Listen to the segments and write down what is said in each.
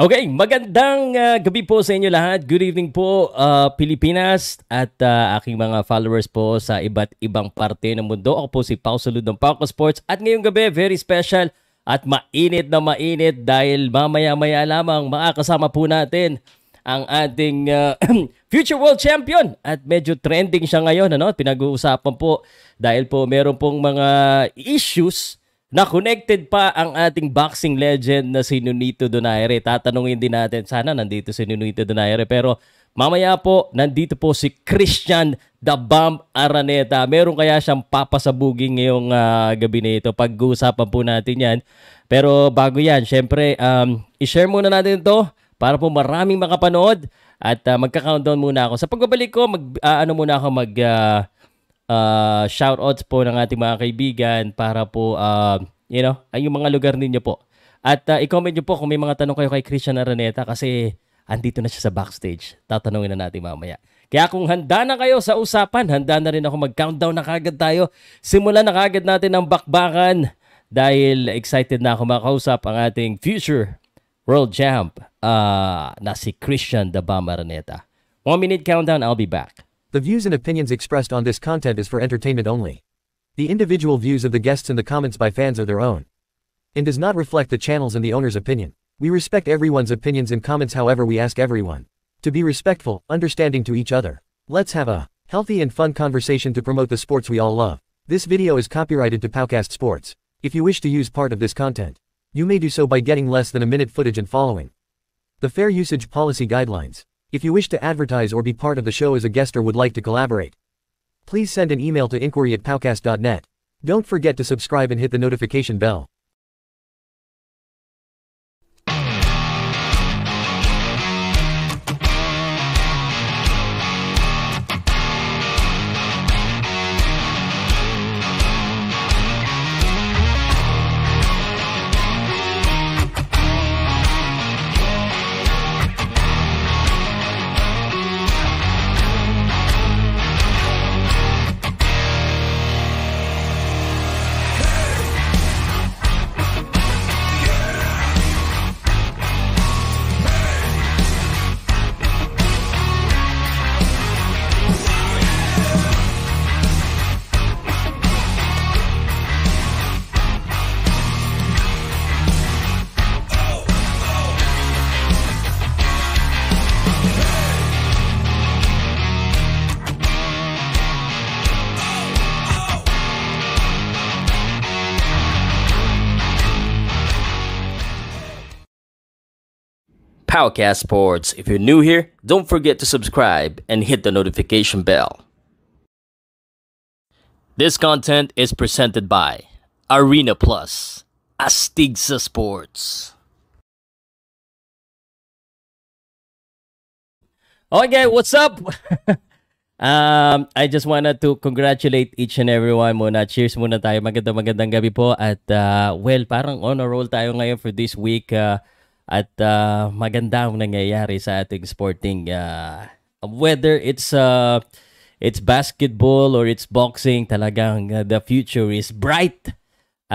Okay, magandang uh, gabi po sa inyo lahat. Good evening po uh, Pilipinas at uh, aking mga followers po sa iba't ibang parte ng mundo. Ako po si Pau Salud ng Pauco Sports at ngayong gabi very special at mainit na mainit dahil mamaya-maya lamang makakasama po natin ang ating uh, future world champion at medyo trending siya ngayon ano pinag-uusapan po dahil po meron pong mga issues na connected pa ang ating boxing legend na si Nonito Donaire. Tatanungin din natin, sana nandito si Nonito Donaire. Pero mamaya po, nandito po si Christian The Bomb Araneta. Meron kaya siyang papasabuging ngayong uh, gabi na ito. Pag-uusapan po natin yan. Pero bago yan, syempre, um, ishare muna natin ito para po maraming makapanood. At uh, magka-countdown muna ako. Sa pagbabalik ko, mag, uh, ano muna ako mag... Uh, uh, shoutouts po ng ating mga kaibigan para po, uh, you know, ay yung mga lugar ninyo po. At uh, i-comment nyo po kung may mga tanong kayo kay Christian Araneta kasi andito na siya sa backstage. Tatanungin na natin mamaya. Kaya kung handa na kayo sa usapan, handa na rin ako mag-countdown na kagad tayo. Simulan na kagad natin ang bakbakan dahil excited na ako makausap ang ating future world champ uh, na si Christian Araneta. One minute countdown, I'll be back. The views and opinions expressed on this content is for entertainment only. The individual views of the guests and the comments by fans are their own and does not reflect the channel's and the owner's opinion. We respect everyone's opinions and comments however we ask everyone to be respectful, understanding to each other. Let's have a healthy and fun conversation to promote the sports we all love. This video is copyrighted to Powcast Sports. If you wish to use part of this content, you may do so by getting less than a minute footage and following the fair usage policy guidelines. If you wish to advertise or be part of the show as a guest or would like to collaborate, please send an email to inquiry at powcast.net. Don't forget to subscribe and hit the notification bell. Powercast Sports. If you're new here, don't forget to subscribe and hit the notification bell. This content is presented by Arena Plus, Astigsa Sports. Okay, what's up? um, I just wanted to congratulate each and everyone muna. Cheers muna tayo. Magandang magandang gabi po. At uh, well, parang on a roll tayo ngayon for this week. Uh, at uh, maganda ang nangyayari sa ating sporting uh, whether it's uh, it's basketball or it's boxing talagang uh, the future is bright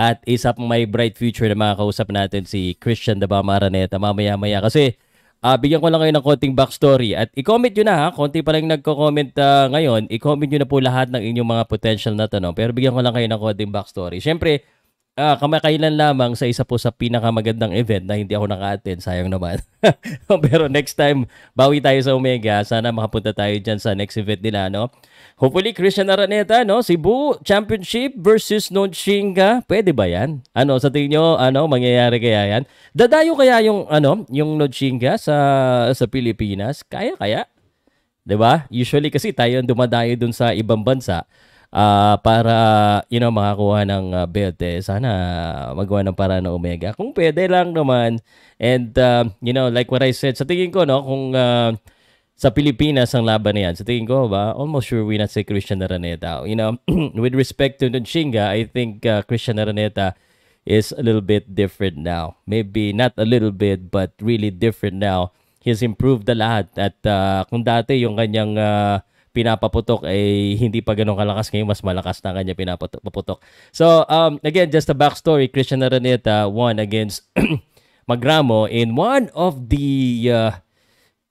at isa pang may bright future na makakausap natin si Christian Daba Maraneta mamaya-maya kasi uh, bigyan ko lang kayo ng konting backstory at i-comment nyo na ha, konti pa lang nagko-comment uh, ngayon, i-comment nyo na po lahat ng inyong mga potential na tanong pero bigyan ko lang kayo ng konting backstory. syempre Ah, kamakailan lamang sa isa po sa pinakamagandang event na hindi ako naka-attend. Sayang naman. Pero next time, bawi tayo sa Omega. Sana makapunta tayo dyan sa next event nila, no? Hopefully, Christian Araneta, no? Cebu Championship versus Nonshinga. Pwede ba yan? Ano, sa tingin nyo, ano, mangyayari kaya yan? Dadayo kaya yung, ano, yung Nonshinga sa, sa Pilipinas? Kaya, kaya? 'di ba? Usually kasi tayo ang dumadayo dun sa ibang bansa uh, para you know makakuha ng uh, eh. sana magawa ng para ng Omega kung pwede lang naman and uh, you know like what I said sa tingin ko no kung uh, sa Pilipinas ang laban niyan Sa tingin ko ba, almost sure we not say Christian Araneta. You know, with respect to Nunchinga, I think uh, Christian Araneta is a little bit different now. Maybe not a little bit, but really different now. He's improved a lot. At uh, kung dati yung kanyang uh, pinapaputok ay eh, hindi pa ganun kalakas ngayon mas malakas na kanya pinapaputok. So um again just a backstory Christian Araneta won against Magramo in one of the uh,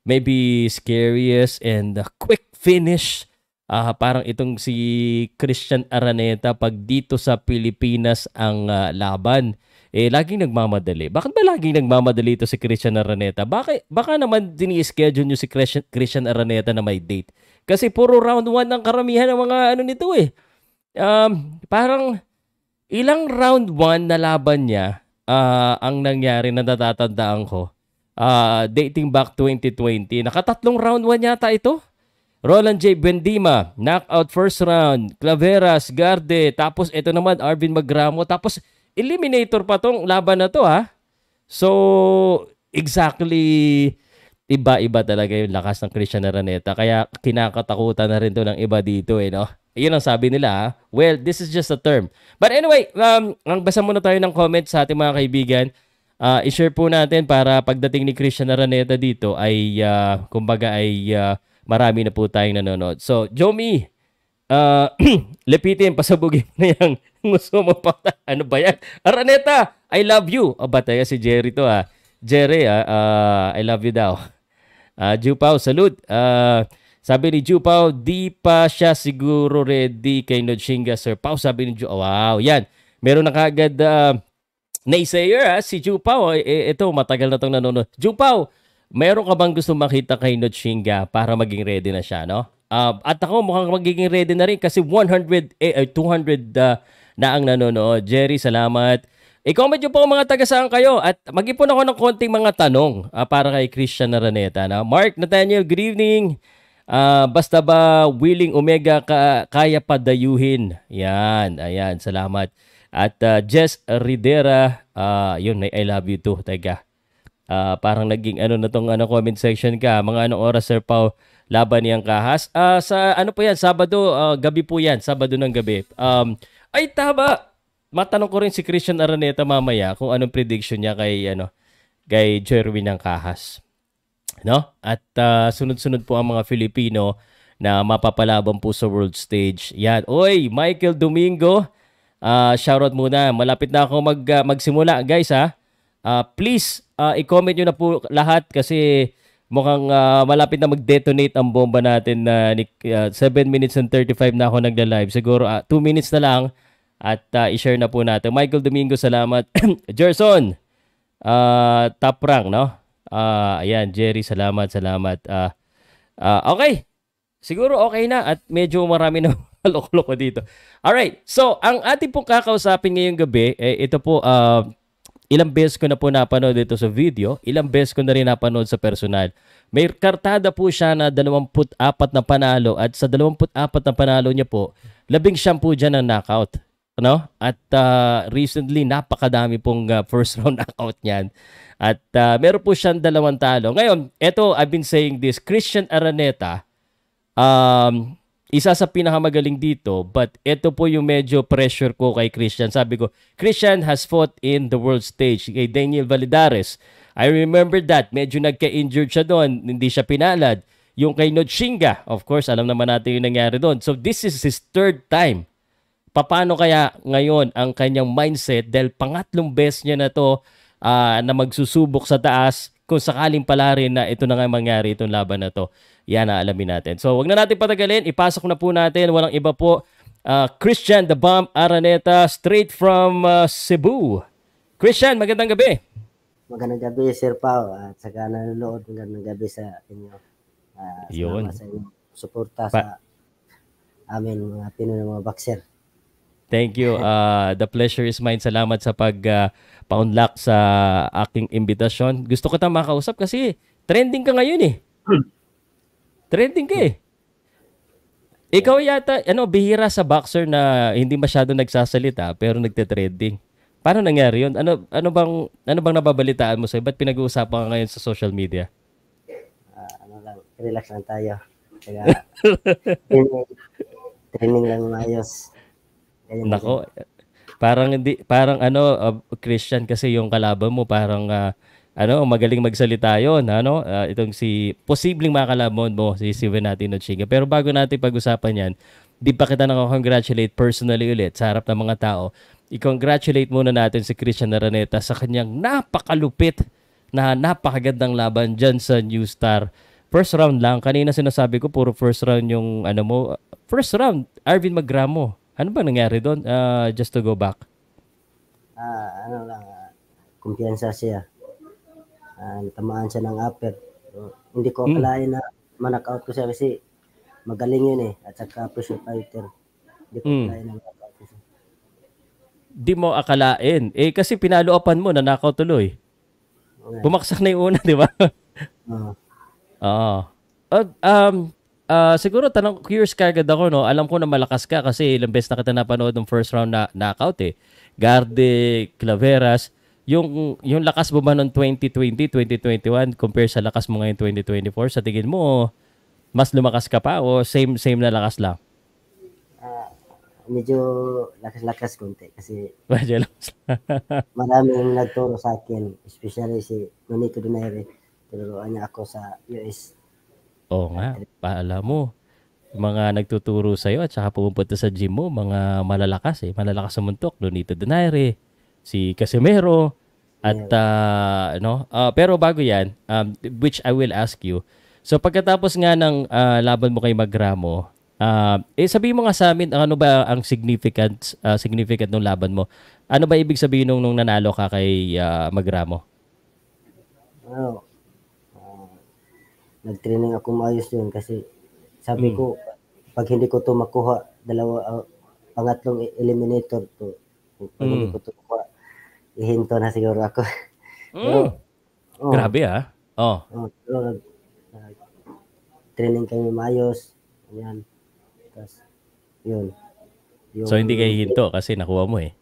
maybe scariest and uh, quick finish uh, parang itong si Christian Araneta pag dito sa Pilipinas ang uh, laban eh laging nagmamadali. Bakit ba laging nagmamadali ito si Christian Araneta? Baka, baka naman dini-schedule niyo si Christian, Christian Araneta na may date. Kasi puro round 1 ang karamihan ng mga ano nito eh. Um, parang ilang round 1 na laban niya uh, ang nangyari na natatandaan ko. Uh, dating back 2020. Nakatatlong round 1 yata ito. Roland J. Bendima, knockout first round. Claveras, Garde. Tapos ito naman, Arvin Magramo. Tapos eliminator pa tong laban na to ha. So, exactly iba-iba talaga yung lakas ng Christian Araneta. Kaya kinakatakutan na rin to ng iba dito eh, no? Yun ang sabi nila. Ha? Ah. Well, this is just a term. But anyway, um, ang basa muna tayo ng comments sa ating mga kaibigan. Uh, i-share po natin para pagdating ni Christian Araneta dito ay, uh, kumbaga ay uh, marami na po tayong nanonood. So, Jomi, uh, lepitin, pasabugin mo na yung gusto mo pa. Ano ba yan? Araneta, I love you. O ba tayo si Jerry to ah. Jerry, uh, uh, I love you daw. Uh, ah, Jupaw, salute. Uh, sabi ni Jupaw, di pa siya siguro ready kay Nodsinga, Sir Pau. Sabi ni Jupaw, wow, yan. Meron na kagad uh, ah, naysayer ha, si Jupaw. E, eh, ito, eh, matagal na itong nanonood. Jupaw, meron ka bang gusto makita kay Nodsinga para maging ready na siya, no? Uh, at ako mukhang magiging ready na rin kasi 100, eh, 200 uh, eh, na ang nanonood. Jerry, salamat. I-comment nyo po mga taga saan kayo at mag-ipon ako ng konting mga tanong uh, para kay Christian Araneta. Na, Mark Nathaniel, good evening. Uh, basta ba willing Omega ka, kaya padayuhin? Yan, ayan, salamat. At uh, Jess Ridera, uh, yun, I love you too, taga. Uh, parang naging ano na tong ano, comment section ka. Mga anong oras, Sir Pao, laban niyang kahas? Uh, sa ano po yan, Sabado, uh, gabi po yan, Sabado ng gabi. Um, ay, taba! matanong ko rin si Christian Araneta mamaya kung anong prediction niya kay ano kay Jerwin ng Kahas. No? At uh, sunod-sunod po ang mga Filipino na mapapalaban po sa world stage. Yan. Oy, Michael Domingo, uh, shoutout muna. Malapit na ako mag, uh, magsimula. Guys ha, uh, please uh, i-comment nyo na po lahat kasi mukhang uh, malapit na mag-detonate ang bomba natin na uh, 7 minutes and 35 na ako nagla-live. Siguro uh, 2 minutes na lang at uh, i-share na po natin. Michael Domingo, salamat. Gerson, uh, top rank, no? Uh, ayan, Jerry, salamat, salamat. Uh, uh, okay, siguro okay na at medyo marami na loko-loko dito. Alright, so ang ating pong kakausapin ngayong gabi, eh, ito po, uh, ilang beses ko na po napanood dito sa video, ilang beses ko na rin napanood sa personal. May kartada po siya na 24 na panalo at sa 24 na panalo niya po, labing siyam po dyan ang knockout no? At uh, recently napakadami pong uh, first round knockout niyan. At uh, meron po siyang dalawang talo. Ngayon, eto I've been saying this, Christian Araneta um isa sa pinakamagaling dito but ito po yung medyo pressure ko kay Christian. Sabi ko, Christian has fought in the world stage kay Daniel Validares. I remember that. Medyo nagka-injured siya doon. Hindi siya pinalad. Yung kay Nodshinga, of course, alam naman natin yung nangyari doon. So this is his third time paano kaya ngayon ang kanyang mindset dahil pangatlong best niya na to uh, na magsusubok sa taas kung sakaling pala rin na ito na nga mangyari itong laban na to. Yan ang alamin natin. So wag na natin patagalin, ipasok na po natin, walang iba po. Uh, Christian The Bomb Araneta straight from uh, Cebu. Christian, magandang gabi. Magandang gabi Sir Pao at saka nanonood magandang gabi sa inyo. Uh, Yun. Sa inyong suporta pa- sa amin mga Pinoy mga boxer. Thank you. Uh, the pleasure is mine. Salamat sa pag uh, pa-unlock sa aking imbitasyon. Gusto ko ta makausap kasi trending ka ngayon eh. Trending ka eh. Ikaw yata, ano, bihira sa boxer na hindi masyado nagsasalita pero nagte-trending. Paano nangyari yun? Ano, ano, bang, ano bang nababalitaan mo sa'yo? Ba't pinag-uusapan ka ngayon sa social media? Uh, ah, ano lang, relax lang tayo. Kaya, training, training lang maayos. Ano Nako. Parang hindi parang ano uh, Christian kasi yung kalaban mo parang uh, ano, magaling magsalita yon ano, uh, itong si posibleng makalaban mo si Steven natin Chinga Pero bago natin pag-usapan 'yan, di pa kita nako-congratulate personally ulit sa harap ng mga tao. I-congratulate muna natin si Christian Araneta sa kanyang napakalupit na napakagandang laban diyan sa New Star. First round lang. Kanina sinasabi ko, puro first round yung ano mo. First round, Arvin Magramo. Ano ba nangyari doon? Uh, just to go back. Ah, ano lang, uh, kumpiyansa siya. Uh, ah, tamaan siya ng upper. So, hindi ko hmm. akalain mm. na manakaut ko siya kasi magaling yun eh. At saka pressure fighter. Hindi ko mm. akalain na manakaut ko siya. Di mo akalain. Eh kasi pinalo mo na nanakaw tuloy. Okay. Bumaksak na yung una, di ba? Oo. uh. Oo. Uh, um, Uh, siguro tanong curious ka agad ako no. Alam ko na malakas ka kasi ilang beses na kita napanood ng first round na knockout eh. Garde Claveras yung yung lakas mo ba noong 2020, 2021 compare sa lakas mo ngayon 2024 sa tingin mo mas lumakas ka pa o same same na lakas lang? Uh, medyo lakas-lakas konti kasi medyo lakas. maraming nagturo sa akin, especially si Nonito Donaire. Tinuruan niya ako sa US Oo nga, paala mo. Mga nagtuturo sa iyo at saka pumupunta sa gym mo, mga malalakas eh. Malalakas sa muntok, Lunita Donaire, si Casimero, at uh, no? Uh, pero bago yan, um, which I will ask you, so pagkatapos nga ng uh, laban mo kay Magramo, uh, eh sabihin mo nga sa amin ano ba ang ah, significant uh, significant ng laban mo? Ano ba ibig sabihin nung, nung nanalo ka kay uh, Magramo? Wow nag-training ako maayos yun kasi sabi mm. ko, pag hindi ko to makuha, dalawa, uh, pangatlong e- eliminator to, pag mm. hindi ko to makuha, ihinto na siguro ako. Mm. pero, oh, Grabe ah. Oh. oh uh, training kami maayos. Ayan. Tapos, yun. Yung, so, hindi kayo hinto kasi nakuha mo eh.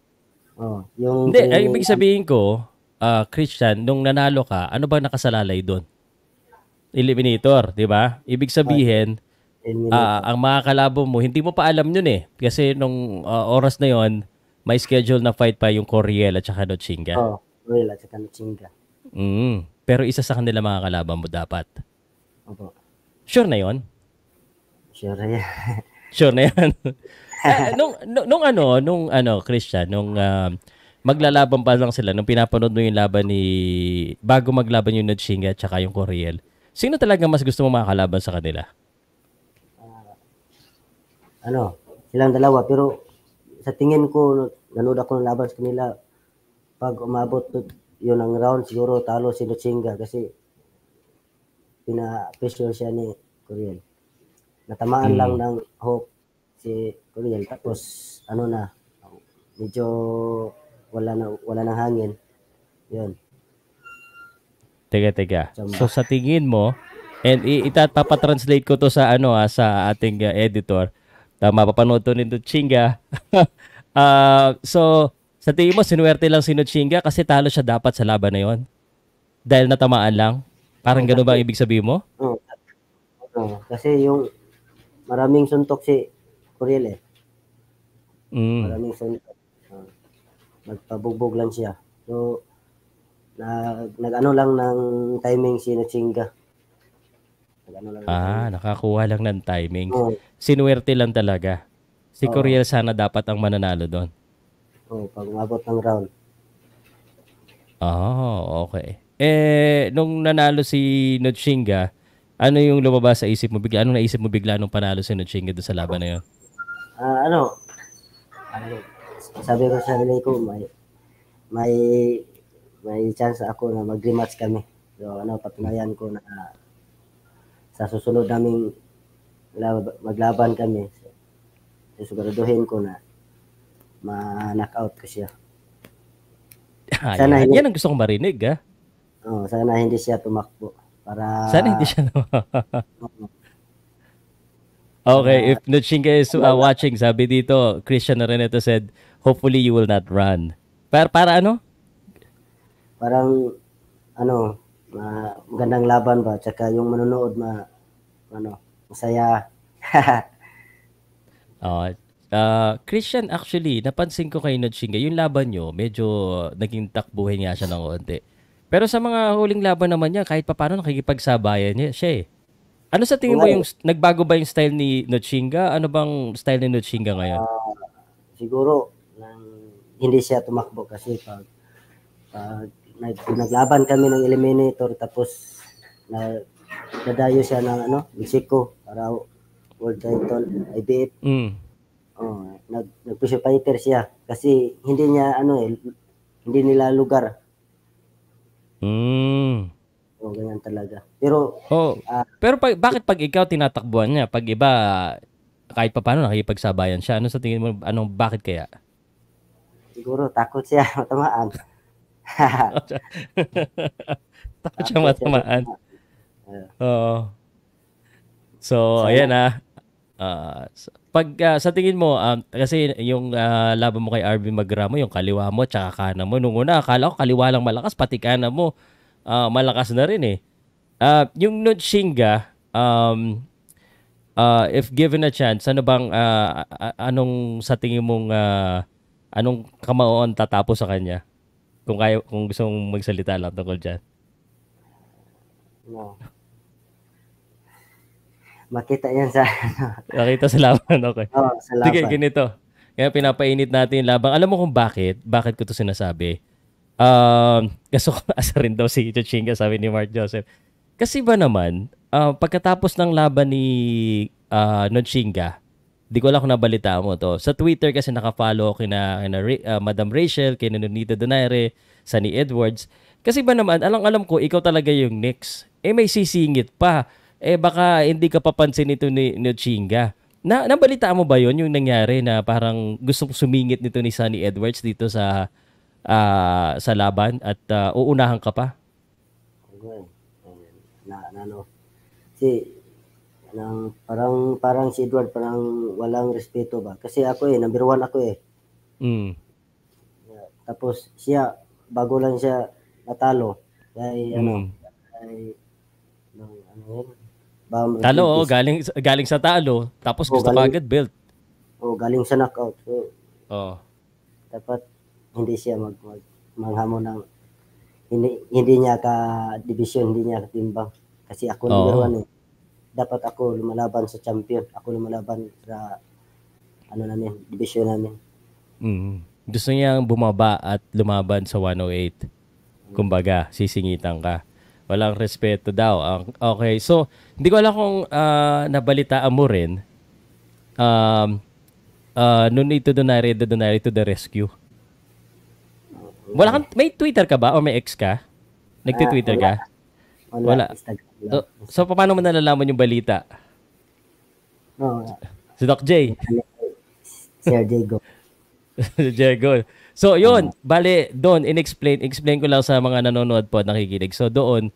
Oh, yung hindi, ay, ibig sabihin ko, uh, Christian, nung nanalo ka, ano ba nakasalalay doon? eliminator, 'di ba? Ibig sabihin, uh, ang mga kalabo mo, hindi mo pa alam 'yun eh. Kasi nung uh, oras na 'yon, may schedule na fight pa yung Coriel at saka Nochinga. Oo, oh, Coriel at saka Nochinga. Mm, pero isa sa kanila mga kalaban mo dapat. Opo. Sure na 'yon? Sure na yan. sure na yan. Eh, nung, nung, nung ano, nung ano, Christian, nung uh, maglalaban pa lang sila, nung pinapanood mo yung laban ni, bago maglaban yung Notchinga at saka yung Coriel, Sino talaga mas gusto mo makakalaban sa kanila? Uh, ano, silang dalawa. Pero sa tingin ko, nanood ako ng laban sa kanila. Pag umabot yun ang round, siguro talo si Luchinga kasi pina-pressure siya ni Curiel. Natamaan mm. lang ng hook si Curiel. Tapos, ano na, medyo wala na wala nang hangin. 'Yon. Teka, teka. So sa tingin mo, and itatapa-translate ko to sa ano ha, ah, sa ating uh, editor. Tama, papanood to ni Chinga. uh, ah, so, sa tingin mo, sinuwerte lang si Chinga kasi talo siya dapat sa laban na yon Dahil natamaan lang? Parang gano'n ba ang ibig sabihin mo? Oo. Uh, uh, kasi yung maraming suntok si Curiel eh. Mm. Maraming suntok. Uh, nagpabugbog lang siya. So, nag, nag-ano lang ng timing si Nachinga. Nag-ano lang. Ah, ng nakakuha lang ng timing. Oo. Sinuwerte lang talaga. Si Oo. Curiel sana dapat ang mananalo doon. Oo, pag umabot ng round. Oh, okay. Eh, nung nanalo si Nachinga, ano yung lumabas sa isip mo bigla? Anong naisip mo bigla nung panalo si Nachinga doon sa laban na yun? Ah, ano? ano? Sabi ko sa sarili ko, may may may chance ako na mag-rematch kami. So ano, patunayan ko na ah, sa susunod naming lab- maglaban kami, so, susiguraduhin ko na ma-knockout ko siya. Ah, sana hindi, yan ang gusto kong marinig, ha? Ah. oh, sana hindi siya tumakbo. Para... Sana hindi siya tumakbo. okay, if Nuchinga is uh, watching, sabi dito, Christian Areneta said, hopefully you will not run. Para, para ano? parang ano, ma, magandang laban ba tsaka yung manonood ma ano, masaya. oh, uh, Christian actually, napansin ko kay Nodchinga, yung laban nyo, medyo naging takbuhin nga siya ng konti. Pero sa mga huling laban naman niya, kahit paano nakikipagsabayan niya siya eh. Ano sa tingin mo yung nagbago ba yung style ni Nochinga? Ano bang style ni Nochinga ngayon? Uh, siguro nang hindi siya tumakbo kasi pag, pag naglaban kami ng eliminator tapos na nadayo siya ng ano, Mexico para world title IBF. Mm. Oh, nag nag-push fighter siya kasi hindi niya ano eh, hindi nila lugar. Mm. Oh, ganyan talaga. Pero oh. Uh, pero pag, bakit pag ikaw tinatakbuhan niya, pag iba kahit pa paano nakikipagsabayan siya, ano sa tingin mo anong bakit kaya? Siguro takot siya matamaan. Takot siyang matamaan. Oo. So, so ayan ah. Uh, pag uh, sa tingin mo um, kasi yung uh, laban mo kay RB Magramo yung kaliwa mo tsaka kanan mo nung una akala ko kaliwa lang malakas pati kanan mo uh, malakas na rin eh uh, yung Nutshinga um, uh, if given a chance ano bang uh, anong sa tingin mong uh, anong kamaon tatapos sa kanya kung kayo kung gusto mong magsalita lang tungkol diyan. No. Makita 'yan sa Makita sa laban, okay. Oo, sa laban. Sige, ganito. Kaya pinapainit natin yung laban. Alam mo kung bakit? Bakit ko to sinasabi? Um, uh, ko asa rin daw si Chachinga, sabi ni Mark Joseph. Kasi ba naman, uh, pagkatapos ng laban ni uh, ah, Nochinga, Di ko alam kung nabalita mo to. Sa Twitter kasi nakafollow kina, kina uh, Madam Rachel, kina Nonita Donaire, ni Edwards. Kasi ba naman, alang alam ko, ikaw talaga yung next. Eh may sisingit pa. Eh baka hindi ka papansin ito ni, ni Chinga. Na, nabalita mo ba yon yung nangyari na parang gustong sumingit nito ni Sunny Edwards dito sa uh, sa laban at uh, uunahan ka pa? Okay. Eh. Eh. Na, na, no. Si nang, parang parang si Edward parang walang respeto ba? Kasi ako eh number one ako eh. Mm. Yeah. Tapos siya bago lang siya natalo. Ay ano, mm. ano ay nung, ano yun? Bam, talo oh, galing galing sa talo tapos oh, gusto galing, agad belt. Oh, galing sa knockout. So, oh. oh. Dapat hindi siya mag, mag mo ng hindi hindi niya ka division, hindi niya katimbang kasi ako oh. number one eh dapat ako lumalaban sa champion. Ako lumalaban sa ano namin, division namin. Mm. Gusto niya bumaba at lumaban sa 108. Kumbaga, sisingitan ka. Walang respeto daw. Ah, okay, so hindi ko alam kung uh, nabalitaan mo rin um, uh, ah, ito Donari, the Donari to the rescue. Wala kang, may Twitter ka ba o may ex ka? Nagti-Twitter wala. ka? Wala. wala. So, so paano mo nalalaman yung balita? No, uh, si Doc J. Sir Diego. Diego. So, yun. Uh, bale, doon, in-explain, explain ko lang sa mga nanonood po at nakikinig. So, doon,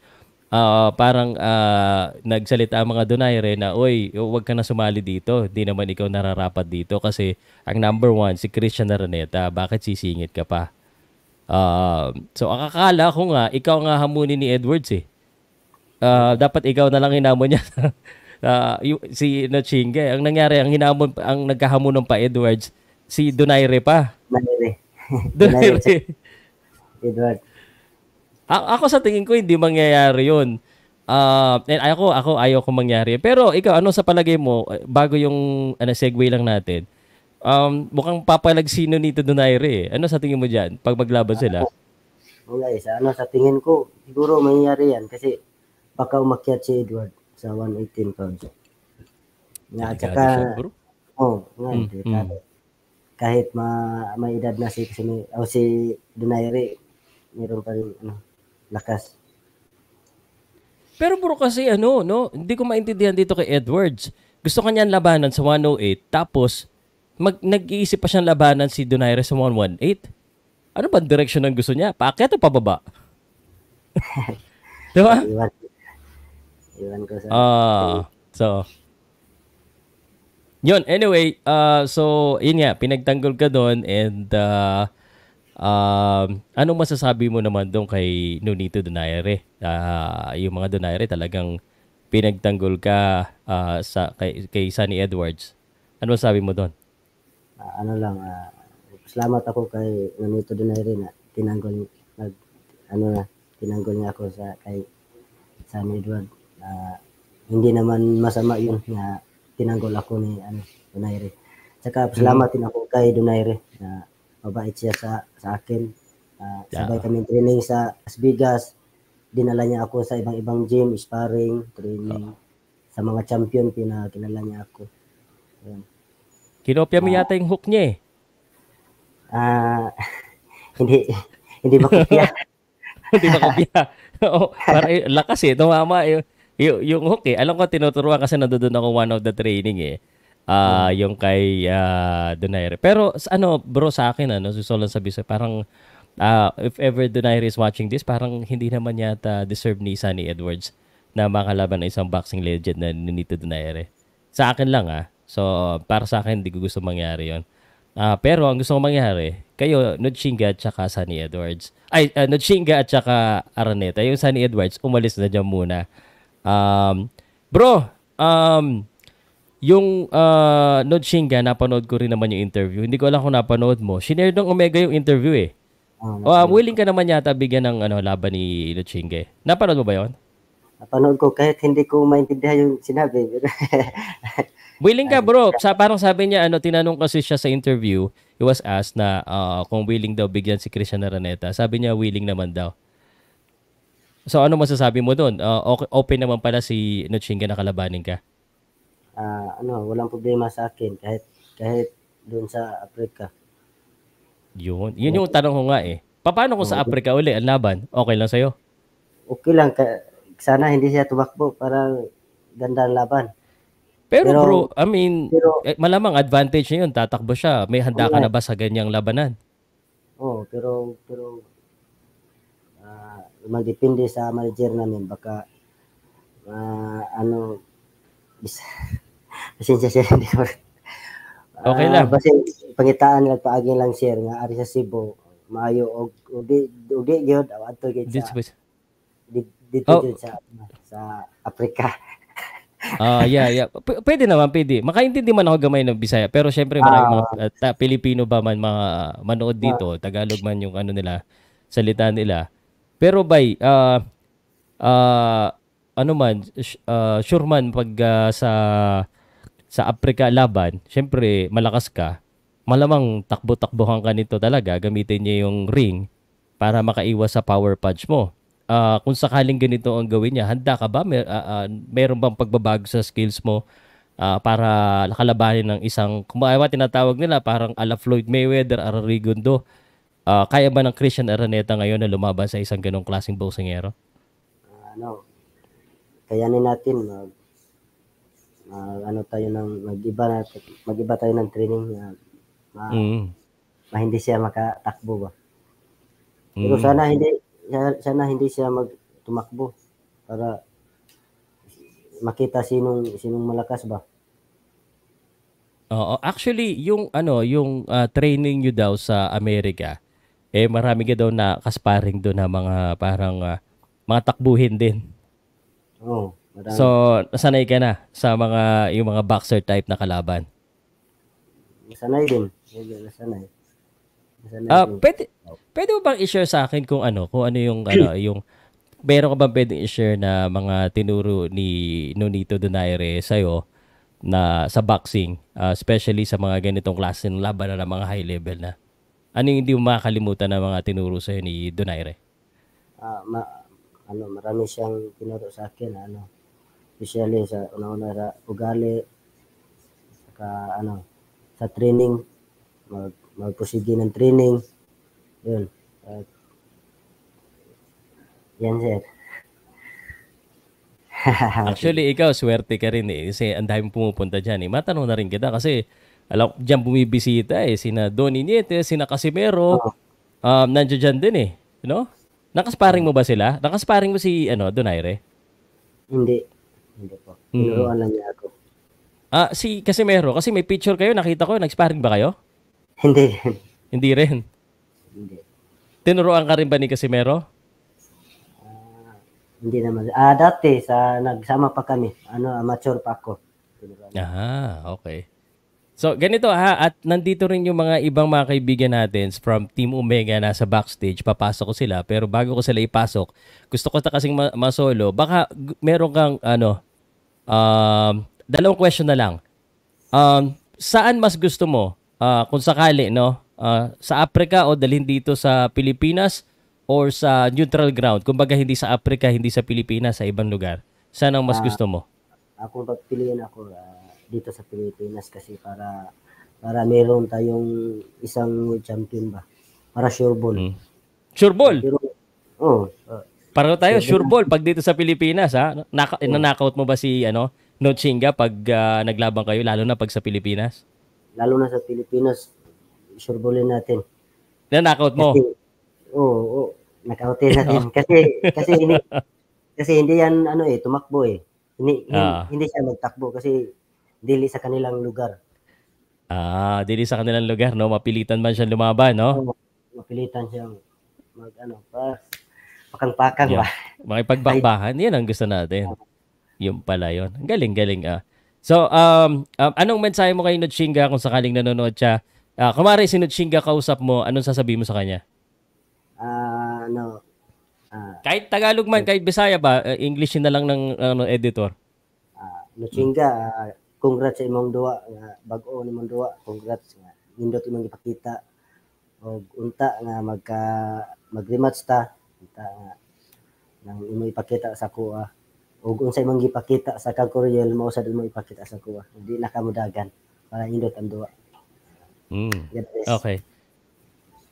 uh, parang uh, nagsalita ang mga donaire na, oy, huwag ka na sumali dito. Hindi naman ikaw nararapat dito kasi ang number one, si Christian Araneta. Bakit sisingit ka pa? Uh, so, akakala ko nga, ikaw nga hamunin ni Edwards eh. Uh, dapat ikaw na lang hinamon niya. uh, si Notchinge. Ang nangyari, ang hinamon, ang nagkahamon ng pa Edwards, si Donaire pa. Donaire. Donaire. Edward. A- ako sa tingin ko hindi mangyayari yun. Uh, and ako, ako ayaw ko mangyari. Pero ikaw, ano sa palagay mo, bago yung ano, segue lang natin, um, mukhang papalagsino nito Donaire. Eh. Ano sa tingin mo dyan pag maglaban sila? Wala uh, eh, isa. Ano sa tingin ko, siguro mangyayari yan kasi baka umakyat si Edward sa 118 pounds. Nga, at saka, oh, nga, mm, mm. kahit, ma, may edad na si, si, o si Dunayri, meron pa rin, ano, lakas. Pero bro kasi ano, no, hindi ko maintindihan dito kay Edwards. Gusto kanya labanan sa 108 tapos mag, nag-iisip pa siyang labanan si Donaire sa 118. Ano ba direction ng gusto niya? Paakyat o pababa? diba? Iwan ko sa... Ah, uh, so... Yun, anyway, uh, so, yun nga, pinagtanggol ka doon and uh, Um, uh, anong masasabi mo naman doon kay Nonito Donaire? Uh, yung mga Donaire talagang pinagtanggol ka uh, sa kay, kay Sunny Edwards. Ano masabi mo doon? Uh, ano lang, uh, salamat ako kay Nonito Donaire na tinanggol nag ano na tinanggol niya ako sa kay Sunny Edwards. Ah, hindi naman masama yun na tinanggol ako ni ano, Donaire. Saka salamat din ako kay Donaire na mabait siya sa, sa akin. Uh, sabay kami training sa Las Vegas. Dinala niya ako sa ibang-ibang gym, sparring, training. Oh. Sa mga champion, pinakilala niya ako. Ayan. Kinopya mo uh, yata yung hook niya eh. Uh, hindi, hindi makopya. hindi makopya. Oo, para eh, lakas eh, tumama eh yung, yung hook eh, alam ko tinuturuan kasi nandoon ako one of the training eh. Uh, hmm. Yung kay uh, ah, Donaire. Pero ano bro sa akin, ano, susulan sabi sa parang uh, if ever Donaire is watching this, parang hindi naman yata deserve ni Sunny Edwards na makalaban ng isang boxing legend na Nito Donaire. Sa akin lang ah. So para sa akin, hindi ko gusto mangyari yon. Uh, pero ang gusto kong mangyari, kayo, Nudshinga at saka Sunny Edwards. Ay, uh, Nudshinga at saka Araneta. Yung Sunny Edwards, umalis na dyan muna Um, bro, um, yung uh, Nodshinga, napanood ko rin naman yung interview. Hindi ko alam kung napanood mo. Sinare ng Omega yung interview eh. Oh, oh, willing ka naman yata bigyan ng ano, laban ni Nodshinga. Napanood mo ba yon? Napanood ko kahit hindi ko maintindihan yung sinabi. willing ka bro. Sa, parang sabi niya, ano, tinanong kasi siya sa interview, he was asked na uh, kung willing daw bigyan si Christian Araneta. Sabi niya, willing naman daw. So ano masasabi mo doon? Uh, ah, open naman pala si Nochinga na kalabanin ka. Uh, ano, walang problema sa akin kahit kahit doon sa Africa. Yun. Yun yung tanong ko nga eh. Paano kung sa Africa uli ang laban? Okay lang sa'yo? Okay lang. Ka, sana hindi siya tumakbo para ganda ang laban. Pero, pero bro, I mean, pero, eh, malamang advantage niya yun. Tatakbo siya. May handa okay. ka na ba sa ganyang labanan? Oo, oh, pero, pero magdepende sa manager namin baka uh, ano is pasensya sir hindi ko Okay lang. Uh, basi pangitaan lang paagi lang sir nga ari sa Cebu maayo og og di og gyud adto oh. gyud sa dito di, oh. sa sa Africa Ah, uh, yeah, yeah. P- pwede naman, pwede. Makaintindi man ako gamay ng Bisaya, pero syempre marami ah. mga uh, ta, Pilipino ba man mga manood dito, uh, Tagalog man yung ano nila, salita nila. Pero bay, uh, uh, ano man, uh, sure man pag uh, sa sa Africa laban, syempre malakas ka, malamang takbo-takbohan ka nito talaga, gamitin niya yung ring para makaiwas sa power punch mo. Uh, kung sakaling ganito ang gawin niya, handa ka ba? Mer- uh, uh, meron bang pagbabago sa skills mo uh, para kalabanin ng isang, kung tinatawag nila, parang ala Floyd Mayweather, Ararigondo, Gondo, Uh, kaya ba ng Christian Araneta ngayon na lumaban sa isang ganong klaseng boksingero? Uh, ano, kayanin natin mag, uh, ano tayo ng mag-iba natin, mag-iba tayo ng training uh, ma, mm. ma hindi siya makatakbo ba. Pero mm. sana hindi sana hindi siya magtumakbo para makita sinong sinong malakas ba. Oo, actually yung ano, yung uh, training niyo daw sa Amerika eh marami ka daw na kasparing doon na mga parang uh, mga takbuhin din. Oo. Oh, so, nasanay ka na sa mga yung mga boxer type na kalaban. Nasanay din. Nasanay. nasanay ah, uh, pwede, pwede mo bang i-share sa akin kung ano, kung ano yung ano, yung meron ka bang pwedeng i-share na mga tinuro ni Nonito Donaire sa'yo na sa boxing, uh, especially sa mga ganitong klase ng laban na mga high level na? Ano hindi mo makakalimutan ng mga tinuro sa'yo ni Donaire? Uh, ma, ano, marami siyang tinuro sa akin, ano, especially sa una-una ugali, saka, ano, sa training, mag, magpusigi ng training, yun. At, yan, sir. Actually, ikaw, swerte ka rin eh. Kasi ang dami pumupunta dyan eh. Matanong na rin kita kasi alam ko, dyan bumibisita eh. Sina Don Inietes, sina Casimero. Oh. Um, nandiyan dyan din eh. No? Nakasparing mo ba sila? Nakasparing mo si ano, Donaire? Hindi. Hindi po. Tinuruan mm. lang niya ako. Ah, si Casimero. Kasi may picture kayo. Nakita ko. nag ba kayo? Hindi Hindi rin? Hindi. Tinuruan ka rin ba ni Casimero? Uh, hindi naman. Ah, dati sa nagsama pa kami. Ano, amateur pa ako. Tinuruan. Aha, okay. So, ganito ha, at nandito rin yung mga ibang mga kaibigan natin from Team Omega na sa backstage. Papasok ko sila, pero bago ko sila ipasok, gusto ko na kasing ma- masolo. Baka meron kang, ano, um, dalawang question na lang. Um, saan mas gusto mo, uh, kung sakali, no? Uh, sa Africa o dalhin dito sa Pilipinas or sa neutral ground? Kumbaga, hindi sa Africa, hindi sa Pilipinas, sa ibang lugar. Saan ang mas uh, gusto mo? Ako, pagpiliin ako, uh, dito sa Pilipinas kasi para para meron tayong isang champion ba para sure ball. Hmm. Sure ball. Pero, oh, uh, para tayo sure, sure ball pag dito sa Pilipinas ha. Naka- oh. Na-knockout mo ba si ano Nochinga pag uh, ah, naglaban kayo lalo na pag sa Pilipinas? Lalo na sa Pilipinas sure ballin natin. Na-knockout mo. Kasi, oo, oh, oh, knockoutin natin oh. kasi kasi hindi kasi hindi yan ano eh tumakbo eh. Hindi, ah. hindi, hindi siya magtakbo kasi dili sa kanilang lugar. Ah, dili sa kanilang lugar, no? Mapilitan man siya lumaban, no? Mapilitan siya mag, ano, pa, pakang-pakang yeah. ba? Makipagbakbahan, yan ang gusto natin. Yung pala yun. Galing, galing, ah. So, um, um, anong mensahe mo kay Nutshinga kung sakaling nanonood siya? Uh, kumari si Nutshinga kausap mo, anong sasabihin mo sa kanya? Uh, ano, uh, kahit Tagalog man, kahit Bisaya ba, eh, English na lang ng ano, editor? Uh, Nutchinga, uh, congrats sa imong duwa nga bag-o nimong duwa congrats nga nindot imong ipakita og unta nga magka mag-rematch ta unta nga nang imo ipakita sa kuha ug unsay imong gipakita sa kag mao sad imong ipakita sa kuha hindi na ka mudagan para indot ang duwa mm. okay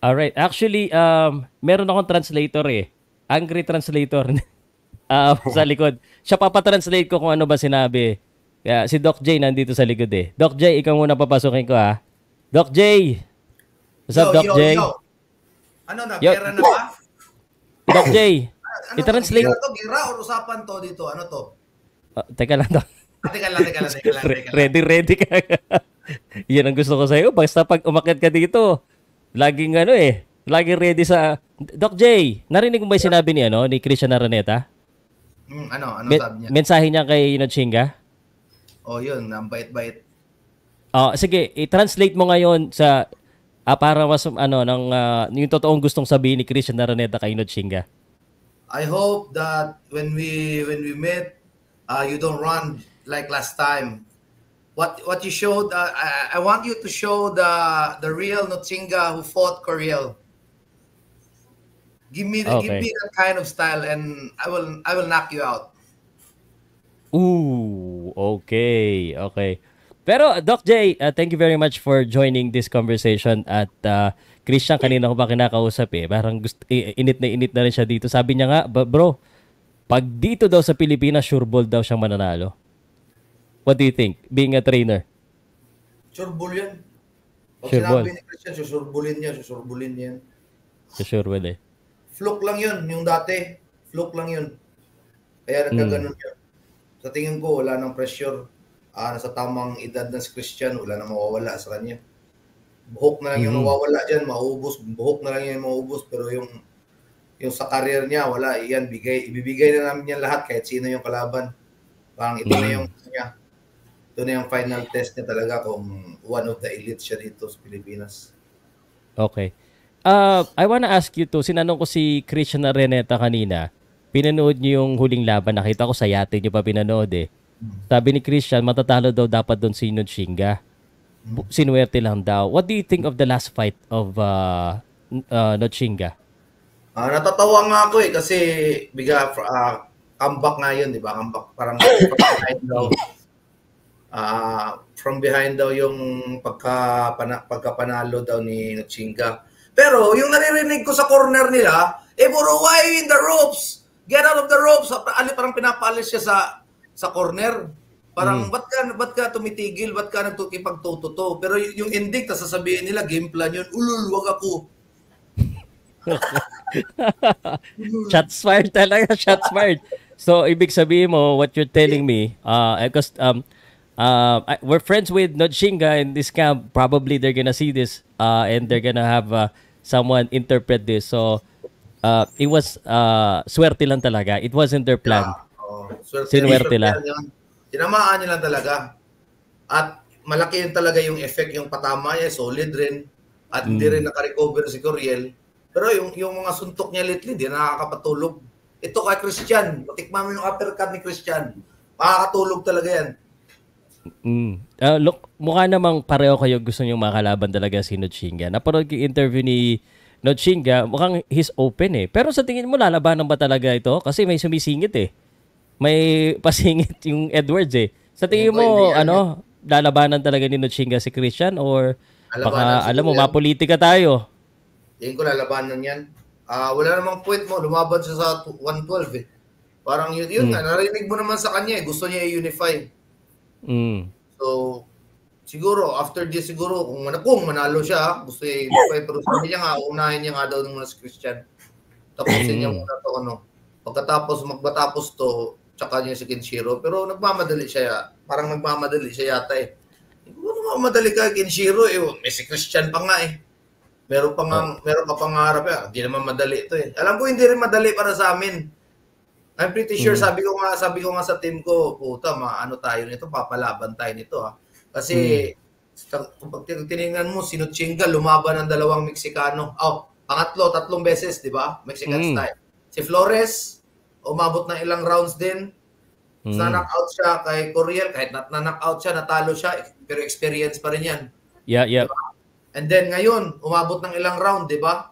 All right. Actually, um, meron akong translator eh. Angry translator. uh, sa likod. Siya papatranslate ko kung ano ba sinabi Yeah, si Doc J nandito sa likod eh. Doc J, ikaw muna papasukin ko ha. Doc J! What's up, yo, Doc yo, J? Yo. Ano na, yo. pera na ba? Doc J, ano, i-translate. Ano to, gira or usapan to dito? Ano to? Oh, teka lang, Doc. Ah, teka lang, teka lang, teka lang. ready, ready ka. Yan ang gusto ko sa'yo. Basta pag umakyat ka dito, laging ano eh, laging ready sa... Doc J, narinig mo ba yung sinabi ni, ano, ni Christian Araneta? Mm, ano? Ano sabi niya? Mensahe niya kay Inochinga? Oh, yun, ang bait-bait. Oh, sige, i-translate mo ngayon sa ah, para mas ano ng uh, yung totoong gustong sabihin ni Christian Araneta kay Nodchinga. I hope that when we when we meet, uh, you don't run like last time. What what you showed, uh, I, I want you to show the the real Notchinga who fought Coriel. Give me the, okay. give me that kind of style, and I will I will knock you out. Ooh. Okay, okay. Pero Doc J, uh, thank you very much for joining this conversation at uh, Christian kanina ko pa kinakausap eh. Parang gusto, init na init na rin siya dito. Sabi niya nga, bro, pag dito daw sa Pilipinas, sure ball daw siyang mananalo. What do you think? Being a trainer. Sure ball yan. Pag sure sinabi ball. ni Christian, susurbulin niya, susurbulin niya. Susurbulin eh. Fluke lang yun, yung dati. Fluke lang yun. Kaya nagkaganon mm. yun sa tingin ko wala nang pressure uh, ah, sa tamang edad na si Christian wala nang mawawala sa kanya buhok na lang mm-hmm. yung mawawala diyan mauubos buhok na lang yung mauubos pero yung yung sa career niya wala iyan bigay ibibigay na namin yan lahat kahit sino yung kalaban parang ito mm-hmm. na yung niya ito na yung final test niya talaga kung one of the elite siya dito sa Pilipinas okay uh, I wanna ask you to sinanong ko si Christian Areneta kanina pinanood niyo yung huling laban, nakita ko sa yate niyo pa pinanood eh. Sabi ni Christian, matatalo daw dapat doon si Inon Sinuwerte lang daw. What do you think of the last fight of uh, uh, Nochinga? Uh, ah, natatawa nga ako eh kasi biga uh, comeback nga yun, di ba? Comeback parang from behind daw. Uh, from behind daw yung pagka, pana, pagkapanalo daw ni Nochinga. Pero yung naririnig ko sa corner nila, eh puro why in the ropes? Get out of the ropes. Ali, parang pinapalis siya sa sa corner. Parang, mm. ba't, ka, ba't ka tumitigil? Ba't ka nagkipagtototo? Pero yung ending, sasabihin nila, game plan yun. Ulul, wag ako. shots fired talaga, shots fired. So, ibig sabihin mo, what you're telling me, uh, because eh, um, uh, I, we're friends with Nodshinga in this camp, probably they're gonna see this uh, and they're gonna have uh, someone interpret this. So, uh, it was uh, swerte lang talaga. It wasn't their plan. Yeah. Oh, swerte, Sinwerte lang. Tinamaan nila talaga. At malaki yun talaga yung effect, yung patama niya, solid rin. At mm. hindi hmm. rin nakarecover si Coriel. Pero yung, yung mga suntok niya lately, hindi na nakakapatulog. Ito kay Christian, Patikman mo yung uppercut ni Christian. Makakatulog talaga yan. Mm. Uh, look, mukha namang pareho kayo gusto niyong makalaban talaga si Nochinga. Napanood yung interview ni Nochinga, mukhang he's open eh. Pero sa tingin mo, lalabanan ba talaga ito? Kasi may sumisingit eh. May pasingit yung Edwards eh. Sa tingin mo, hindi, ano, hindi. Ano, lalabanan talaga ni Nochinga si Christian or lalabanan baka, si alam mo, yan. mapolitika tayo? Tingin ko lalabanan yan. Uh, wala namang point mo, lumaban siya sa 112 eh. Parang yun, yun hmm. na, narinig mo naman sa kanya eh, gusto niya i-unify. Mm. So, siguro after this siguro kung ano, kung manalo siya gusto niya pero sabi niya nga unahin niya nga daw ng mga Christian tapusin niya mm. muna to ano pagkatapos magbatapos to tsaka niya si Kenshiro pero nagmamadali siya parang nagmamadali siya yata eh ano madali ka Kenshiro eh oh, may si Christian pa nga eh meron pa nga ah. meron ka pangarap eh hindi naman madali to eh alam ko hindi rin madali para sa amin I'm pretty sure hmm. sabi ko nga sabi ko nga sa team ko puta maano tayo nito papalaban tayo nito ah kasi hmm. tinignan mo, si Nuchinga lumaban ng dalawang Meksikano. Oh, pangatlo, tatlong beses, di ba? Mexican hmm. style. Si Flores, umabot na ilang rounds din. Mm. Na-knockout siya kay Coriel. Kahit na- na-knockout siya, natalo siya, eh, pero experience pa rin yan. Yeah, yeah. Diba? And then ngayon, umabot ng ilang round, di ba?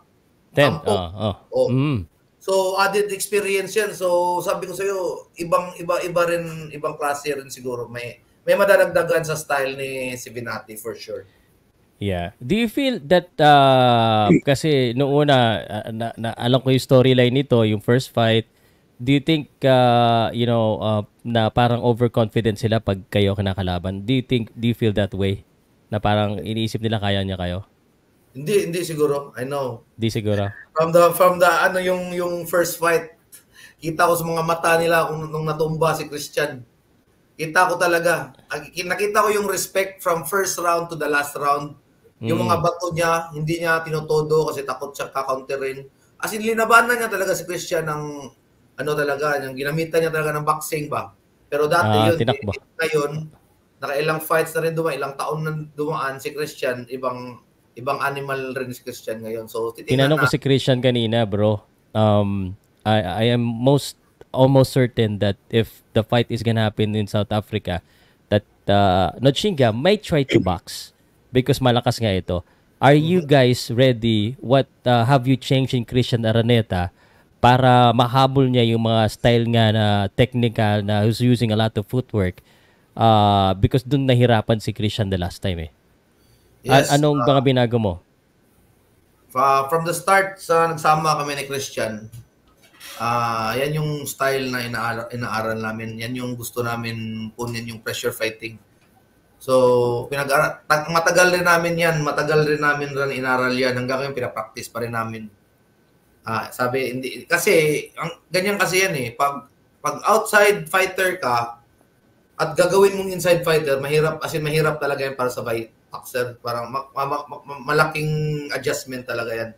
Ten. Oh, oh. oh. Mm. So added experience yan. So sabi ko sa iyo, ibang iba iba rin ibang klase rin siguro may may madadagdagan sa style ni si Binati for sure. Yeah. Do you feel that uh, hmm. kasi noong una uh, na, na, alam ko yung storyline nito, yung first fight, do you think uh, you know uh, na parang overconfident sila pag kayo kinakalaban? Do you think do you feel that way? Na parang iniisip nila kaya niya kayo? Hindi, hindi siguro. I know. Hindi siguro. From the from the ano yung yung first fight, kita ko sa mga mata nila kung nung natumba si Christian Kita ko talaga. Nakita ko yung respect from first round to the last round. Yung mm. mga bato niya, hindi niya tinutodo kasi takot siya kakounter rin. As in, linabanan niya talaga si Christian ng ano talaga, yung ginamitan niya talaga ng boxing ba. Pero dati uh, yun, tinakbo. Eh, eh, ngayon, nakailang fights na rin dumaan, ilang taon na dumaan si Christian, ibang ibang animal rin si Christian ngayon. So, tinanong na. ko si Christian kanina, bro. Um, I, I am most almost certain that if the fight is gonna happen in South Africa, that uh, Notchinga might try to box because malakas nga ito. Are you guys ready? What uh, have you changed in Christian Araneta para mahabol niya yung mga style nga na technical na who's using a lot of footwork uh, because dun nahirapan si Christian the last time eh. Yes, anong uh, mga binago mo? Uh, from the start, sa nagsama kami ni Christian, Uh, yan yung style na inaar- inaaral namin. Yan yung gusto namin kunin yung pressure fighting. So, pinag matagal rin namin yan. Matagal rin namin rin inaral yan. Hanggang ngayon, pinapractice pa rin namin. Uh, sabi, hindi, kasi, ang, ganyan kasi yan eh. Pag, pag outside fighter ka, at gagawin mong inside fighter, mahirap, as in, mahirap talaga yan para sa boxer. Parang ma- ma- ma- malaking adjustment talaga yan.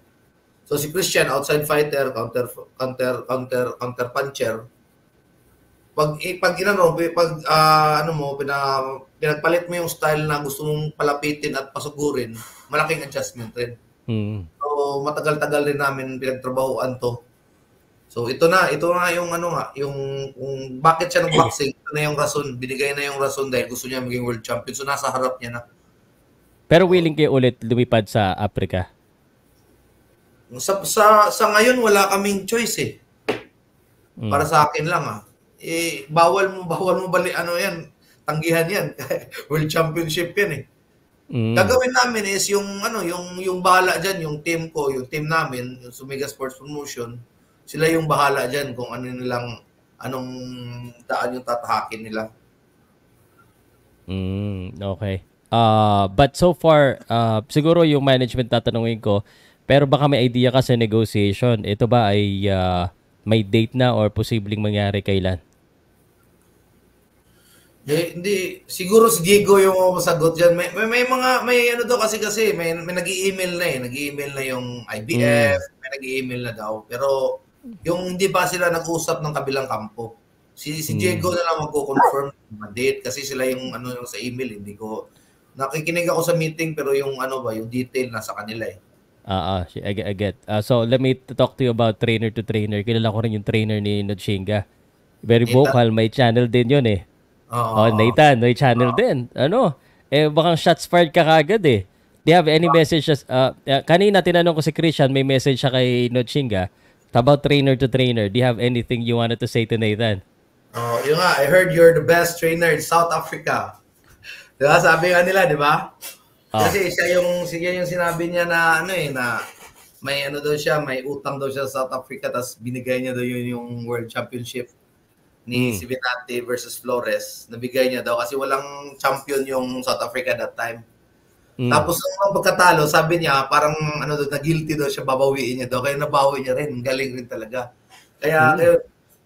So si Christian, outside fighter, counter counter counter counter puncher. Pag eh, pag inano, pag uh, ano mo pina, pinagpalit mo yung style na gusto mong palapitin at pasugurin, malaking adjustment rin. Mm. So matagal-tagal rin namin pinagtrabahuan to. So ito na, ito na yung ano nga, yung kung bakit siya nag-boxing, ito na yung rason, binigay na yung rason dahil gusto niya maging world champion. So nasa harap niya na. Pero willing kayo ulit lumipad sa Africa? Sa, sa, sa ngayon, wala kaming choice eh. Mm. Para sa akin lang ah. Eh, bawal mo, bawal mo bali, ano yan, tanggihan yan. World Championship yan eh. Mm. Gagawin namin is yung ano, yung yung bahala diyan yung team ko, yung team namin, yung Sumiga Sports Promotion, sila yung bahala diyan kung ano nilang anong daan yung tatahakin nila. Mm, okay. Uh, but so far, uh, siguro yung management tatanungin ko, pero baka may idea ka sa negotiation. Ito ba ay uh, may date na or posibleng mangyari kailan? Eh, hindi siguro si Diego yung masagot diyan. May, may, may mga may ano daw kasi kasi may, may nag-email na eh, nag-email e na yung IBF, mm. may nag-email e na daw. Pero yung hindi pa sila nag-usap ng kabilang kampo. Si si mm. Diego na lang magko-confirm ng date kasi sila yung ano yung sa email, eh. hindi ko nakikinig ako sa meeting pero yung ano ba, yung detail nasa kanila eh. Uh, uh, I, get. I get. Uh, so, let me talk to you about trainer to trainer. Kilala ko rin yung trainer ni Nodchinga. Very vocal. May channel din yun eh. Oo. Oh, Nathan, may channel uh din. Ano? Eh, baka shots fired ka kagad eh. Do you have any messages? Uh, kanina, tinanong ko si Christian, may message siya kay Nodchinga about trainer to trainer. Do you have anything you wanted to say to Nathan? Oh, yun nga. I heard you're the best trainer in South Africa. Diba? Sabi nga nila, di ba? Ah. Kasi siya yung siya yung sinabi niya na ano eh na may ano daw siya, may utang daw siya sa South Africa tapos binigay niya daw yun yung World Championship ni mm. Sivinate versus Flores. Nabigay niya daw kasi walang champion yung South Africa that time. Mm. Tapos nung pagkatalo, sabi niya parang ano daw na guilty daw siya babawiin niya daw kaya nabawi niya rin, galing rin talaga. Kaya mm. kayo,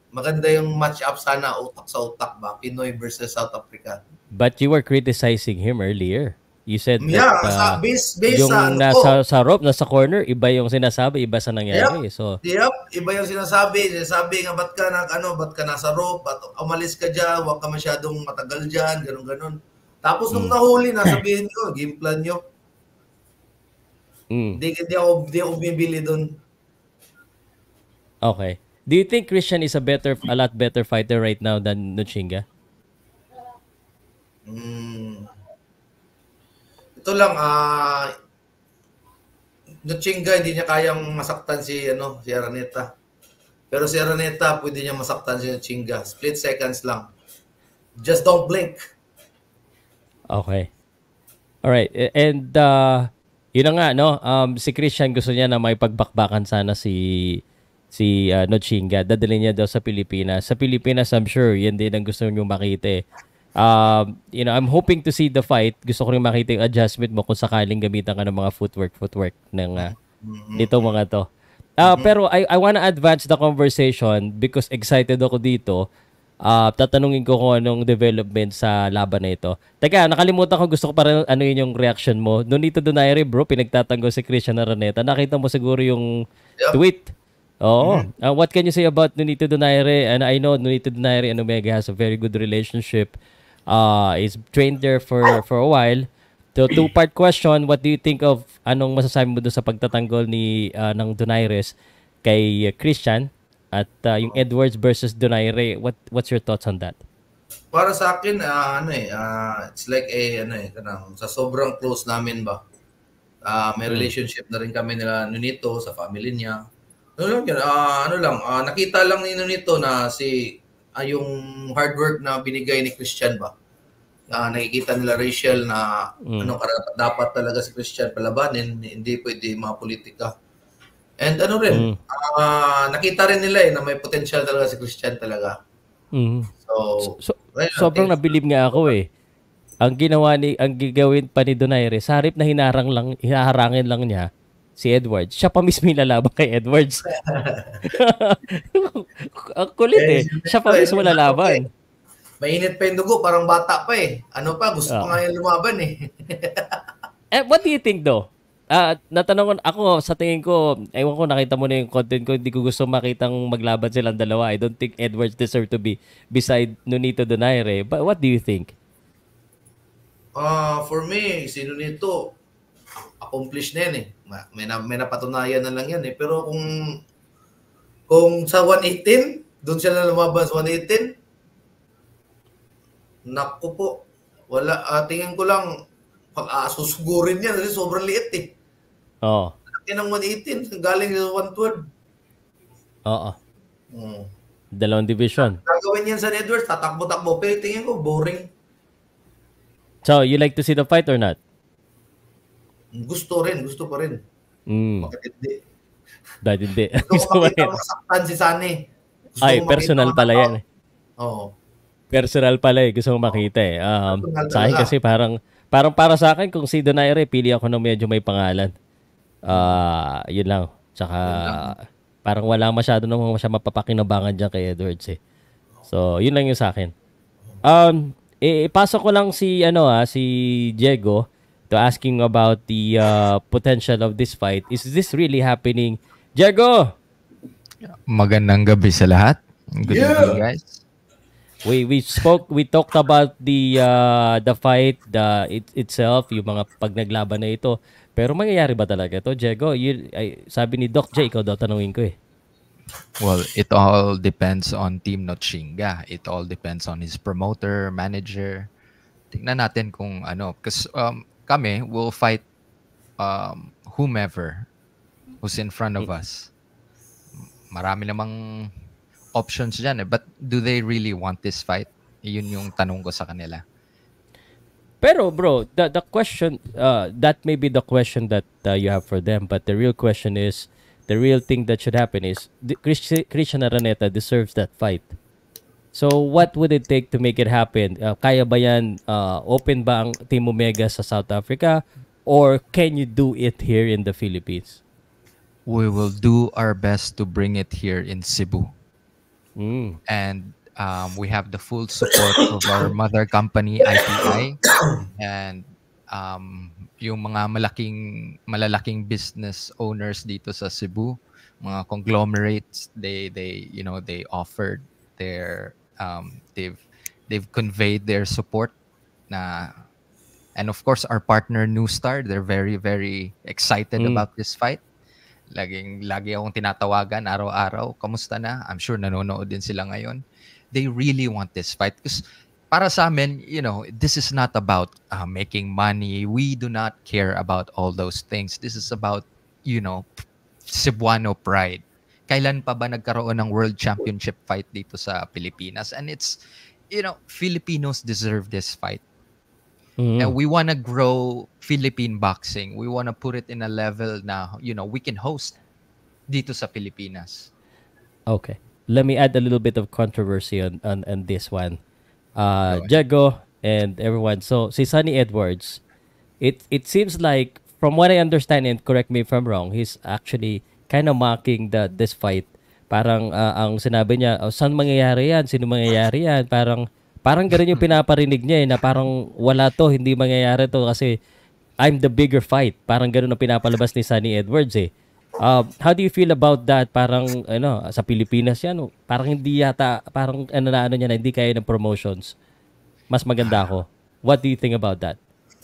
maganda yung match up sana utak sa utak ba Pinoy versus South Africa. But you were criticizing him earlier. You said yeah, that, uh, sa, based, based yung sa, ano nasa, oh, sa rope, nasa corner, iba yung sinasabi, iba sa nangyari. Yep, eh, so, yep, iba yung sinasabi. Sinasabi nga, ba't ka, na, ano, ba't ka nasa rope, at umalis ka dyan, huwag ka masyadong matagal dyan, ganun, ganun. Tapos nung mm. nahuli, nasabihin ko, game plan nyo. Mm. Hindi, hindi ako, hindi ako bibili doon. Okay. Do you think Christian is a better, a lot better fighter right now than Nuchinga? Mm, ito lang ah uh, Nutchinga hindi niya kayang masaktan si ano si Araneta. Pero si Araneta pwede niya masaktan si Nutchinga. Split seconds lang. Just don't blink. Okay. All right. And uh, yun na nga no, um, si Christian gusto niya na may pagbakbakan sana si si uh, ah, Notchinga. Dadalhin niya daw sa Pilipinas. Sa Pilipinas, I'm sure, yan din ang gusto niyo makita eh. Uh, you know, I'm hoping to see the fight. Gusto ko rin makita yung adjustment mo kung sakaling gamitan ka ng mga footwork, footwork ng uh, mga to. Uh, pero I, I want to advance the conversation because excited ako dito. Uh, tatanungin ko kung anong development sa laban na ito. Teka, nakalimutan ko gusto ko para ano yun yung reaction mo. Noon ito Dunayre bro, pinagtatanggol si Christian Araneta. Nakita mo siguro yung yeah. tweet. Oh, Uh, what can you say about Nunito Donaire? And I know Nunito Donaire and Omega has a very good relationship uh, is trained there for for a while. So two-part question, what do you think of anong masasabi mo do sa pagtatanggol ni uh, ng Donaires kay Christian at uh, yung Edwards versus Donaire, what what's your thoughts on that? Para sa akin uh, ano eh, uh, it's like a ano eh, kanang, sa sobrang close namin ba. Uh, may hmm. relationship na rin kami nila Nunito sa family niya. Ano lang yun, uh, ano lang, uh, nakita lang ni Nunito na si uh, yung hard work na binigay ni Christian ba? Uh, nakikita nila Rachel na mm. ano dapat talaga si Christian palabanin, hindi pwede mga politika. And ano rin, mm. uh, nakita rin nila eh na may potential talaga si Christian talaga. Mm. So, so, so sobrang nabilib nga ako eh. Ang ginawa ni ang gigawin pa ni Donaire, sarip na hinarang lang, hinaharangin lang niya si Edwards. Siya pa mismo yung lalaban kay Edwards. Ang kulit eh. Siya pa mismo lalaban. Mainit pa yung dugo, parang bata pa eh. Ano pa, gusto oh. pa ah. nga yung lumaban eh. eh. What do you think though? Ah, uh, natanong ko, ako sa tingin ko, ewan ko nakita mo na yung content ko, hindi ko gusto makitang maglaban silang dalawa. I don't think Edwards deserve to be beside Nonito Donaire. But what do you think? Uh, for me, si Nonito, accomplish na yan eh. May, na, may napatunayan na lang yan eh. Pero kung kung sa 118, doon siya na lumaban sa 118, naku po, wala, uh, tingin ko lang, pag-aasusugurin yan kasi sobrang liit eh. Oo. Oh. Laki ng 118, galing sa 112. Oo. Hmm. Dalawang division. Gagawin yan sa Edwards, tatakbo-takbo. Pero eh. tingin ko, boring. So, you like to see the fight or not? gusto rin, gusto ko rin. Mm. Bakit hindi? Dahil hindi. gusto ko makita masaktan si Sunny. Gusto Ay, personal pala yan. Eh. Oo. Personal pala eh. Gusto ko makita eh. Um, sa akin kasi parang, parang para sa akin, kung si Donaire, pili ako ng medyo may pangalan. Ah, uh, yun lang. Tsaka, parang wala masyado namang siya mapapakinabangan dyan kay Edwards eh. So, yun lang yung sa akin. Um, eh, ipasok ko lang si, ano ah, si Diego to asking about the uh, potential of this fight. Is this really happening? Diego! Magandang gabi sa lahat. Good yeah. evening, guys. We we spoke we talked about the uh, the fight the it, itself yung mga pag naglaban na ito. Pero mangyayari ba talaga to, Diego? You, ay, sabi ni Doc J, ikaw daw tanungin ko eh. Well, it all depends on Team Notchinga. It all depends on his promoter, manager. Tingnan natin kung ano. Because um, kami will fight um, whomever who's in front of us. Marami namang options dyan eh. But do they really want this fight? Yun yung tanong ko sa kanila. Pero bro, the the question uh, that may be the question that uh, you have for them, but the real question is the real thing that should happen is Christian Araneta deserves that fight. So what would it take to make it happen? Uh, kaya ba yan? Uh, open ba ang Team Omega sa South Africa? Or can you do it here in the Philippines? We will do our best to bring it here in Cebu. Mm. And um, we have the full support of our mother company, IPI. And um, yung mga malaking, malalaking business owners dito sa Cebu, mga conglomerates, they, they, you know, they offered their um, they've they've conveyed their support na and of course our partner New Star they're very very excited mm. about this fight laging lagi akong tinatawagan araw-araw kamusta na I'm sure nanonood din sila ngayon they really want this fight because para sa amin you know this is not about uh, making money we do not care about all those things this is about you know Cebuano pride kailan pa ba nagkaroon ng world championship fight dito sa Pilipinas? And it's, you know, Filipinos deserve this fight. Mm-hmm. And we want to grow Philippine boxing. We want to put it in a level na, you know, we can host dito sa Pilipinas. Okay. Let me add a little bit of controversy on on, on this one. Uh, Jago and everyone. So, si Sunny Edwards, it it seems like from what I understand and correct me if I'm wrong, he's actually kind of mocking the this fight. Parang uh, ang sinabi niya, oh, saan mangyayari yan? Sino mangyayari yan? Parang parang ganoon yung pinaparinig niya eh, na parang wala to, hindi mangyayari to kasi I'm the bigger fight. Parang ganoon ang pinapalabas ni Sunny Edwards eh. Uh, how do you feel about that? Parang ano, sa Pilipinas 'yan, parang hindi yata parang ano na ano niya na hindi kaya ng promotions. Mas maganda ako. What do you think about that?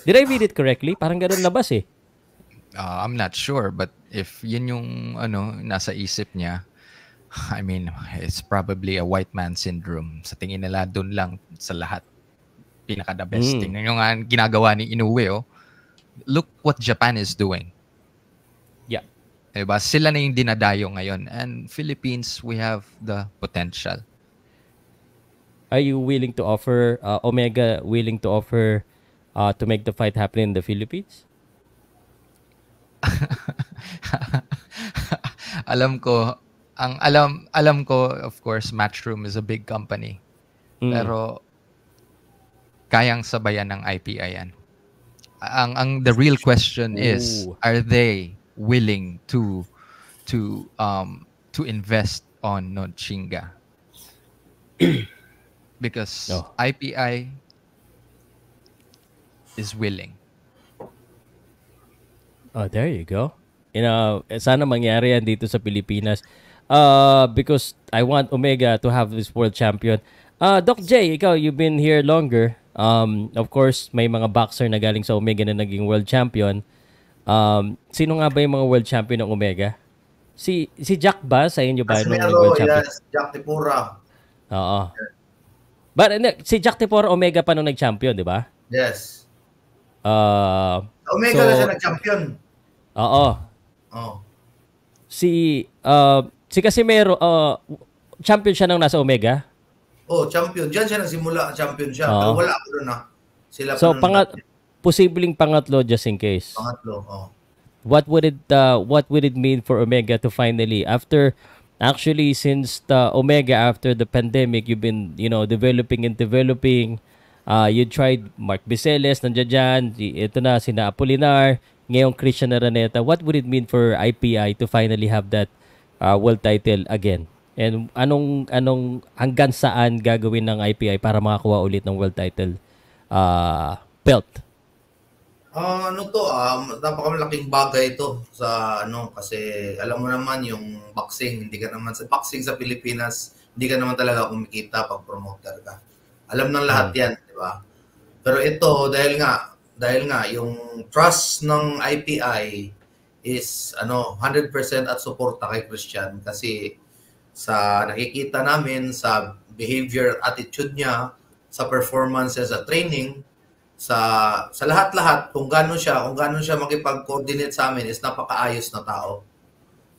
Did I read it correctly? Parang ganoon labas eh. Uh, I'm not sure, but if yun yung ano nasa isip niya, I mean, it's probably a white man syndrome. Sa tingin nila, doon lang sa lahat. Pinaka the best mm. thing. Yung nga ginagawa ni Inoue, oh. look what Japan is doing. Yeah. Diba? Sila na yung dinadayo ngayon. And Philippines, we have the potential. Are you willing to offer, uh, Omega willing to offer uh, to make the fight happen in the Philippines? alam ko, ang alam alam ko of course Matchroom is a big company. Mm. Pero kayang sabayan ng IPI yan. Ang ang the real question is are they willing to to um to invest on Nodchinga? because no. IPI is willing. Oh, there you go. You know, eh, sana mangyari yan dito sa Pilipinas. Uh, because I want Omega to have this world champion. Uh, Doc J, ikaw, you've been here longer. Um, of course, may mga boxer na galing sa Omega na naging world champion. Um, sino nga ba yung mga world champion ng Omega? Si si Jack ba sa inyo ba? Casimero, nung world ano, champion? yes. Jack Tipura. Oo. Yeah. But uh, si Jack Tipura Omega pa nung nag-champion, di ba? Yes. Uh, Omega so, na siya nag-champion. Oo. Oh. Si uh, si Casimero uh, champion siya nang nasa Omega. Oh, champion. Diyan siya nagsimula, champion siya. Oh. Wala ako doon na. Ah. Sila so, pangat posibleng pangatlo just in case. Pangatlo, oh. What would it uh, what would it mean for Omega to finally after actually since the omega after the pandemic you've been you know developing and developing uh you tried Mark Biseles nandiyan dyan ito na sina Apolinar ngayong Christian Araneta, what would it mean for IPI to finally have that uh, world title again? And anong anong hanggang saan gagawin ng IPI para makakuha ulit ng world title uh, belt? Uh, ano to, um, napakamalaking bagay ito sa ano kasi alam mo naman yung boxing, hindi ka naman sa boxing sa Pilipinas, hindi ka naman talaga kumikita pag promoter ka. Alam ng lahat hmm. 'yan, di ba? Pero ito dahil nga dahil nga yung trust ng IPI is ano 100% at suporta kay Christian kasi sa nakikita namin sa behavior attitude niya sa performance sa training sa sa lahat-lahat kung gaano siya kung gaano siya makipag-coordinate sa amin is napakaayos na tao.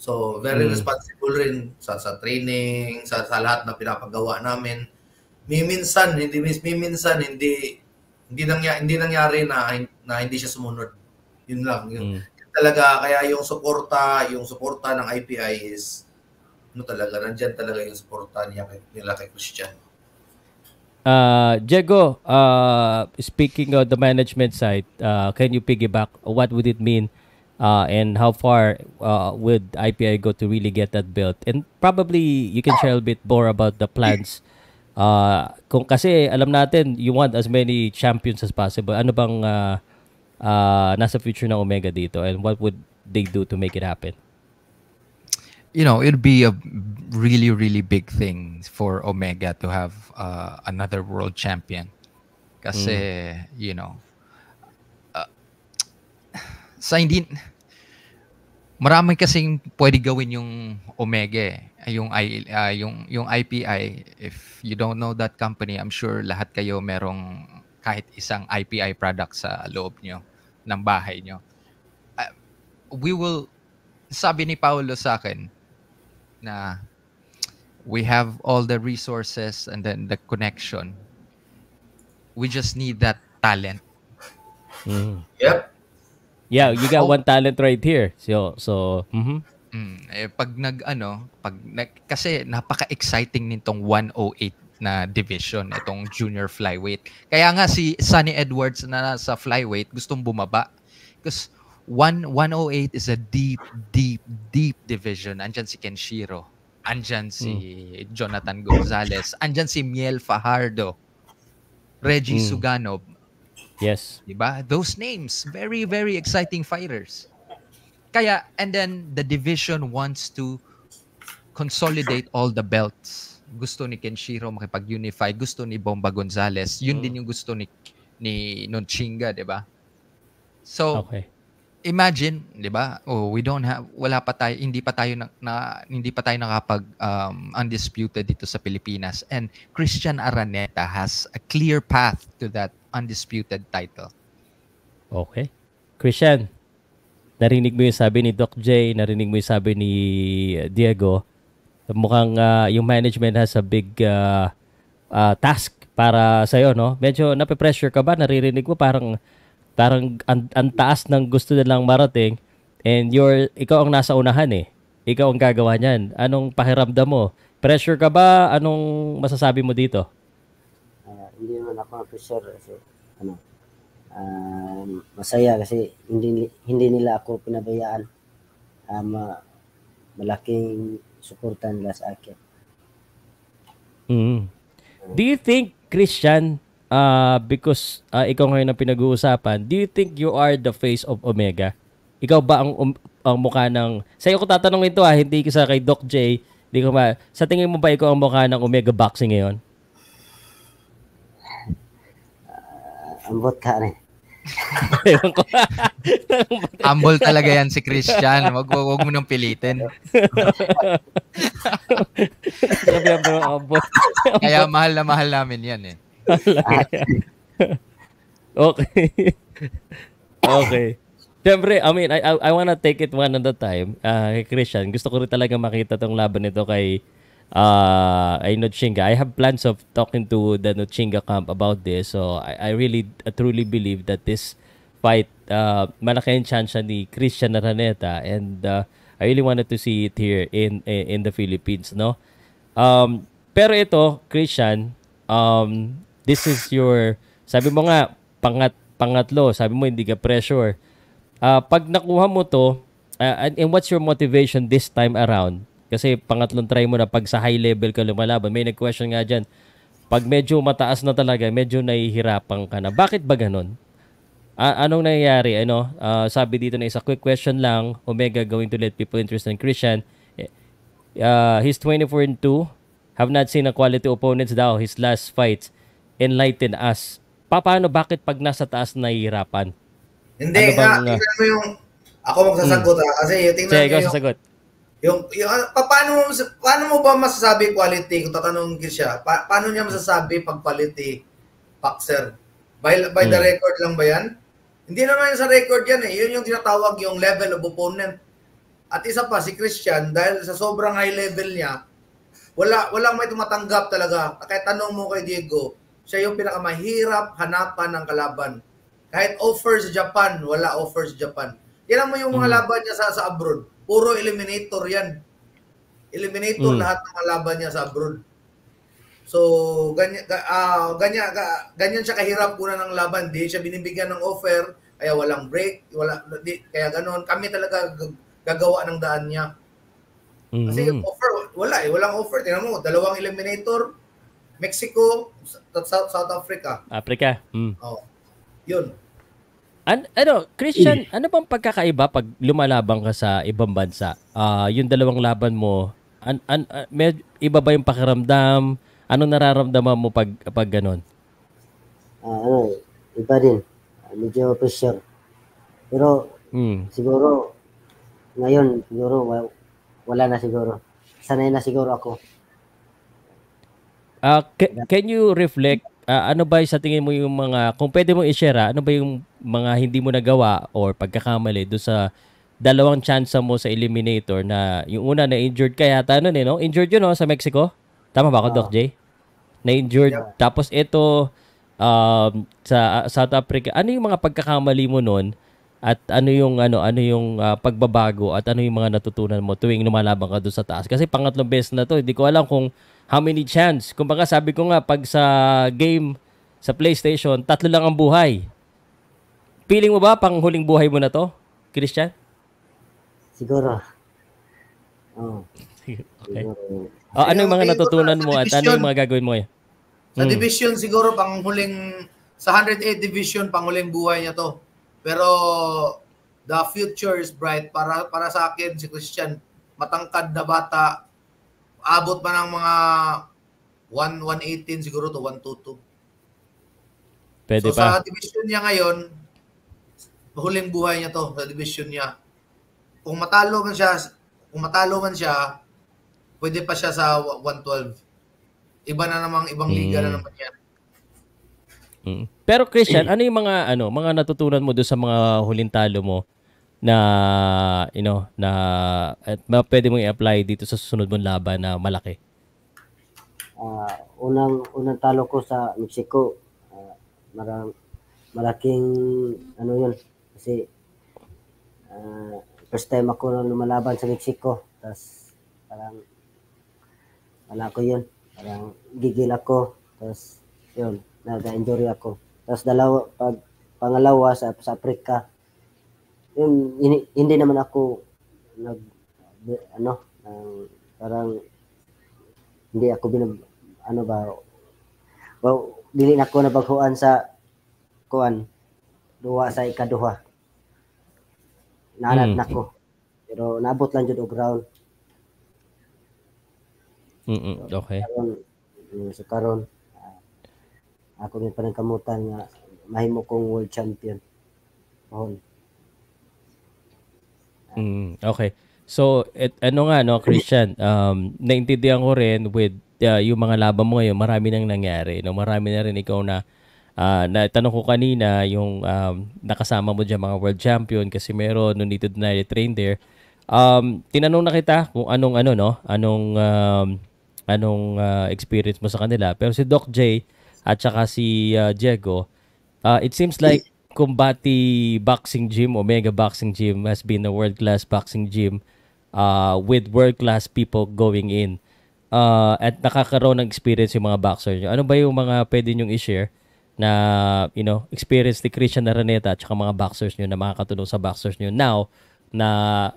So very mm. responsible rin sa sa training, sa sa lahat na pinapagawa namin. Miminsan hindi miminsan hindi hindi nangya hindi nangyari na, na hindi siya sumunod. Yun lang. Yun, mm. talaga, kaya yung suporta, yung suporta ng IPI is, no talaga, nandyan talaga yung suporta niya, nila kay Christian. Uh, Diego, uh, speaking of the management side, uh, can you piggyback? What would it mean Uh, and how far uh, would IPI go to really get that built? And probably you can share a bit more about the plans Uh, kung kasi alam natin, you want as many champions as possible. Ano bang uh, uh, nasa future ng Omega dito and what would they do to make it happen? You know, it'd be a really, really big thing for Omega to have uh, another world champion. Kasi, mm. you know, uh, sa hindi, marami kasing pwede gawin yung Omega eh yung I, uh, yung yung IPI if you don't know that company I'm sure lahat kayo merong kahit isang IPI product sa loob nyo ng bahay nyo uh, we will sabi ni Paolo sa akin na we have all the resources and then the connection we just need that talent mm. yep yeah you got oh. one talent right here so so mm-hmm. Mm, eh pag nag ano, pag nag, kasi napaka-exciting nitong 108 na division itong junior flyweight. Kaya nga si Sunny Edwards na sa flyweight gustong bumaba because 1 108 is a deep deep deep division. Andiyan si Kenshiro, andiyan si mm. Jonathan Gonzalez, andiyan si Miel Fajardo, Reggie mm. Sugano. Yes. 'Di ba? Those names, very very exciting fighters. Kaya, and then the division wants to consolidate all the belts. Gusto ni Kenshiro makipag-unify. Gusto ni Bomba Gonzales. Yun mm. din yung gusto ni, ni Nonchinga di ba? So, okay. imagine, di ba? Oh, we don't have, wala pa tayo, hindi pa tayo, na, na hindi pa tayo nakapag um, undisputed dito sa Pilipinas. And Christian Araneta has a clear path to that undisputed title. Okay. Christian, narinig mo yung sabi ni Doc J, narinig mo yung sabi ni eh, Diego, mukhang uh, yung management has a big uh, uh, task para sa iyo, no? Medyo nape-pressure ka ba? Naririnig mo parang parang ang, ang taas ng gusto nilang marating and you're, ikaw ang nasa unahan eh. Ikaw ang gagawa niyan. Anong pakiramdam mo? Pressure ka ba? Anong masasabi mo dito? Uh, hindi naman ako pressure. Kasi, ano, um, masaya kasi hindi hindi nila ako pinabayaan. Uh, malaking suporta nila sa akin. Mm. Do you think Christian uh, because uh, ikaw ngayon ang pinag-uusapan, do you think you are the face of Omega? Ikaw ba ang, um, ang mukha ng... Sa iyo ko tatanungin ito ah hindi sa kay Doc J. Hindi ko ma... Sa tingin mo ba ikaw ang mukha ng Omega Boxing ngayon? Uh, ang bot ka rin. Eh. Ewan Humble talaga yan si Christian. Wag, wag, wag mo nang pilitin. Sabi ang bro, Kaya mahal na mahal namin yan eh. okay. okay. Siyempre, I mean, I, I, I wanna take it one at a time. Uh, Christian, gusto ko rin talaga makita tong laban nito kay uh, I know I have plans of talking to the Nochinga camp about this. So I, I really uh, truly believe that this fight, uh, malaki ang chance ni Christian Araneta and uh, I really wanted to see it here in in, eh, in the Philippines, no? Um, pero ito, Christian, um, this is your, sabi mo nga, pangat, pangatlo, sabi mo hindi ka pressure. Uh, pag nakuha mo to, uh, and, and what's your motivation this time around kasi pangatlong try mo na pag sa high level ka lumalaban. May nag-question nga dyan. Pag medyo mataas na talaga, medyo nahihirapan ka na. Bakit ba ganun? A- anong nangyayari? Ano? Uh, sabi dito na isa quick question lang. Omega going to let people interested in Christian. Uh, he's 24 2. Have not seen a quality opponents daw. His last fights. Enlighten us. Pa, paano? Bakit pag nasa taas nahihirapan? Hindi, ano bang, ah, na, uh, yung... Ako magsasagot mm. ha, kasi tingnan Sige, niyo yung... sasagot yung, yung ah, paano, mo, paano mo ba masasabi quality kung tatanungin ko siya? Pa, paano niya masasabi pag quality boxer? By, by hmm. the record lang ba yan? Hindi naman sa record yan eh. Yun yung tinatawag yung level of opponent. At isa pa, si Christian, dahil sa sobrang high level niya, wala, walang may tumatanggap talaga. Kahit tanong mo kay Diego, siya yung pinakamahirap hanapan ng kalaban. Kahit offers Japan, wala offers Japan. Yan mo yung mga hmm. laban niya sa, sa abroad Puro eliminator yan. Eliminator mm. lahat ng kalaban niya sa abroad. So, ganyan, uh, ganyan, ganyan siya kahirap kuna ng laban. Di siya binibigyan ng offer, kaya walang break, wala, di, kaya ganoon. Kami talaga gagawa ng daan niya. Mm-hmm. Kasi yung offer, wala eh. Walang offer. Tingnan mo, dalawang eliminator, Mexico, South Africa. Africa. Mm. Oh. Yun. An- ano, Christian, eh. ano bang pagkakaiba pag lumalaban ka sa ibang bansa? Uh, yung dalawang laban mo, an, an, uh, iba ba yung pakiramdam? Ano nararamdaman mo pag, pag ganun? Uh, ano, iba din. Medyo pressure. Pero, mm. siguro, ngayon, siguro, wala na siguro. Sanay na siguro ako. Uh, can, can you reflect uh, ano ba sa tingin mo yung mga, kung pwede mong i-share, ah, ano ba yung mga hindi mo nagawa or pagkakamali do sa dalawang chance mo sa eliminator na yung una na injured ka yata ano eh, no? Injured yun no, sa Mexico? Tama ba ako, uh, Doc ah. J? Na injured. Yeah. Tapos ito, um, sa uh, South Africa, ano yung mga pagkakamali mo noon at ano yung ano ano yung uh, pagbabago at ano yung mga natutunan mo tuwing lumalaban ka doon sa taas kasi pangatlong beses na to hindi ko alam kung how many chance. Kumbaga sabi ko nga, pag sa game, sa PlayStation, tatlo lang ang buhay. Feeling mo ba pang huling buhay mo na to, Christian? Siguro. Oh. okay. Siguro. Oh, ano yung mga natutunan mo at ano yung mga gagawin mo? Eh? Sa hmm. division siguro pang huling sa 108 division pang huling buhay niya to. Pero the future is bright para para sa akin si Christian matangkad na bata abot pa ng mga 1, 118 siguro to 122. Pwede so, pa. sa division niya ngayon, huling buhay niya to sa division niya. Kung matalo man siya, kung matalo man siya, pwede pa siya sa 112. Iba na namang ibang mm. liga na mm. naman yan. Mm. Pero Christian, ano yung mga ano, mga natutunan mo do sa mga huling talo mo na you know na at pwede mong i-apply dito sa susunod mong laban na malaki? Uh, unang unang talo ko sa Mexico. Uh, marang, malaking ano 'yun kasi uh, first time ako na lumalaban sa Mexico. Tapos parang wala ko 'yun. Parang gigil ako. Tapos 'yun, nag-injury ako. Tapos dalawa pag pangalawa sa, sa Africa, yun, hindi, naman ako nag ano um, parang hindi ako binag ano ba well, dili na ko nabaghuan sa kuan duwa sa ikaduha naanat mm. nako pero naabot lang jud og ground mm -mm, okay karon mm, so karon uh, ako gyud panagkamutan nga mahimo kong world champion Oh. Mm, okay. So, et, ano nga, no, Christian, um, naintindihan ko rin with uh, yung mga laban mo ngayon, marami nang nangyari. No? Marami na rin ikaw na, uh, ah, na ko kanina, yung um, nakasama mo dyan mga world champion, kasi meron, no need to deny the train there. Um, tinanong na kita kung anong ano, no? Anong, um, anong uh, experience mo sa kanila. Pero si Doc J at saka si uh, Diego, uh, it seems like Kumbati Boxing Gym, Omega Boxing Gym, has been a world-class boxing gym uh, with world-class people going in. Uh, at nakakaroon ng experience yung mga boxer nyo. Ano ba yung mga pwede nyong i-share na, you know, experience ni Christian Araneta at saka mga boxers nyo na makakatulong sa boxers nyo now na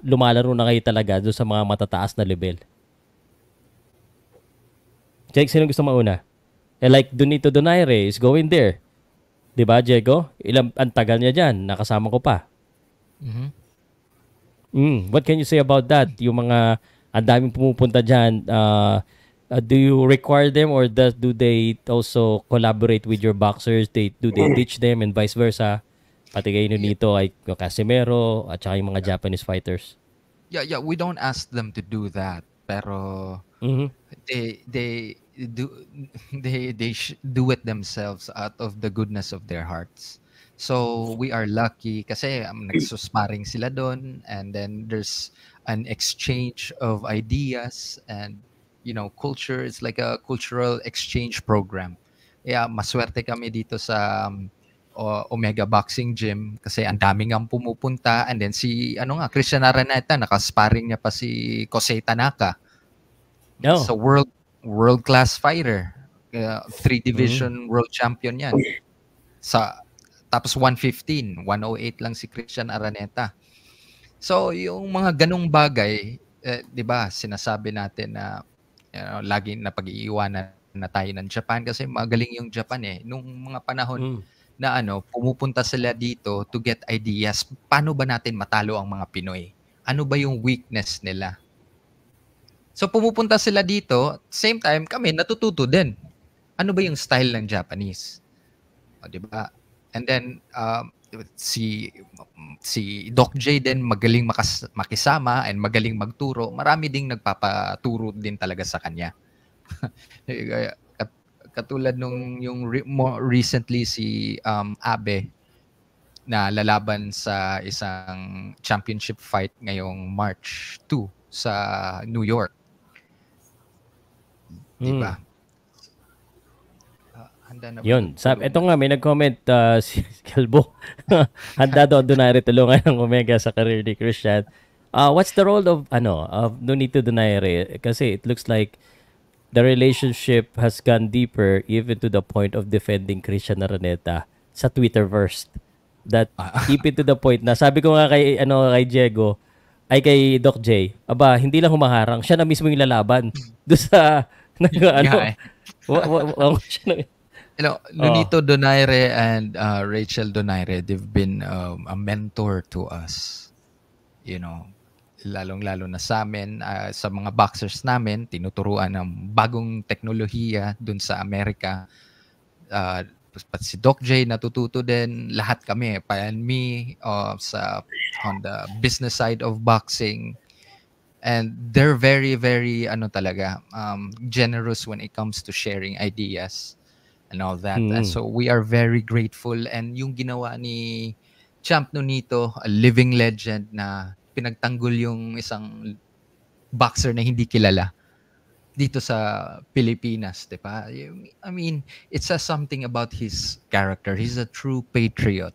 lumalaro na kayo talaga doon sa mga matataas na level? Jake, sino gusto mauna? Eh, like Donito Donaire is going there. 'Di ba, Diego? Ilang ang tagal niya diyan, nakasama ko pa. Mhm. Mm, what can you say about that? Yung mga ang daming pumupunta diyan, uh, uh, do you require them or does do they also collaborate with your boxers? They do they mm. teach them and vice versa? Pati kayo nito ay Casimero at saka yung mga yeah. Japanese fighters. Yeah, yeah, we don't ask them to do that, pero mm-hmm. they they do they they sh- do it themselves out of the goodness of their hearts. So we are lucky kasi um, hmm. nagsusparing sila doon and then there's an exchange of ideas and you know culture it's like a cultural exchange program. yeah, maswerte kami dito sa um, Omega Boxing Gym kasi ang daming ang pumupunta and then si ano nga Christian Araneta nakasparring niya pa si Kosei Tanaka. No. Sa World world-class fighter. Uh, three mm-hmm. division mm-hmm. world champion yan. Sa tapos 115, 108 lang si Christian Araneta. So yung mga ganong bagay, eh, 'di ba, sinasabi natin na you know, lagi na pag-iiwanan na tayo ng Japan kasi magaling yung Japan eh nung mga panahon mm. na ano pumupunta sila dito to get ideas paano ba natin matalo ang mga Pinoy ano ba yung weakness nila So pumupunta sila dito, same time kami natututo din. Ano ba yung style ng Japanese? O, di ba? And then um, si si Doc J din magaling makas, makisama and magaling magturo. Marami ding nagpapaturo din talaga sa kanya. Katulad nung yung re- more recently si um, Abe na lalaban sa isang championship fight ngayong March 2 sa New York Mm. Di hmm. ah, handa na Yun. Sa, ito nga, may nag-comment uh, si Kelbo. handa daw Donaire tulungan ng Omega sa career ni Christian. Uh, what's the role of, ano, of Nonito Donaire? Kasi it looks like the relationship has gone deeper even to the point of defending Christian Araneta sa Twitterverse. That keep it to the point na sabi ko nga kay ano kay Diego ay kay Doc J, aba hindi lang humaharang, siya na mismo yung lalaban do sa Nag, ano? Yeah, eh. wa, wa, wa, wa, siya nag, you know, oh. Lunito oh. Donaire and uh, Rachel Donaire, they've been um, a mentor to us. You know, lalong-lalo na sa amin, uh, sa mga boxers namin, tinuturuan ng bagong teknolohiya dun sa Amerika. Uh, pati si Doc J natututo din, lahat kami, pa and me, uh, sa, on the business side of boxing, and they're very very ano talaga um, generous when it comes to sharing ideas and all that mm. and so we are very grateful and yung ginawa ni Champ Nonito a living legend na pinagtanggol yung isang boxer na hindi kilala dito sa Pilipinas, 'di ba? I mean, it says something about his character. He's a true patriot.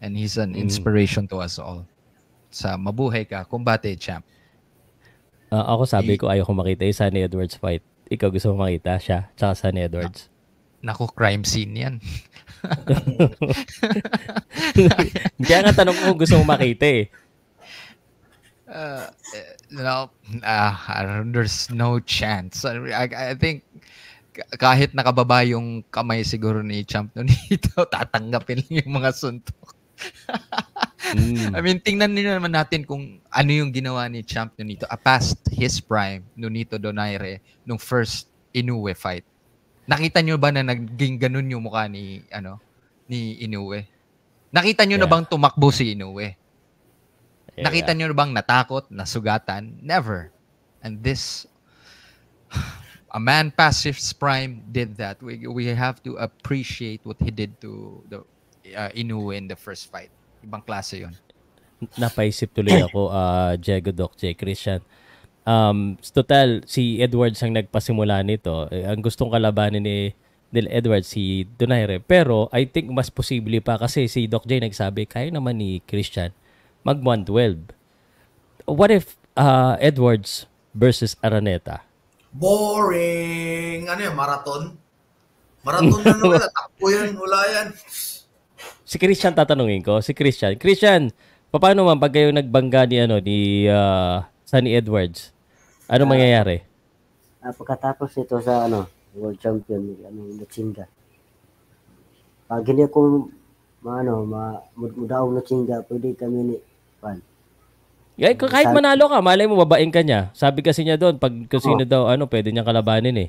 And he's an hmm. inspiration mm. to us all. Sa mabuhay ka, kumbate champ. Uh, ako sabi ko ayaw ko makita yung Sunny Edwards fight. Ikaw gusto mo makita siya, tsaka Sunny Edwards. Na- naku, crime scene yan. Kaya nga tanong ko gusto mo makita eh. Uh, eh, no, uh, ah, ah, there's no chance. I, I, think kahit nakababa yung kamay siguro ni Champ noon dito, tatanggapin yung mga suntok. Mm. I mean, tingnan nyo naman natin kung ano yung ginawa ni Champ Nonito a uh, past his prime, Nonito Donaire, nung first Inoue fight. Nakita nyo ba na naging ganun yung mukha ni, ano, ni Inoue? Nakita nyo yeah. na bang tumakbo si Inoue? Yeah, Nakita yeah. nyo na bang natakot, nasugatan? Never. And this, a man past his prime did that. We, we have to appreciate what he did to the uh, Inoue in the first fight. Ibang klase yon. Napaisip tuloy ako, uh, ah, Jego Doc J. Christian. Um, total, si Edwards ang nagpasimula nito. Eh, ang gustong kalabanin ni nila Edwards, si Donaire. Pero I think mas posible pa kasi si Doc J nagsabi, kaya naman ni Christian mag 112. What if uh, Edwards versus Araneta? Boring! Ano yun, marathon? Marathon na naman, takbo yan, wala yan si Christian tatanungin ko. Si Christian. Christian, paano man pag kayo nagbangga ni ano ni uh, Sunny Edwards? Ano uh, mangyayari? Uh, pagkatapos nito sa ano, World Champion ni ano Lutsinga. Pag hindi ko maano, ma ano, mudaong Lutsinga, pwede kami ni Pan. Yeah, kahit manalo ka, malay mo babaeng kanya. Sabi kasi niya doon, pag kasino oh. daw, ano, pwede niya kalabanin eh.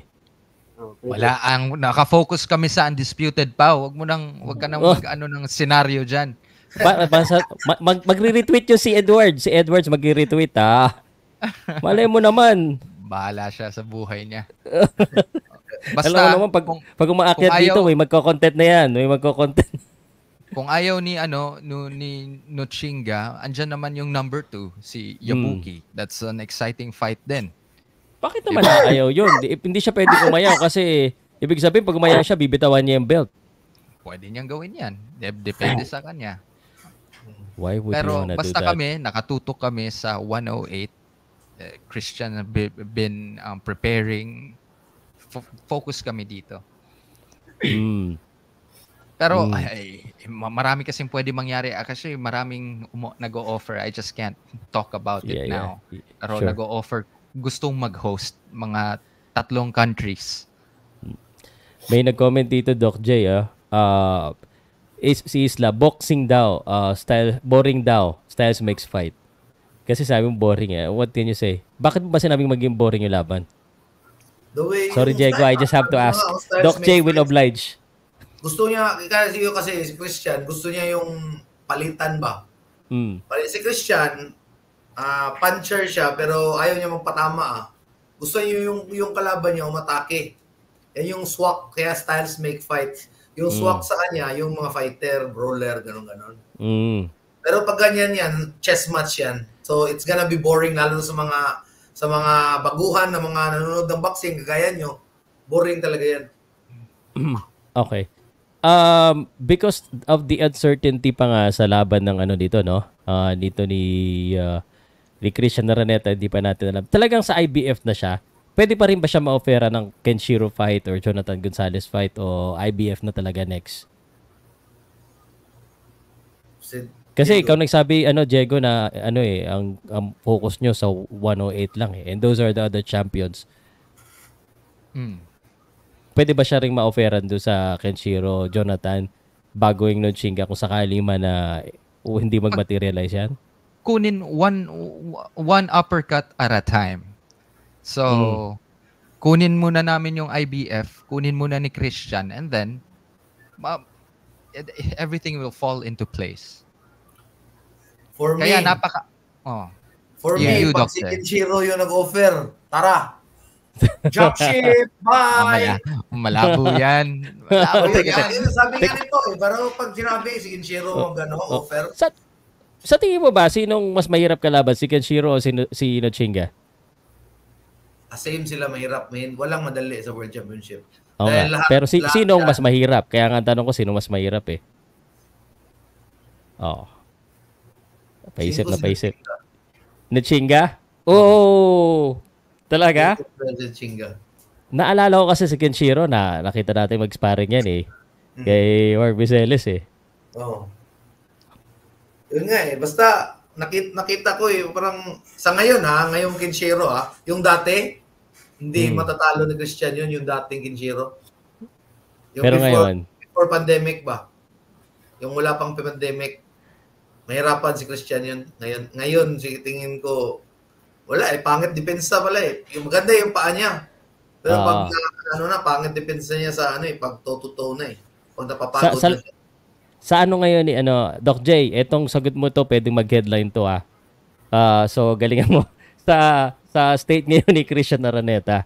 Wala ang nakafocus kami sa undisputed pa. Huwag mo nang huwag ka nang oh. mag-ano ng scenario diyan. ba, basa, mag, magre-retweet 'yung si Edward. Si Edwards magre-retweet ha. Mali mo naman. Bahala siya sa buhay niya. Basta Alam mo naman pag kung, pag umaakyat ayaw, dito, may magko-content na 'yan, may magko-content. kung ayaw ni ano no, ni Nochinga, andiyan naman yung number 2 si Yabuki. Hmm. That's an exciting fight then. Bakit naman diba? ayaw yun? Di, hindi siya pwede umayaw kasi ibig sabihin pag umayaw siya, bibitawan niya yung belt. Pwede niyang gawin yan. Depende sa kanya. Why would Pero you basta do that? kami, nakatutok kami sa 108. Uh, eh, Christian have been um, preparing. F- focus kami dito. Mm. Pero mm. ay, marami kasi pwede mangyari. Ah, kasi maraming umo- nag-o-offer. I just can't talk about it yeah, now. Pero sure. nag-o-offer gustong mag-host mga tatlong countries. May nag-comment dito Doc J ah. Uh, is si Isla boxing daw, uh, style boring daw. Styles makes fight. Kasi sabi mo boring eh. What can you say? Bakit mo ba sinabing maging boring yung laban? The way Sorry Diego, I just have to ask. Doc J will oblige. Gusto niya kasi yung kasi si Christian, gusto niya yung palitan ba? Mm. Pali si Christian, uh, puncher siya pero ayaw niya magpatama ah. Gusto niya yung, yung kalaban niya umatake. Yan yung swak, kaya styles make fights. Yung mm. swak sa kanya, yung mga fighter, brawler, ganun-ganun. Mm. Pero pag ganyan yan, chess match yan. So it's gonna be boring lalo sa mga sa mga baguhan na mga nanonood ng boxing kagaya nyo. Boring talaga yan. Okay. Um, because of the uncertainty pa nga sa laban ng ano dito, no? Uh, dito ni uh, ni Christian Araneta, hindi pa natin alam. Talagang sa IBF na siya. Pwede pa rin ba siya ma-offera ng Kenshiro fight or Jonathan Gonzalez fight o IBF na talaga next? Kasi ikaw nagsabi ano Diego na ano eh ang, ang focus nyo sa 108 lang eh and those are the other champions. Mm. Pwede ba siya ring ma-offeran do sa Kenshiro, Jonathan bago yung Nochinga kung sakali man na uh, hindi magmaterialize yan? kunin one one uppercut at a time. So, mm. kunin muna namin yung IBF, kunin muna ni Christian and then uh, everything will fall into place. For Kaya me, napaka oh. For yeah, me, you, pag si Kenshiro yung nag-offer, tara, Job ship! Bye! Mamaya, malabo yan. Malabo yan. Sabi nga nito eh, Pero pag sinabi, si Inshiro oh, ang oh. offer. Sa, sa tingin mo ba, sinong mas mahirap kalaban? Si Kenshiro o si, si Inochinga? Ah, same sila mahirap, man. Walang madali sa World Championship. Okay. lahat, Pero si, lahat, sinong mas mahirap? Kaya nga tanong ko, sino mas mahirap eh? Oo. Oh. Paisip na paisip. Nachinga? Oo! Oh, talaga? Naalala ko kasi si Kenshiro na nakita natin mag-sparring yan eh. Mm. Kay Orbizeles eh. Oo. Oh. Yun nga eh. Basta, nakita, nakita ko eh, parang sa ngayon ha, ngayong Kinshiro ha, yung dati, hindi hmm. matatalo ni Christian yun, yung dating Kinshiro. Yung Pero before, ngayon? Before pandemic ba? Yung wala pang pandemic, mahirapan si Christian yun. Ngayon, ngayon si tingin ko, wala eh, pangit depensa pala eh. Yung maganda yung paa niya. Pero ah. pag ano na, pangit depensa niya sa ano eh, pag totoo na eh. Pag napapagod sa, sa, na siya sa ano ngayon ni ano, Doc J, etong sagot mo to, pwedeng mag-headline to ah. Uh, so galingan mo sa sa state ngayon ni Christian Araneta.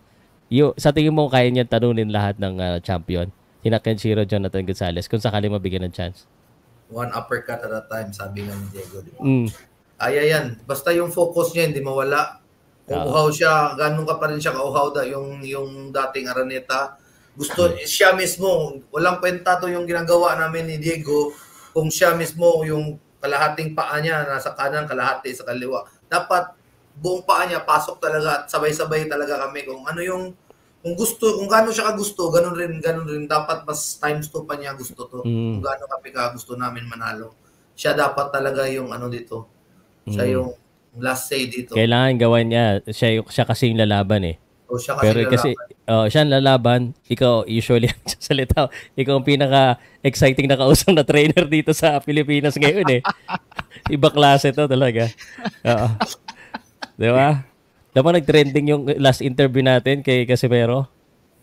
Yo, sa tingin mo kaya niya tanunin lahat ng uh, champion? Hina Kenshiro, Jonathan Gonzalez, kung sakali mabigyan ng chance. One uppercut at a time, sabi nga ni Diego. Mm. Ay, ayan. Basta yung focus niya, hindi mawala. Kung uh, uhaw ah. siya, ganun ka pa rin siya kauhaw da, yung, yung dating Araneta. Gusto siya mismo, walang kwenta to yung ginagawa namin ni Diego kung siya mismo yung kalahating paa niya nasa kanan, kalahati sa kaliwa. Dapat buong paa niya pasok talaga at sabay-sabay talaga kami kung ano yung kung gusto, kung gaano siya kagusto, ganun rin, ganun rin. Dapat mas times two pa niya gusto to. Mm. Kung gaano kami ka gusto namin manalo. Siya dapat talaga yung ano dito. Siya mm. yung last say dito. Kailangan gawan niya. Siya, siya kasi yung lalaban eh. O siya kasi Pero eh, kasi oh, siya lalaban, ikaw usually ang sasalita. Ikaw ang pinaka-exciting na kausap na trainer dito sa Pilipinas ngayon eh. Iba klase to talaga. Oo. Di ba? Diba nag-trending yung last interview natin kay Casimero?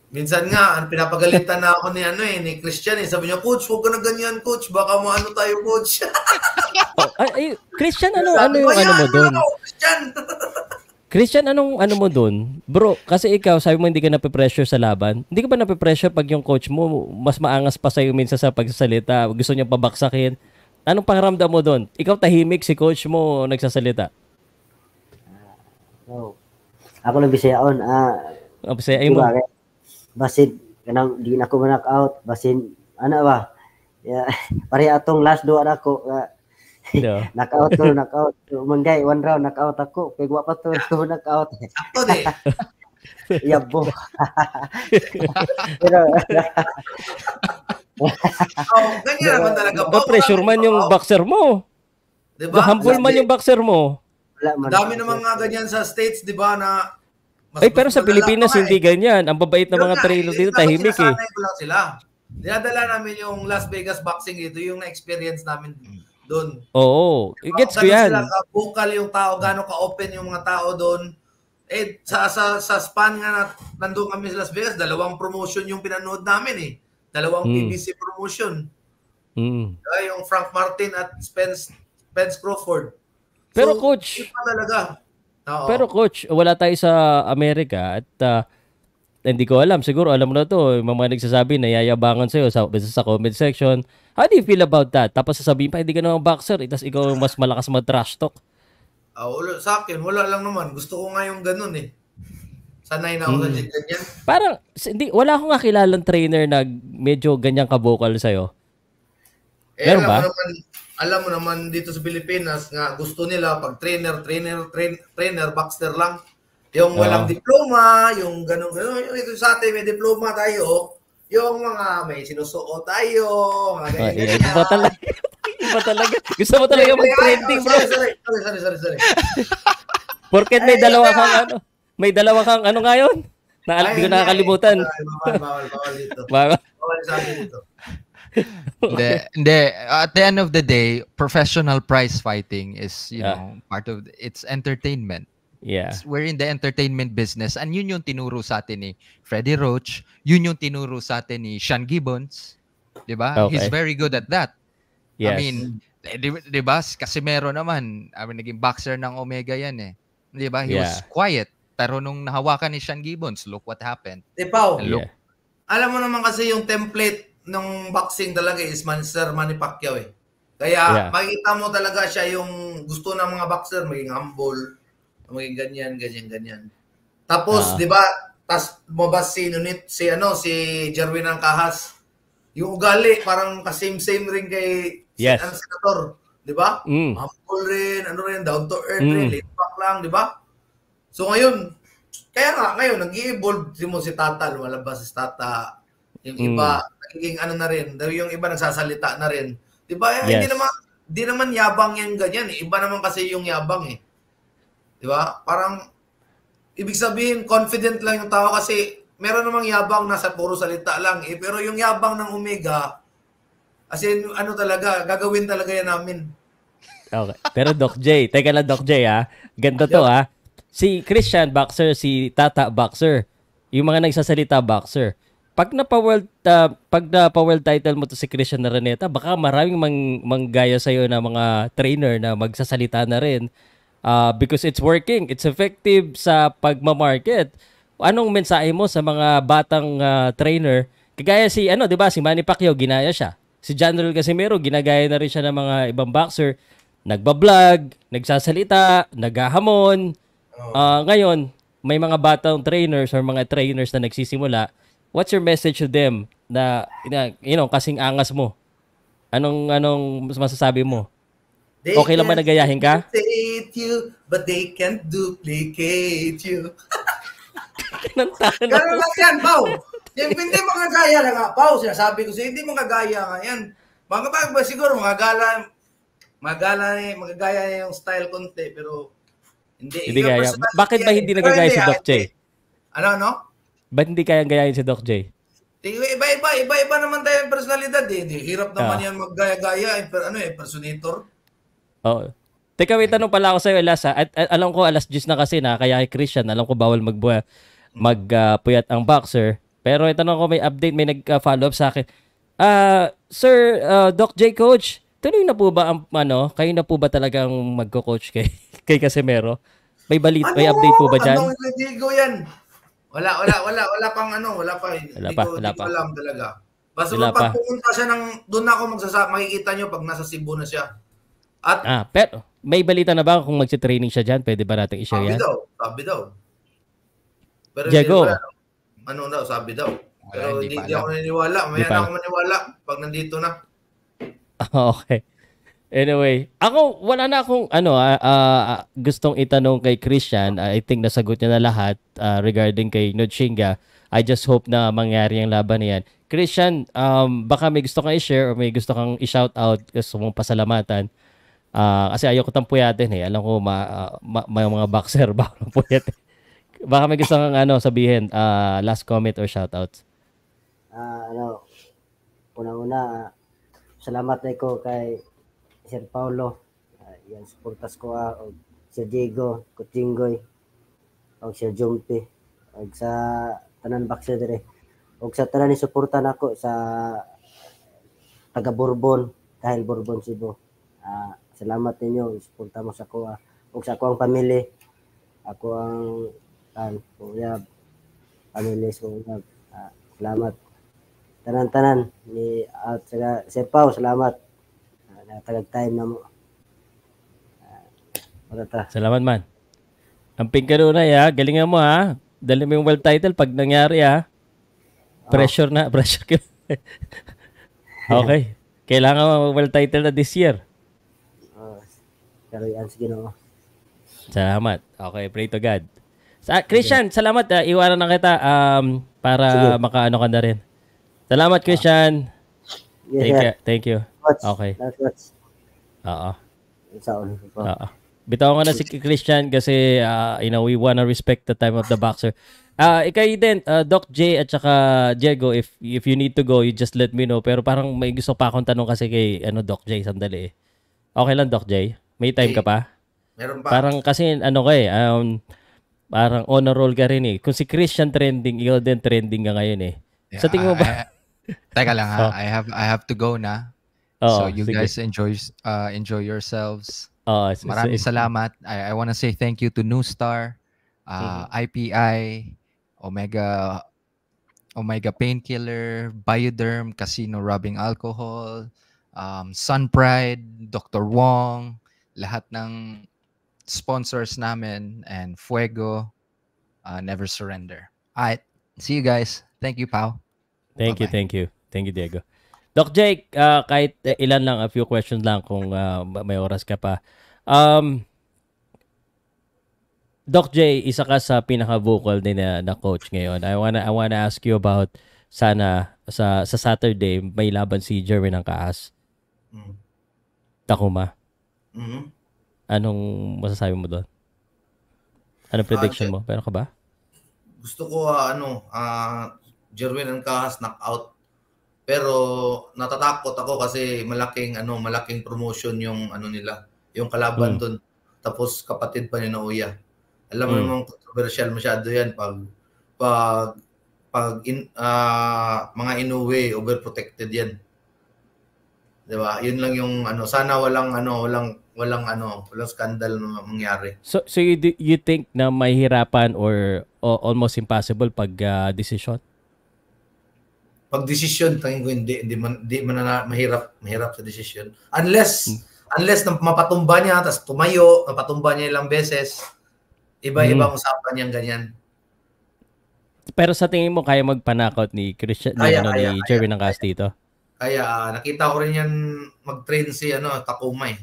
Minsan nga, pinapagalitan na ako ni ano eh, ni Christian eh. Sabi niya, Coach, huwag ka na ganyan, Coach. Baka mo ano tayo, Coach. oh, ay, ay, Christian, ano, ano yung ano mo ano doon? Christian! Christian, anong ano mo doon? Bro, kasi ikaw, sabi mo hindi ka nape-pressure sa laban. Hindi ka ba nape-pressure pag yung coach mo mas maangas pa sa'yo minsan sa pagsasalita, gusto niya pabaksakin? Anong pakiramdam mo doon? Ikaw tahimik, si coach mo nagsasalita. Uh, no. Ako nang bisayaon. Ah, uh, mo. Ba, diba, basin, kanang di na ko manak out. Basin, ano ba? Yeah, pare atong last duwa na ko. Uh, ah, No. knockout to, knockout to. Manggay, one round, knockout ako. Kaya wa pa to, to knockout. Sakto di. Yabo. Pero, oh, ganyan naman talaga. Ba, pressure man yung boxer mo. Diba? Humble man yung boxer mo. Wala Dami naman nga ganyan sa states, di ba, na mas, eh, pero sa Pilipinas hindi eh. ganyan. Ang babait ng mga trainer dito, tahimik eh. sila. Dinadala namin yung Las Vegas boxing dito, yung na-experience namin hmm doon. Oo. Diba? Gets ko yan. Sila, vocal yung tao, gano'ng ka-open yung mga tao doon. Eh, sa, sa, sa span nga na nandun kami sa Las Vegas, dalawang promotion yung pinanood namin eh. Dalawang mm. BBC promotion. Mm. Diba? Yung Frank Martin at Spence, Spence Crawford. So, Pero coach, talaga. Oo. Pero coach, wala tayo sa Amerika at uh, hindi ko alam. Siguro alam mo na to. Yung mga nagsasabi, nayayabangan sa'yo sa, sa comment section How do you feel about that? Tapos sasabihin pa, hindi ka naman boxer, itas eh, ikaw mas malakas mag-trash talk. Ah, uh, sa akin, wala lang naman. Gusto ko nga yung ganun eh. Sanay na ako hmm. sa ganyan. Parang, hindi, wala akong kakilalang trainer na medyo ganyan ka-vocal sa'yo. Eh, Meron ba? naman, alam mo naman dito sa Pilipinas nga gusto nila pag trainer, trainer, train, trainer, boxer lang. Yung walang uh. diploma, yung ganun, ganun. Yung ito sa atin, may diploma tayo yung mga may sinusuot tayo, mga ah, ganyan. iba talaga. iba talaga. Gusto mo talaga mag-trending, bro. Sorry, sorry, sorry, sorry. sorry. Porket may dalawa kang ano, may dalawa kang ano ngayon? Na hindi ko nakakalimutan. Bawal, bawal, bawal dito. Bawal. Bawal sa akin dito. hindi, hindi. At the end of the day, professional prize fighting is, you yeah. know, part of, it's entertainment. Yeah. We're in the entertainment business and yun yung tinuro sa atin ni Freddie Roach, yun yung tinuro sa atin ni Sean Gibbons, 'di ba? Okay. He's very good at that. Yes. I mean, 'di ba? Kasi meron naman, I mean, naging boxer ng Omega 'yan eh. 'Di ba? He yeah. was quiet pero nung nahawakan ni Sean Gibbons, look what happened. Tepaw. Look. Yeah. Alam mo naman kasi yung template ng boxing talaga is Manser Manny Pacquiao eh. Kaya yeah. makikita mo talaga siya yung gusto ng mga boxer maging humble, maging ganyan, ganyan, ganyan. Tapos, uh, di ba, tas mabas si Nunit, ano si ano, si Jerwin ang kahas. Yung ugali, parang kasame-same rin kay yes. ano, Senator. Di ba? Mm. Humble rin, ano rin, down to earth mm. rin, laid back lang, di ba? So ngayon, kaya nga, ngayon, nag-evolve si mo si Tata, lumalabas si Tata. Yung mm. iba, nagiging ano na rin, yung iba nagsasalita na rin. Di ba? Eh, yes. Hindi naman, di naman yabang yan ganyan. Iba naman kasi yung yabang eh. Di ba? Parang, ibig sabihin, confident lang yung tao kasi meron namang yabang nasa puro salita lang eh. Pero yung yabang ng Omega, as in, ano talaga, gagawin talaga yan namin. Okay. Pero Doc J, teka lang Doc J ha. Ganda to ha. Si Christian boxer, si Tata boxer, yung mga nagsasalita boxer. Pag na world uh, ah, pag na world title mo to si Christian Araneta baka maraming mang manggaya sa iyo na mga trainer na magsasalita na rin Uh, because it's working, it's effective sa pagmamarket. Anong mensahe mo sa mga batang uh, trainer? Kagaya si ano, 'di ba, si Manny Pacquiao ginaya siya. Si General Casimero ginagaya na rin siya ng mga ibang boxer. Nagba-vlog, nagsasalita, naghahamon. Uh, ngayon, may mga batang trainers or mga trainers na nagsisimula. What's your message to them na you know, kasing angas mo? Anong anong masasabi mo? They okay lang ba nagayahin ka? you, but they can't duplicate you. Kinantahan ako. Ganun lang yan, Pao. hindi mo kagaya lang, Pao. Sinasabi ko sa'yo, hindi mo kagaya ka yan. Mga kapag ba siguro, mga gala, magagala, magagala, magagaya yung style konti, pero hindi. Hindi kaya. Bakit ba hindi nagagaya si Doc J? Ano, ano? Ba't hindi kaya gayahin si Doc J? Iba-iba, iba-iba naman tayo yung personalidad eh. Hirap naman ah. yan maggaya-gaya, eh. ano eh, personator. Oo. Teka, may tanong pala ako sa'yo, Alas. Ha? At, at, alam ko, alas 10 na kasi na, kaya kay Christian, alam ko bawal magbuya, magpuyat uh, ang boxer. Pero itanong ko, may update, may nag-follow up sa akin. Uh, sir, uh, Doc J. Coach, tuloy na po ba ang, ano, kayo na po ba talagang magko-coach kay, kay Casimero? May balita, ano, may update po ba dyan? Ano, hindi ko yan. Wala, wala, wala, wala pang ano, wala pa. Wala pa, ko, wala pa. alam talaga. Basta wala pag pumunta siya nang, doon ako magsasak, makikita nyo pag nasa Cebu na siya at, ah, pero may balita na ba kung magsi-training siya diyan? Pwede ba nating i-share yan? Sabi daw, sabi daw. Pero Diego. Wala, ano daw, sabi daw. Pero hindi, hindi, ako naniniwala. May na ako maniwala pag nandito na. Ah, okay. Anyway, ako wala na akong ano uh, uh, gustong itanong kay Christian. Uh, I think nasagot niya na lahat uh, regarding kay Nodchinga. I just hope na mangyari ang laban niyan. Christian, um, baka may gusto kang i-share or may gusto kang i-shout out gusto mong pasalamatan Uh, kasi ayoko tang puyatin eh. Alam ko ma, uh, ma, may mga boxer ba puyatin. Baka may gusto kang ano sabihin, uh, last comment or shoutout. Uh, ano, una-una, salamat na ko kay Sir Paulo. Uh, yan, supportas ko ah, o Sir Diego, Kutingoy, o Sir Jumpy, o sa tanan boxer dire. O sa tanan ni suportan ako sa taga Bourbon, dahil Bourbon Cebu. Ah, uh, Salamat ninyo isuporta mo sa ko ah. ug sa akong family Ako ang kan kuyab pamilya sa kuyab. Ah, salamat. Tanan-tanan ni at ah, saka Sepaw, salamat. Ah, Nakatagag time na mo. Ah, ta. Salamat man. Ang na ya, ah, galingan mo ha. Dali mo yung world title pag nangyari ha. Pressure na, pressure ka. okay. Kailangan mo world title na this year. Pero yan, sige no. Oh. Salamat. Okay, pray to God. Sa Christian, okay. salamat. Uh, iwanan na kita um, para sige. makaano ka na rin. Salamat, Christian. Uh, yes, thank, sir. you. thank you. Watch. Okay. Oo. Oo. Bitawan ko na si Christian kasi uh, you know, we wanna respect the time of the boxer. Ah, uh, ikay din, uh, ah, Doc J at saka Diego, if if you need to go, you just let me know. Pero parang may gusto pa akong tanong kasi kay ano Doc J sandali. Okay lang Doc J. May time okay. ka eh, pa? Meron pa. Parang kasi ano ka eh, um, parang on a roll ka rin eh. Kung si Christian trending, ikaw din trending ka ngayon eh. Yeah, Sa tingin mo ba? I, teka lang ha, oh. I have I have to go na. Oh, so you sige. guys enjoy uh, enjoy yourselves. Oh, it's, Maraming it's, salamat. I, I want to say thank you to New Star, mm-hmm. uh, mm-hmm. IPI, Omega Omega Painkiller, Bioderm, Casino Rubbing Alcohol, um, Sun Pride, Dr. Wong, lahat ng sponsors namin and Fuego, uh, Never Surrender. All right. See you guys. Thank you, Pau. Thank Bye-bye. you, thank you. Thank you, Diego. Doc Jake, uh, kahit eh, ilan lang, a few questions lang kung uh, may oras ka pa. Um, Doc J, isa ka sa pinaka-vocal din na, na coach ngayon. I wanna, I wanna ask you about sana sa, sa Saturday, may laban si Jeremy ng Kaas. Mm. Takuma. Mm-hmm. Anong masasabi mo doon? Ano prediction uh, mo? Pero ka ba? Gusto ko uh, ano, uh, Jerwin and Kahas knockout. Pero natatakot ako kasi malaking ano, malaking promotion yung ano nila, yung kalaban mm. doon. Tapos kapatid pa ni Naoya. Alam mo mm. naman controversial masyado 'yan pag pag pag in, uh, mga inuwi overprotected 'yan. 'di ba? 'Yun lang yung ano, sana walang ano, walang walang ano, walang scandal na mangyari. So so you, you think na mahirapan or, or almost impossible pag uh, ah, decision? Pag decision, tingin ko hindi hindi man, hindi man na, mahirap mahirap sa decision. Unless hmm. unless na mapatumba niya tapos tumayo, mapatumba niya ilang beses. iba iba hmm. usapan niyang ganyan. Pero sa tingin mo kaya magpanakot ni Christian kaya, no, kaya, ni kaya, Jeremy ng cast dito? Kaya uh, nakita ko rin yan mag-train si ano, Takuma eh.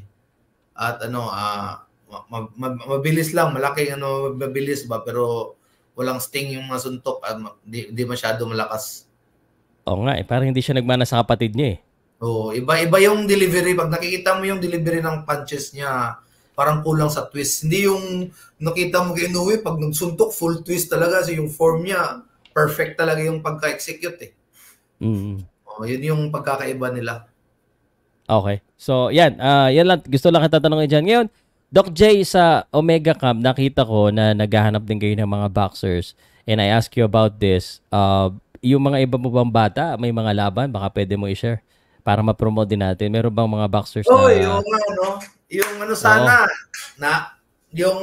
At ano, uh, mag, mag, mabilis lang, malaki ano, mabilis ba pero walang sting yung mga suntok at di, di masyado malakas. Oo nga eh, parang hindi siya nagmana sa kapatid niya eh. Oo, iba-iba yung delivery. Pag nakikita mo yung delivery ng punches niya, parang kulang sa twist. Hindi yung nakita mo kay Inoue, pag nagsuntok, full twist talaga. So yung form niya, perfect talaga yung pagka-execute eh. Mm. Oo, yun yung pagkakaiba nila. Okay. So, yan. Uh, yan lang. Gusto lang kita tanongin dyan. Ngayon, Doc J, sa Omega Camp, nakita ko na naghahanap din kayo ng mga boxers. And I ask you about this. Uh, yung mga iba mo bang bata, may mga laban, baka pwede mo i-share para ma-promote din natin. Meron bang mga boxers oh, na... Oo, yung ano, yung ano sana, oh. na, yung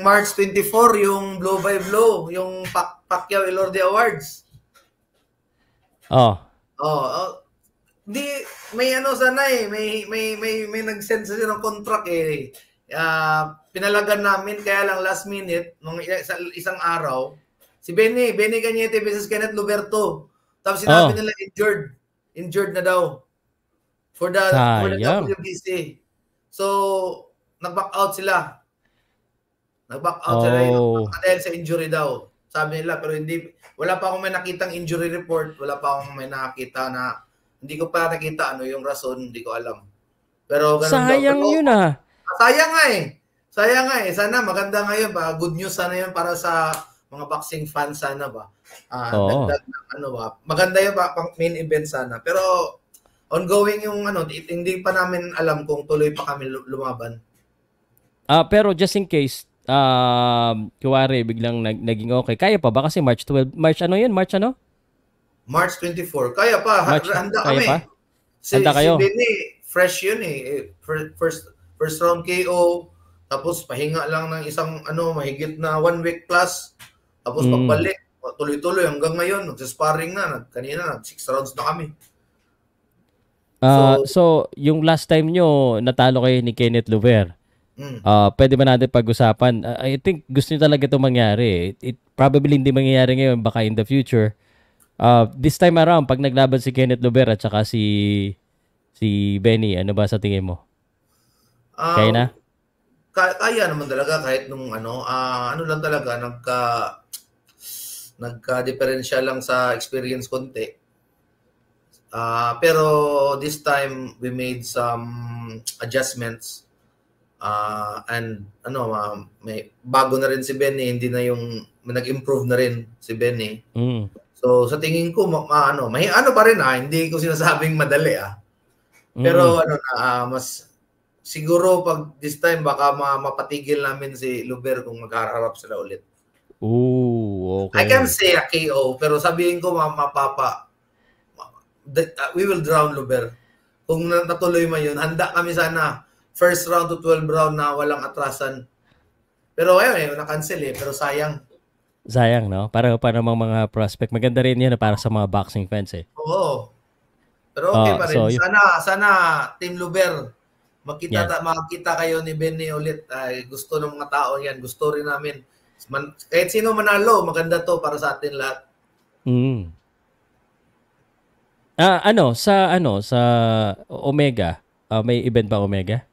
March 24, yung Blow by Blow, yung Pac Pacquiao Elorde Awards. Oh, Oo. Oh, Hindi, oh, may ano sana eh. May, may, may, may nag-send sa ng contract eh. Uh, pinalagan namin, kaya lang last minute, nung isang, isang araw, si Benny, Benny Cañete versus Kenneth Luberto. Tapos sinabi oh. nila injured. Injured na daw. For the, ah, for the WBC. So, nag-back out sila. Nag-back out oh. sila eh, yun. Dahil sa injury daw. Sabi nila, pero hindi, wala pa akong may nakitang injury report. Wala pa akong may nakita na hindi ko pa nakita ano yung rason. Hindi ko alam. Pero ganun Sayang daw. yun ah. ah. Sayang nga eh. Sayang nga eh. Sana maganda ngayon ba. Good news sana yun para sa mga boxing fans sana ba. Uh, Oo. Dagdag, ano ba. Maganda yun ba pang main event sana. Pero ongoing yung ano, hindi pa namin alam kung tuloy pa kami lumaban. Ah, uh, pero just in case, um, uh, kuwari, biglang nag, naging okay, kaya pa ba? Kasi March 12, March ano yun? March ano? March 24. Kaya pa. March, handa kaya kami. Pa? Si, handa kayo. Si Benny, fresh yun eh. eh first, first round KO, tapos pahinga lang ng isang ano, mahigit na one week plus. Tapos mm. pagbalik, tuloy-tuloy hanggang ngayon, nagsasparring na. Kanina, nag six rounds na kami. Uh, so, so, yung last time nyo, natalo kayo ni Kenneth Luver. Mm. Uh, pwede ba natin pag-usapan? Uh, I think gusto niyo talaga ito mangyari. It, it probably hindi mangyayari ngayon, baka in the future. Uh, this time around, pag naglaban si Kenneth Lover at saka si si Benny, ano ba sa tingin mo? Um, kaya na? Kaya, naman talaga kahit nung ano, uh, ano lang talaga, nagka, nagka-diferensya lang sa experience konti. Uh, pero this time, we made some adjustments Uh, and ano, uh, may bago na rin si Benny, hindi na yung nag-improve na rin si Benny. Mm. So sa tingin ko ma, ma ano, may ano pa rin ah, hindi ko sinasabing madali ah. Pero mm. ano na uh, mas siguro pag this time baka ma, mapatigil namin si Luber kung magharap sila ulit. Ooh, okay. I can say a KO pero sabihin ko mapapa ma, uh, we will drown Luber. Kung natuloy man yun, handa kami sana first round to 12 round na walang atrasan. Pero ayun, eh, na-cancel eh. Pero sayang. Sayang, no? Para pa namang mga prospect. Maganda rin yan eh, para sa mga boxing fans eh. Oo. Pero okay oh, pa rin. So, sana, sana Team Luber, makita, yeah. ta, makita kayo ni Benny ulit. Ay, gusto ng mga tao yan. Gusto rin namin. Man, kahit sino manalo, maganda to para sa atin lahat. Mm. Ah, ano, sa ano, sa Omega, uh, may event ba Omega?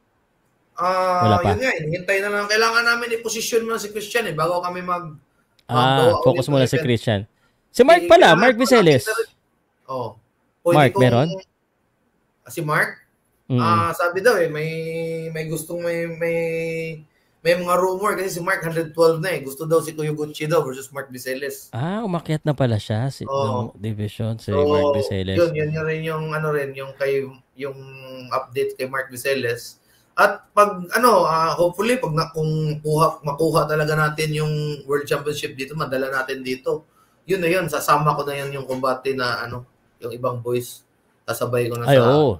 Ah, uh, yun nga, hinintay eh, na lang. Kailangan namin i-position muna si Christian eh bago kami mag Ah, focus muna si Christian. Si Mark eh, pala, Mark Viseles. Oh. Mark, kong, meron? Ah, si Mark? Mm. Ah, uh, sabi daw eh may may gustong may may may mga rumor kasi si Mark 112 na eh. Gusto daw si Kuya Gucci daw versus Mark Biseles. Ah, umakyat na pala siya si oh. ng division si so, Mark Biseles. Yun, yun, yun rin yung ano rin yung kay yung update kay Mark Biseles. At pag ano, uh, hopefully pag na, kung kuha, makuha talaga natin yung World Championship dito, madala natin dito. Yun na yun, sasama ko na yun yung kumbate na ano, yung ibang boys. Kasabay ko na Ay, sa oo.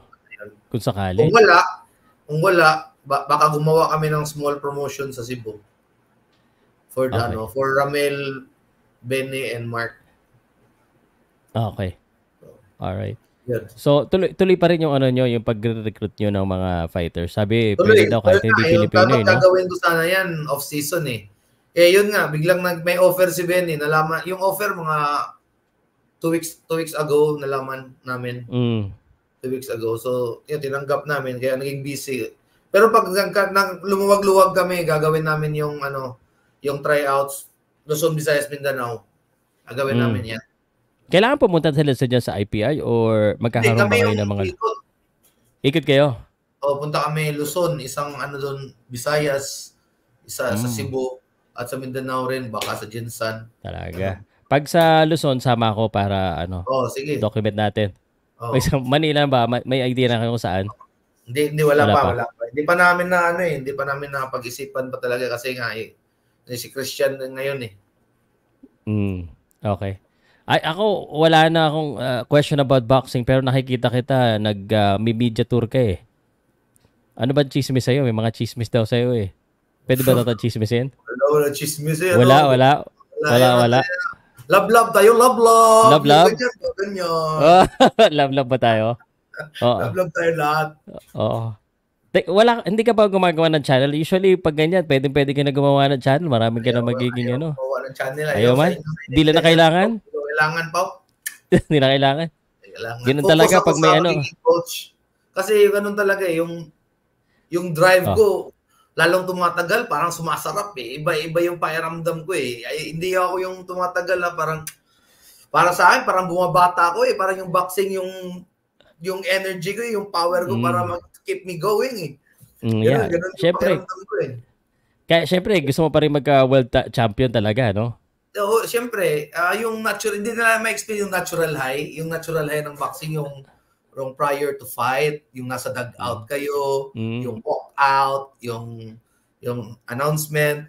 Kung sakali. Kung wala, kung wala, ba, baka gumawa kami ng small promotion sa Cebu. For okay. ano, for Ramel, Benny and Mark. Okay. All right. So tuloy tuloy pa rin yung ano nyo, yung pag-recruit nyo ng mga fighters. Sabi, tuloy, pwede daw kahit hindi Pilipino, eh, no? Gagawin ko sana yan off season eh. Eh yun nga, biglang nag may offer si Benny, nalaman yung offer mga two weeks two weeks ago nalaman namin. Mm. Two weeks ago. So, yun, tinanggap namin kaya naging busy. Pero pag nang lumuwag-luwag kami, gagawin namin yung ano, yung tryouts Luzon, Visayas, Mindanao. Gagawin mm. namin yan. Kailangan pumunta sila sa dyan sa IPI or magkakaroon ba kayo ng mga... Ikot. ikot kayo? O, oh, punta kami Luzon, isang ano doon, Visayas, isa mm. sa Cebu, at sa Mindanao rin, baka sa Jinsan. Talaga. Pag sa Luzon, sama ko para ano, oh, sige. document natin. Oh. sa Manila ba? May idea na kayo kung saan? Hindi, hindi wala, wala pa, pa, wala pa. Hindi pa namin na ano eh, hindi pa namin na pag-isipan pa talaga kasi nga eh, si Christian ngayon eh. Mm, okay. Ay, ako, wala na akong uh, question about boxing pero nakikita kita, nag-media uh, tour ka eh. Ano ba chismis sa'yo? May mga chismis daw sa'yo eh. Pwede ba natin chismis Wala, wala chismis eh. Wala, wala. Wala, wala. Eh, wala. Love, love tayo. Love, love. Love, love. Ganyan, oh, love, love ba tayo? Oo. Love, love tayo lahat. Oo. Wala, hindi ka pa gumagawa ng channel? Usually, pag ganyan, pwede, pwede ka na gumawa ng channel. Maraming ka na magiging ano. Gawa ng channel. Ayaw man? Di na kailangan? kailangan pa. Hindi na kailangan. kailangan. Ganun talaga pag may ano. Coach. Kasi ganun talaga eh, yung yung drive oh. ko lalong tumatagal, parang sumasarap eh. Iba-iba yung pakiramdam ko eh. Ay, hindi ako yung tumatagal na parang para sa akin parang bumabata ako eh. Parang yung boxing yung yung energy ko, eh, yung power ko mm. para mag keep me going eh. Mm, yeah. Ganun, ganun Siyempre. Ko, eh. Kaya syempre gusto mo pa rin magka world ta- champion talaga, no? oh, siyempre, uh, yung natural, hindi nila ma-explain yung natural high. Yung natural high ng boxing, yung, yung prior to fight, yung nasa dugout mm. kayo, mm. yung walk out, yung yung announcement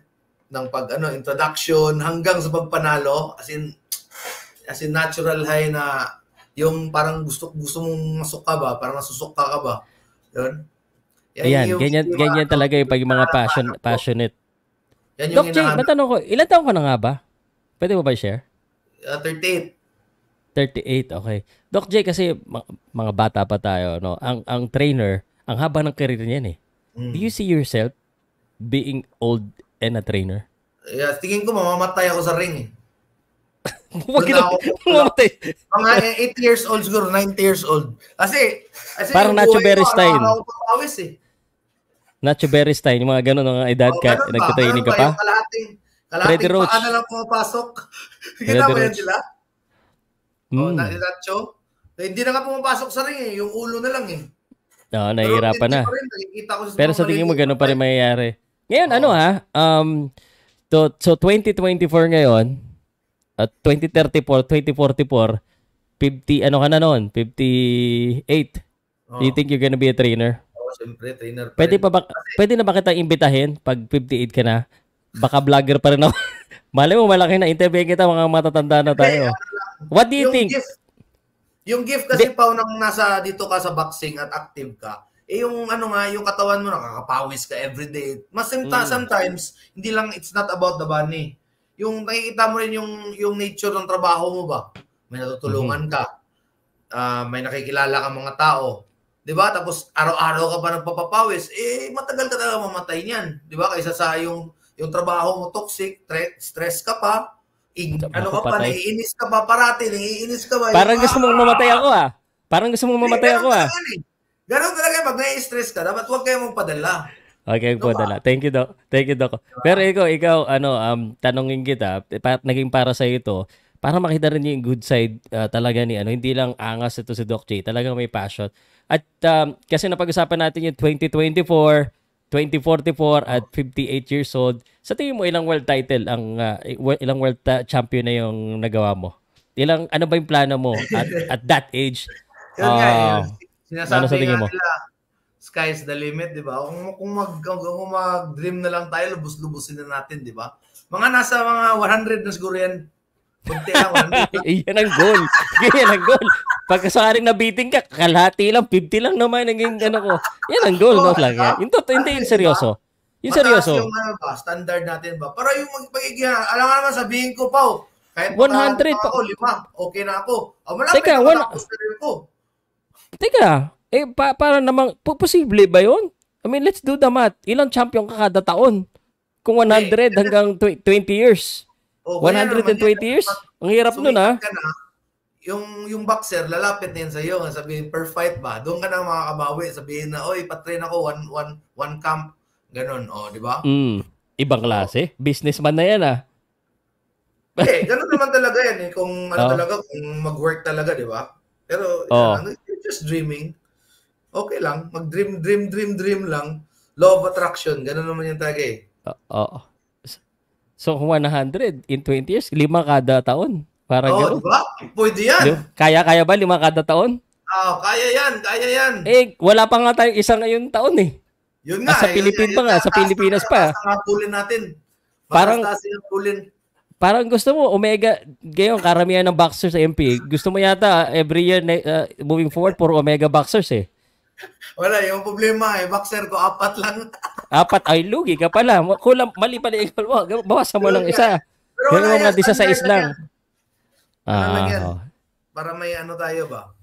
ng pag ano introduction hanggang sa pagpanalo as in as in natural high na yung parang gusto gusto mong masuka ba parang nasusok ka ba yun yan Ayan, yung, ganyan yung, ganyan talaga yung pag mga passion passionate Doc J, matanong ko, ilan taon ka na nga ba? Pwede mo ba i-share? Uh, 38. 38, okay. Doc J, kasi mga, mga bata pa tayo, no? ang, ang trainer, ang haba ng career niya eh. Mm. Do you see yourself being old and a trainer? Yeah, tingin ko mamamatay ako sa ring eh. Huwag na ako. Mamatay. Mga 8 years old siguro, 9 years old. Kasi, kasi Parang Nacho Beristain. Ano, eh. Nacho Beristain, yung mga ganun, mga edad oh, ka, nagtatraining ka pa? Kalahating, Kalating paa na lang pumapasok. Kita mo yan sila? Mm. Oh, na, eh, Hindi na nga pumapasok sa ring eh. Yung ulo na lang eh. No, nahihirapan na. Rin, ko Pero sa tingin mo, ganun pa rin mangyayari. Ngayon, oh. ano ha? Um, to, so, 2024 ngayon, at 2034, 2044, 50, ano ka na noon? 58. Oh. Do you think you're gonna be a trainer? Oo, oh, siyempre, trainer. Pa pwede, pa ba, pwede na ba kita imbitahin pag 58 ka na? Baka vlogger pa rin ako. Malay mo, malaki na. Interview kita, mga matatanda na tayo. What do you yung think? Gift, yung gift kasi, De- Pao, nang nasa dito ka sa boxing at active ka, eh yung ano nga, yung katawan mo nakakapawis ka everyday. Mas simta, mm. sometimes, hindi lang it's not about the money. Yung nakikita mo rin yung, yung nature ng trabaho mo ba? May natutulungan mm-hmm. ka. Uh, may nakikilala ka mga tao. 'Di ba? Tapos araw-araw ka pa nagpapawis, eh matagal ka talaga mamatay niyan. 'Di ba? Kaysa sa yung yung trabaho mo toxic, tre- stress ka pa, in- ano ka pa, naiinis ka pa parati, naiinis ka pa. Eh. Parang gusto mong ah! mamatay ako ah. Parang gusto mong mamatay ako ah. Eh. Ganun talaga, pag nai-stress ka, dapat huwag kayo mong padala. Okay, no, diba? padala. Thank you, Doc. Thank you, Doc. Diba? Pero ikaw, ikaw, ano, um, tanongin kita, eh, pa, naging para sa ito, para makita rin yung good side uh, talaga ni ano, hindi lang angas ito si Doc J, talagang may passion. At um, kasi napag-usapan natin yung 2024, 2044 at 58 years old. Sa tingin mo ilang world title ang uh, ilang world ta- champion na yung nagawa mo? Ilang ano ba yung plano mo at at that age? Yun uh, nga, yun. Eh, ah, sinasabi ano sa tingin mo? Nila, sky's the limit, 'di ba? Kung kung mag kung mag-dream na lang tayo, lubos-lubusin na natin, 'di ba? Mga nasa mga 100 na siguro yan. Kunti lang. yan ang goal. yan ang goal. Pagka sakaling nabiting ka, kalahati lang, 50 lang naman naging ano ko. Yan ang goal, no? Lang yan. Diba? Yung totoo, hindi, yung seryoso. Yung seryoso. Mataas yung ano ba, standard natin ba? Para yung magpagigihan, alam nga naman sabihin ko, pa, oh, kahit 100 pa ako, lima, okay na ako. O, ah, malapit Teka, one... ko. Teka, eh, pa, para namang, posible ba yun? I mean, let's do the math. Ilang champion ka kada taon? Kung 100 okay. hanggang 20 years. Oh, 120 naman, years? Ang hirap so, nun, ha? Ah. Na, yung yung boxer lalapit na yan sa iyo ang sabihin per fight ba doon ka na makakabawi sabihin na oy patrain ako one one one camp ganun oh di ba mm, ibang klase oh. businessman na yan ah eh ganun naman talaga yan eh kung ano oh. talaga kung mag-work talaga di ba pero oh. yan, just dreaming okay lang mag-dream dream dream dream lang law of attraction ganun naman yan talaga eh oo oh, ah, oh. Ah. so kung 100 in 20 years lima kada taon para oh, Diba? Pwede yan. Kaya, kaya ba lima kada taon? Oo, oh, kaya yan, kaya yan. Eh, wala pa nga tayong isang ngayon taon eh. Yun ah, nga. Ah, sa eh, Pilipinas pa nga, sa Pilipinas pa. Tataas natin. Parang, parang gusto mo, Omega, gayon, karamihan ng boxers sa MP. Gusto mo yata, every year, uh, moving forward, puro Omega boxers eh. Wala, yung problema eh, boxer ko, apat lang. apat? Ay, lugi ka pala. Kulang, mali pala yung kalwa. Bawasan mo lang isa. Pero wala, yung mga disa sa islang. Ano lang yan? Para may ano tayo ba?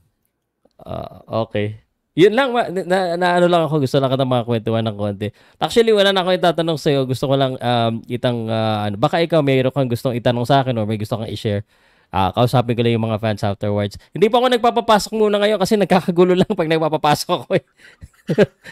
Uh, okay. Yun lang, na, na, na ano lang ako, gusto lang kita makakwentuhan ng konti. Actually, wala na ako itatanong sa'yo. Gusto ko lang um, itang, uh, ano, baka ikaw mayroon kang gustong itanong sa akin or may gusto kang i-share. Uh, kausapin ko lang yung mga fans afterwards. Hindi pa ako nagpapapasok muna ngayon kasi nagkakagulo lang pag nagpapapasok ako. Eh.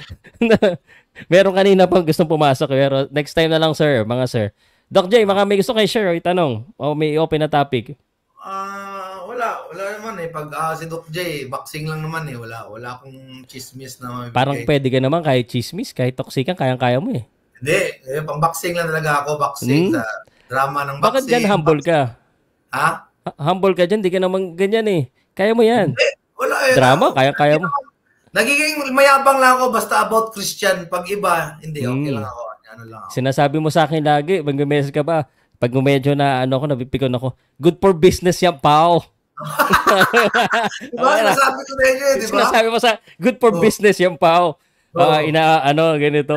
Meron kanina pang gustong pumasok pero next time na lang sir, mga sir. Doc J, baka may gusto kayo share o itanong o may open na topic. Ah, uh, wala, wala naman eh. Pag uh, si Doc J, boxing lang naman eh. Wala, wala akong chismis na mabigay. Parang pwede ka naman kahit chismis, kahit toksikan, kayang-kaya mo eh. Hindi, eh, pang boxing lang talaga ako, boxing hmm? sa drama ng boxing. Bakit dyan humble ka? Ha? Humble ka dyan, hindi ka naman ganyan eh. Kaya mo yan. Hindi, wala eh. Drama, kaya-kaya mo. Nagiging mayabang lang ako basta about Christian. Pag iba, hindi, okay hmm. lang ako. Ano lang ako. Sinasabi mo sa akin lagi, mag-message ka ba, pag medyo na ano ako, nabipikon ako, good for business yan, pao. diba? okay, nasabi ko na yun, eh, di ba? Nasabi mo sa, good for oh. business yan, pao. Oh. Uh, ina ano ganito.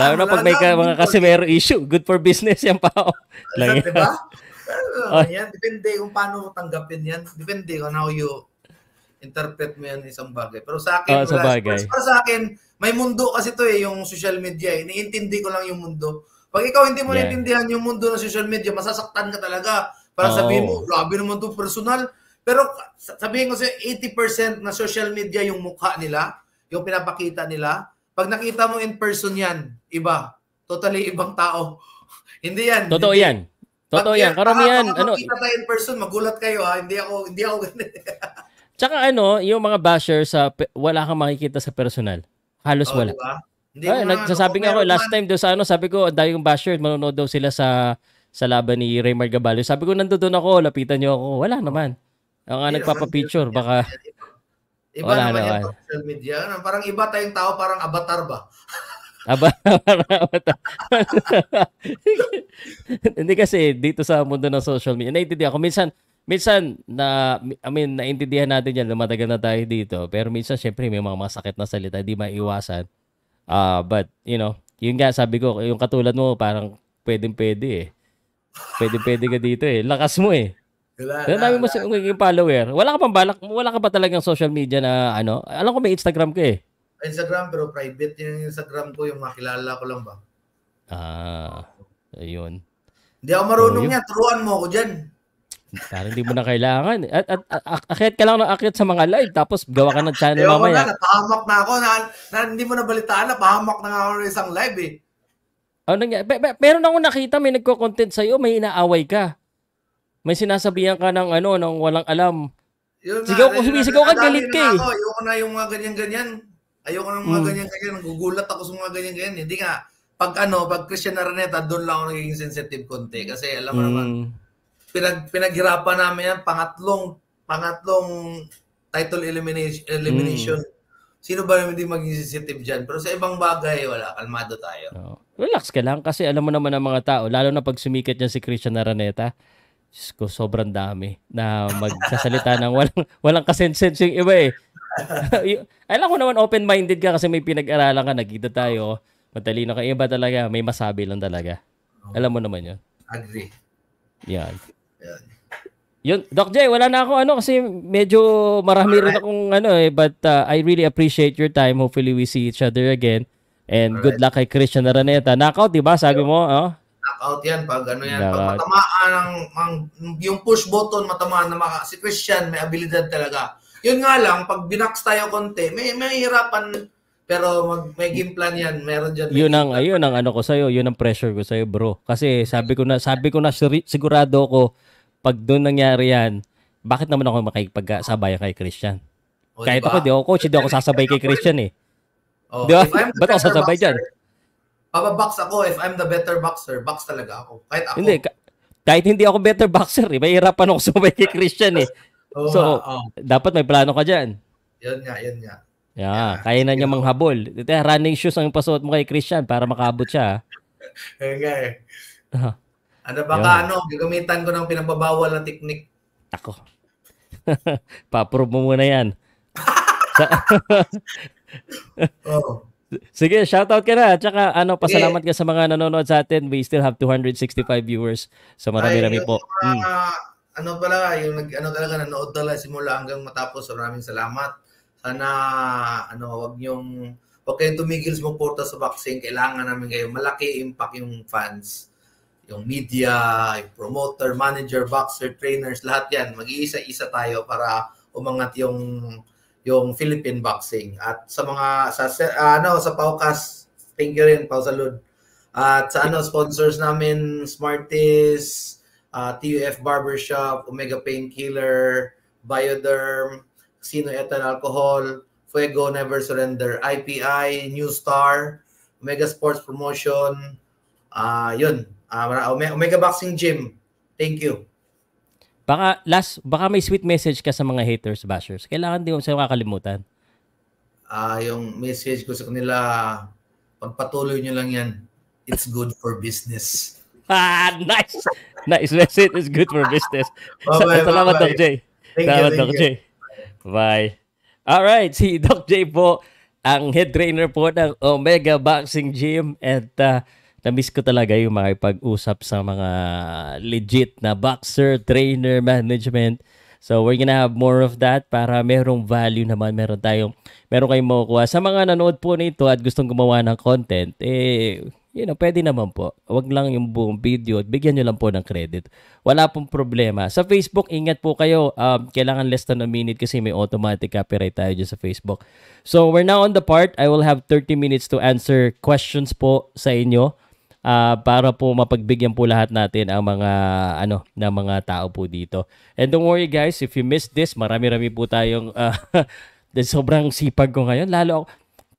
Lalo na pag may ka, mga kasimero issue, good for business yan pao. Lang yan. Diba? Pero, oh. yan, depende kung paano mo tanggapin yan. Depende on how you interpret mo yan isang bagay. Pero sa akin, oh, sa bagay. Para sa akin, may mundo kasi to eh, yung social media. Eh. Iniintindi ko lang yung mundo. Pag ikaw hindi mo yeah. naintindihan yung mundo ng social media, masasaktan ka talaga. Para oh. sabihin mo, grabe naman to personal. Pero sabihin ko sa'yo, 80% na social media yung mukha nila, yung pinapakita nila. Pag nakita mo in person yan, iba. Totally ibang tao. hindi yan. Totoo hindi. yan. Totoo Pag, yan. Karamihan ah, ano. Kita tayo in person, magulat kayo ha. Hindi ako hindi ako ganun. Tsaka ano, yung mga basher sa wala kang makikita sa personal. Halos oh, wala. Diba? Hindi Ay, nagsasabi nga ako, eh, last time doon sa ano, sabi ko, dahil yung basher, manonood daw sila sa sa laban ni Raymar Gabalio. Sabi ko, nandoon ako, lapitan niyo ako. Wala oh. naman. Ang nga nagpapapicture, baka... Iba wala naman, naman. yung social media. Ano, parang iba tayong tao, parang avatar ba? Aba, avatar. Hindi kasi dito sa mundo ng social media, naiintindihan ako. Minsan, minsan na I mean naiintindihan natin 'yan lumatagal na tayo dito pero minsan syempre may mga masakit na salita hindi maiwasan Uh, but, you know, yun nga sabi ko, yung katulad mo, parang pwedeng-pwede eh. Pwede-pwede ka dito eh. Lakas mo eh. Wala na. Dami mo sa yung follower. Wala ka pang balak, wala ka pa talagang social media na ano? Alam ko may Instagram ka eh. Instagram pero private yung Instagram ko, yung makilala ko lang ba. Ah, ayun. Hindi ako marunong oh, yun. yan. Turuan mo ako dyan. Parang hindi mo na kailangan. At, at, at akyat ka lang ng akyat sa mga live tapos gawa ka ng channel Ayoko mamaya. Ayoko na, napahamak na ako. Na, na, hindi mo na balitaan, napahamak na ako ng isang live eh. Ano nga? Pe, pe, meron akong nakita, may nagko-content sa'yo, may inaaway ka. May sinasabihan ka ng ano, ng walang alam. Yun sigaw, na, kung sumisigaw ka, galit ka eh. Ako. Ayoko na yung mga ganyan-ganyan. Ayoko na yung mga mm. ganyan-ganyan. Nagugulat ako sa mga ganyan-ganyan. Hindi nga, pag ano, pag Christian Araneta, doon lang ako naging sensitive konti. Kasi alam mo mm. naman, pinag pinaghirapan namin yan pangatlong pangatlong title elimination elimination. Mm. Sino ba naman hindi maging sensitive diyan? Pero sa ibang bagay wala, kalmado tayo. Oh. Relax ka lang kasi alam mo naman ang mga tao lalo na pag sumikat niya si Christian Araneta. Diyos ko, sobrang dami na magsasalita ng walang, walang kasensense yung iba eh. alam ko naman open-minded ka kasi may pinag-aralan ka, nagkita tayo. Matalino ka. Iba talaga, may masabi lang talaga. Oh. Alam mo naman yun. Agree. Yan. Yun, Doc Jay, wala na ako ano kasi medyo marami Alright. rin akong ano eh but uh, I really appreciate your time. Hopefully we see each other again. And good luck kay Christian Araneta. Knockout, 'di ba? Sabi mo, oh. Knockout 'yan pag ano 'yan. Pag matamaan ang, ang yung push button matamaan na maka, si Christian may abilidad talaga. Yun nga lang pag binax tayo konti, may may hirapan pero mag, may game plan 'yan, meron diyan. Yun ang ayun ang ano ko sa iyo, yun ang pressure ko sa iyo, bro. Kasi sabi ko na sabi ko na sigurado ako pag doon nangyari yan, bakit naman ako makikipagsabayan kay Christian? O, oh, Kahit diba? ako, di ako coach, di ako sasabay kay Christian eh. eh. Oh, di Ba't ako sasabay boxer, dyan? Pababox ako. If I'm the better boxer, box talaga ako. Kahit ako. Hindi, kahit hindi ako better boxer eh, mahirapan ako sumabay kay Christian eh. oh, so, oh. dapat may plano ka dyan. Yun nga, yun nga. Yeah, yeah. kaya na niya you manghabol. Ito, running shoes ang pasuot mo kay Christian para makaabot siya. Ayun ah. nga eh. Uh-huh. Ano baka Yun. ano, gagamitan ko ng pinagbabawal na technique. Ako. Pa-prove mo muna yan. oh. Sige, shoutout ka na. Tsaka ano, pasalamat okay. ka sa mga nanonood sa atin. We still have 265 viewers. So marami-rami po. Mga, mm. Ano pala, yung nag, ano talaga, nanood talaga simula hanggang matapos. maraming salamat. Sana, ano, wag yung, wag kayong tumigil sa porta sa boxing. Kailangan namin kayo. Malaki impact yung fans yung media, yung promoter, manager, boxer, trainers, lahat yan. Mag-iisa-isa tayo para umangat yung yung Philippine boxing. At sa mga sa uh, ano sa Paukas, thank you rin Pausalud. At sa ano sponsors namin Smarties, uh, ah, TUF Barbershop, Omega Painkiller, Bioderm, Sino Ethan Alcohol, Fuego Never Surrender, IPI, New Star, Omega Sports Promotion, ah uh, yun, uh, Omega Boxing Gym. Thank you. Baka last baka may sweet message ka sa mga haters bashers. Kailangan din mo sa kakalimutan. Ah, uh, yung message ko sa kanila pagpatuloy niyo lang 'yan. It's good for business. Ah, nice. nice message. It's good for business. Bye-bye, Salamat, bye-bye. Doc J. Thank Salamat, you, Doc you. J. Bye. All right, si Doc J po ang head trainer po ng Omega Boxing Gym at uh, na-miss ko talaga yung mga pag usap sa mga legit na boxer, trainer, management. So we're gonna have more of that para merong value naman, meron tayong, meron kayong makukuha. Sa mga nanood po nito at gustong gumawa ng content, eh, you know, pwede naman po. Huwag lang yung buong video at bigyan nyo lang po ng credit. Wala pong problema. Sa Facebook, ingat po kayo. Um, kailangan less than a minute kasi may automatic copyright tayo dyan sa Facebook. So we're now on the part, I will have 30 minutes to answer questions po sa inyo uh, para po mapagbigyan po lahat natin ang mga ano na mga tao po dito. And don't worry guys, if you missed this, marami-rami po tayong uh, sobrang sipag ko ngayon. Lalo ako,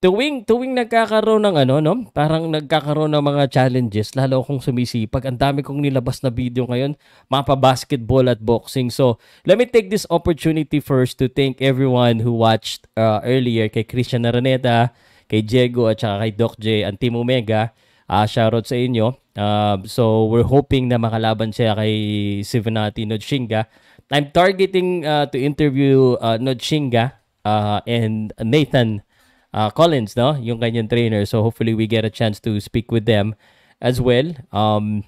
tuwing tuwing nagkakaroon ng ano no, parang nagkakaroon ng mga challenges, lalo kung sumisipag. Ang dami kong nilabas na video ngayon, mapa basketball at boxing. So, let me take this opportunity first to thank everyone who watched uh, earlier kay Christian Araneta, kay Diego at saka kay Doc J, Team Omega. Uh, shoutout sa inyo. Uh, so we're hoping na makalaban siya kay Sivanati Nodshinga. I'm targeting uh, to interview uh, Nodshinga uh, and Nathan uh, Collins, no? Yung kanyang trainer. So hopefully we get a chance to speak with them as well. Um,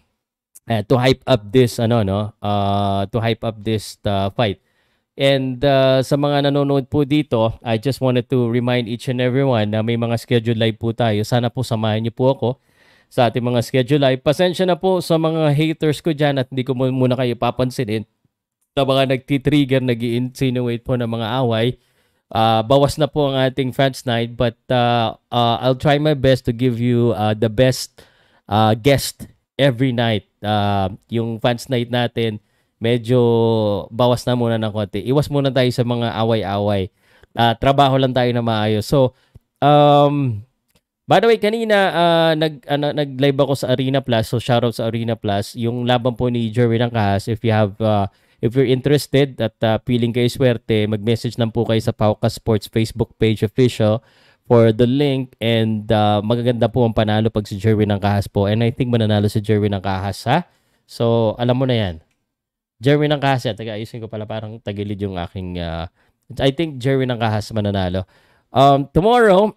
uh, to hype up this ano no uh, to hype up this uh, fight and uh, sa mga nanonood po dito I just wanted to remind each and everyone na may mga scheduled live po tayo sana po samahan niyo po ako sa ating mga schedule ay Pasensya na po sa mga haters ko dyan at hindi ko muna kayo papansinin na mga nagtitrigger, nag insinuate po ng mga away. Uh, bawas na po ang ating fans night but uh, uh, I'll try my best to give you uh, the best uh, guest every night. Uh, yung fans night natin, medyo bawas na muna ng konti. Iwas muna tayo sa mga away-away. Uh, trabaho lang tayo na maayos. So, um, By the way, kanina uh, nag uh, nag-live ako sa Arena Plus, so shoutout sa Arena Plus, yung laban po ni Jerwin Angkas, if you have uh, if you're interested at uh, feeling kayo swerte, mag-message lang po kayo sa Pauka Sports Facebook page official for the link and uh, magaganda po ang panalo pag si Jerwin Angkas po. And I think mananalo si Jerwin Angkas ha. So, alam mo na 'yan. Jerwin Angkas, taga ayusin ko pala parang tagilid yung aking uh, I think Jerwin Angkas mananalo. Um, tomorrow,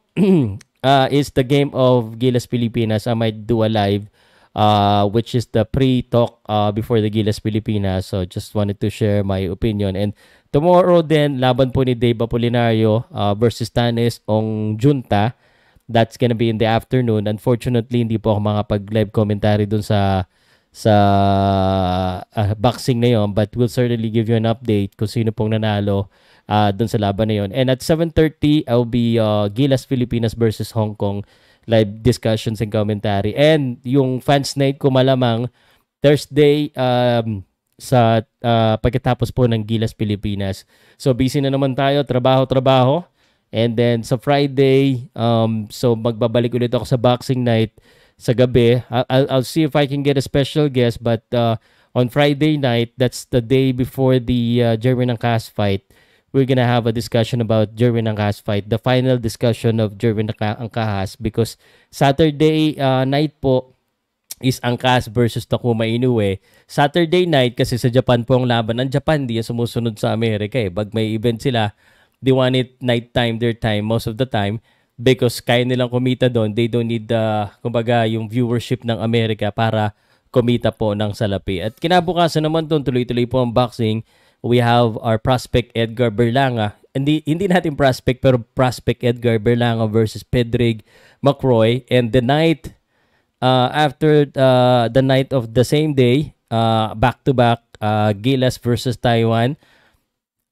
uh, is the game of Gilas Pilipinas. I might do a live, uh, which is the pre-talk uh, before the Gilas Pilipinas. So just wanted to share my opinion. And tomorrow then, laban po ni Dave Apolinario uh, versus Tanis Ong Junta. That's gonna be in the afternoon. Unfortunately, hindi po ako makapag-live commentary dun sa sa uh, boxing na yon but we'll certainly give you an update kung sino pong nanalo uh, ah, doon sa laban na yon. And at 7.30, I'll be uh, Gilas Filipinas versus Hong Kong live discussions and commentary. And yung fans night ko malamang Thursday um, sa uh, pagkatapos po ng Gilas Pilipinas. So busy na naman tayo, trabaho-trabaho. And then sa Friday, um, so magbabalik ulit ako sa boxing night sa gabi. I'll, I'll see if I can get a special guest but uh, on Friday night, that's the day before the uh, Jeremy Nangkas fight, we're gonna have a discussion about Jeremy Nangkas fight, the final discussion of Jeremy Nangkas because Saturday uh, night po is Angkas versus Takuma Inoue. Saturday night kasi sa Japan po ang laban. Ang Japan di sumusunod sa Amerika eh. Bag may event sila, they want it night time, their time, most of the time because kaya nilang kumita doon. They don't need, uh, kumbaga, yung viewership ng Amerika para kumita po ng salapi. At kinabukasan naman doon, tuloy-tuloy po ang boxing. We have our prospect Edgar Berlanga. Hindi, hindi natin prospect, pero prospect Edgar Berlanga versus Pedrig McCroy. And the night, uh, after uh, the night of the same day, uh, back-to-back, -back, uh, Gilas versus Taiwan.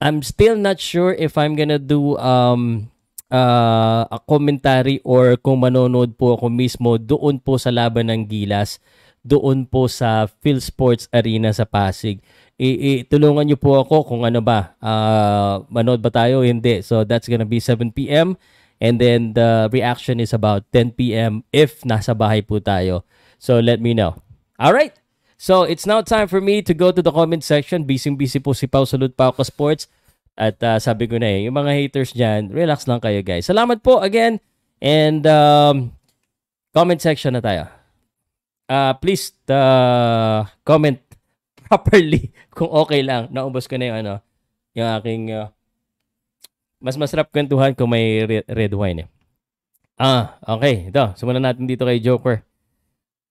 I'm still not sure if I'm gonna do um, uh, ah, a commentary or kung manonood po ako mismo doon po sa laban ng Gilas, doon po sa Phil Sports Arena sa Pasig. I, niyo po ako kung ano ba, uh, manood ba tayo? Hindi. So that's gonna be 7 p.m. And then the reaction is about 10 p.m. if nasa bahay po tayo. So let me know. All right. So it's now time for me to go to the comment section. Bising-busy po si Pau Salud ako Sports. At uh, sabi ko na eh, yung mga haters dyan, relax lang kayo guys. Salamat po again. And um, comment section na tayo. Uh, please uh, comment properly kung okay lang. Naubos ko na yung ano, yung aking uh, mas masarap kwentuhan kung may re- red wine eh. Ah, okay. Ito, simulan natin dito kay Joker.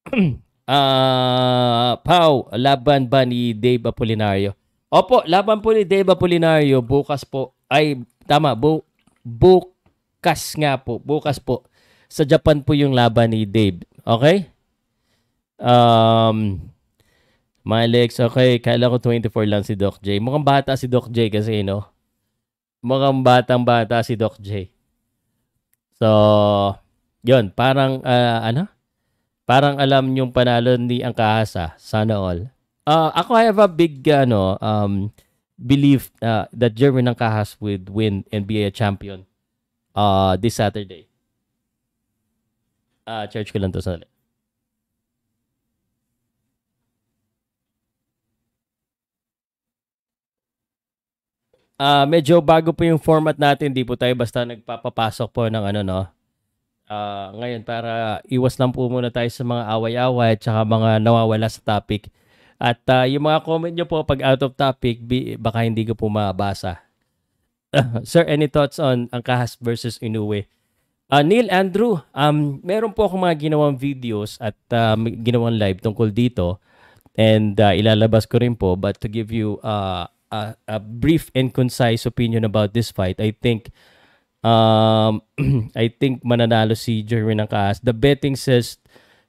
Ah, uh, Pau, laban ba ni Dave Apolinario? Opo, laban po ni Deva Polinario bukas po. Ay, tama, bu bukas nga po. Bukas po. Sa Japan po yung laban ni Dave. Okay? Um, my legs, okay. Kala ko 24 lang si Doc J. Mukhang bata si Doc J kasi, no? Mukhang batang bata si Doc J. So, yun. parang, uh, ano? Parang alam yung panalo ni Angkasa. Sana all. Uh, ako, I have a big, ano, um, belief uh, that Jeremy ng Kahas would win NBA champion uh, this Saturday. Uh, church ko lang to sandali. Uh, medyo bago po yung format natin, di po tayo basta nagpapapasok po ng ano no. Uh, ngayon para iwas lang po muna tayo sa mga away-away at saka mga nawawala sa topic at uh, yung mga comment nyo po pag out of topic, be, baka hindi ko po mabasa. Sir, any thoughts on Angkahas versus Inoue? Uh, Neil, Andrew, um, meron po akong mga ginawang videos at uh, ginawang live tungkol dito and uh, ilalabas ko rin po. But to give you uh, a, a brief and concise opinion about this fight, I think um, I think mananalo si Jeremy Angkahas. The betting says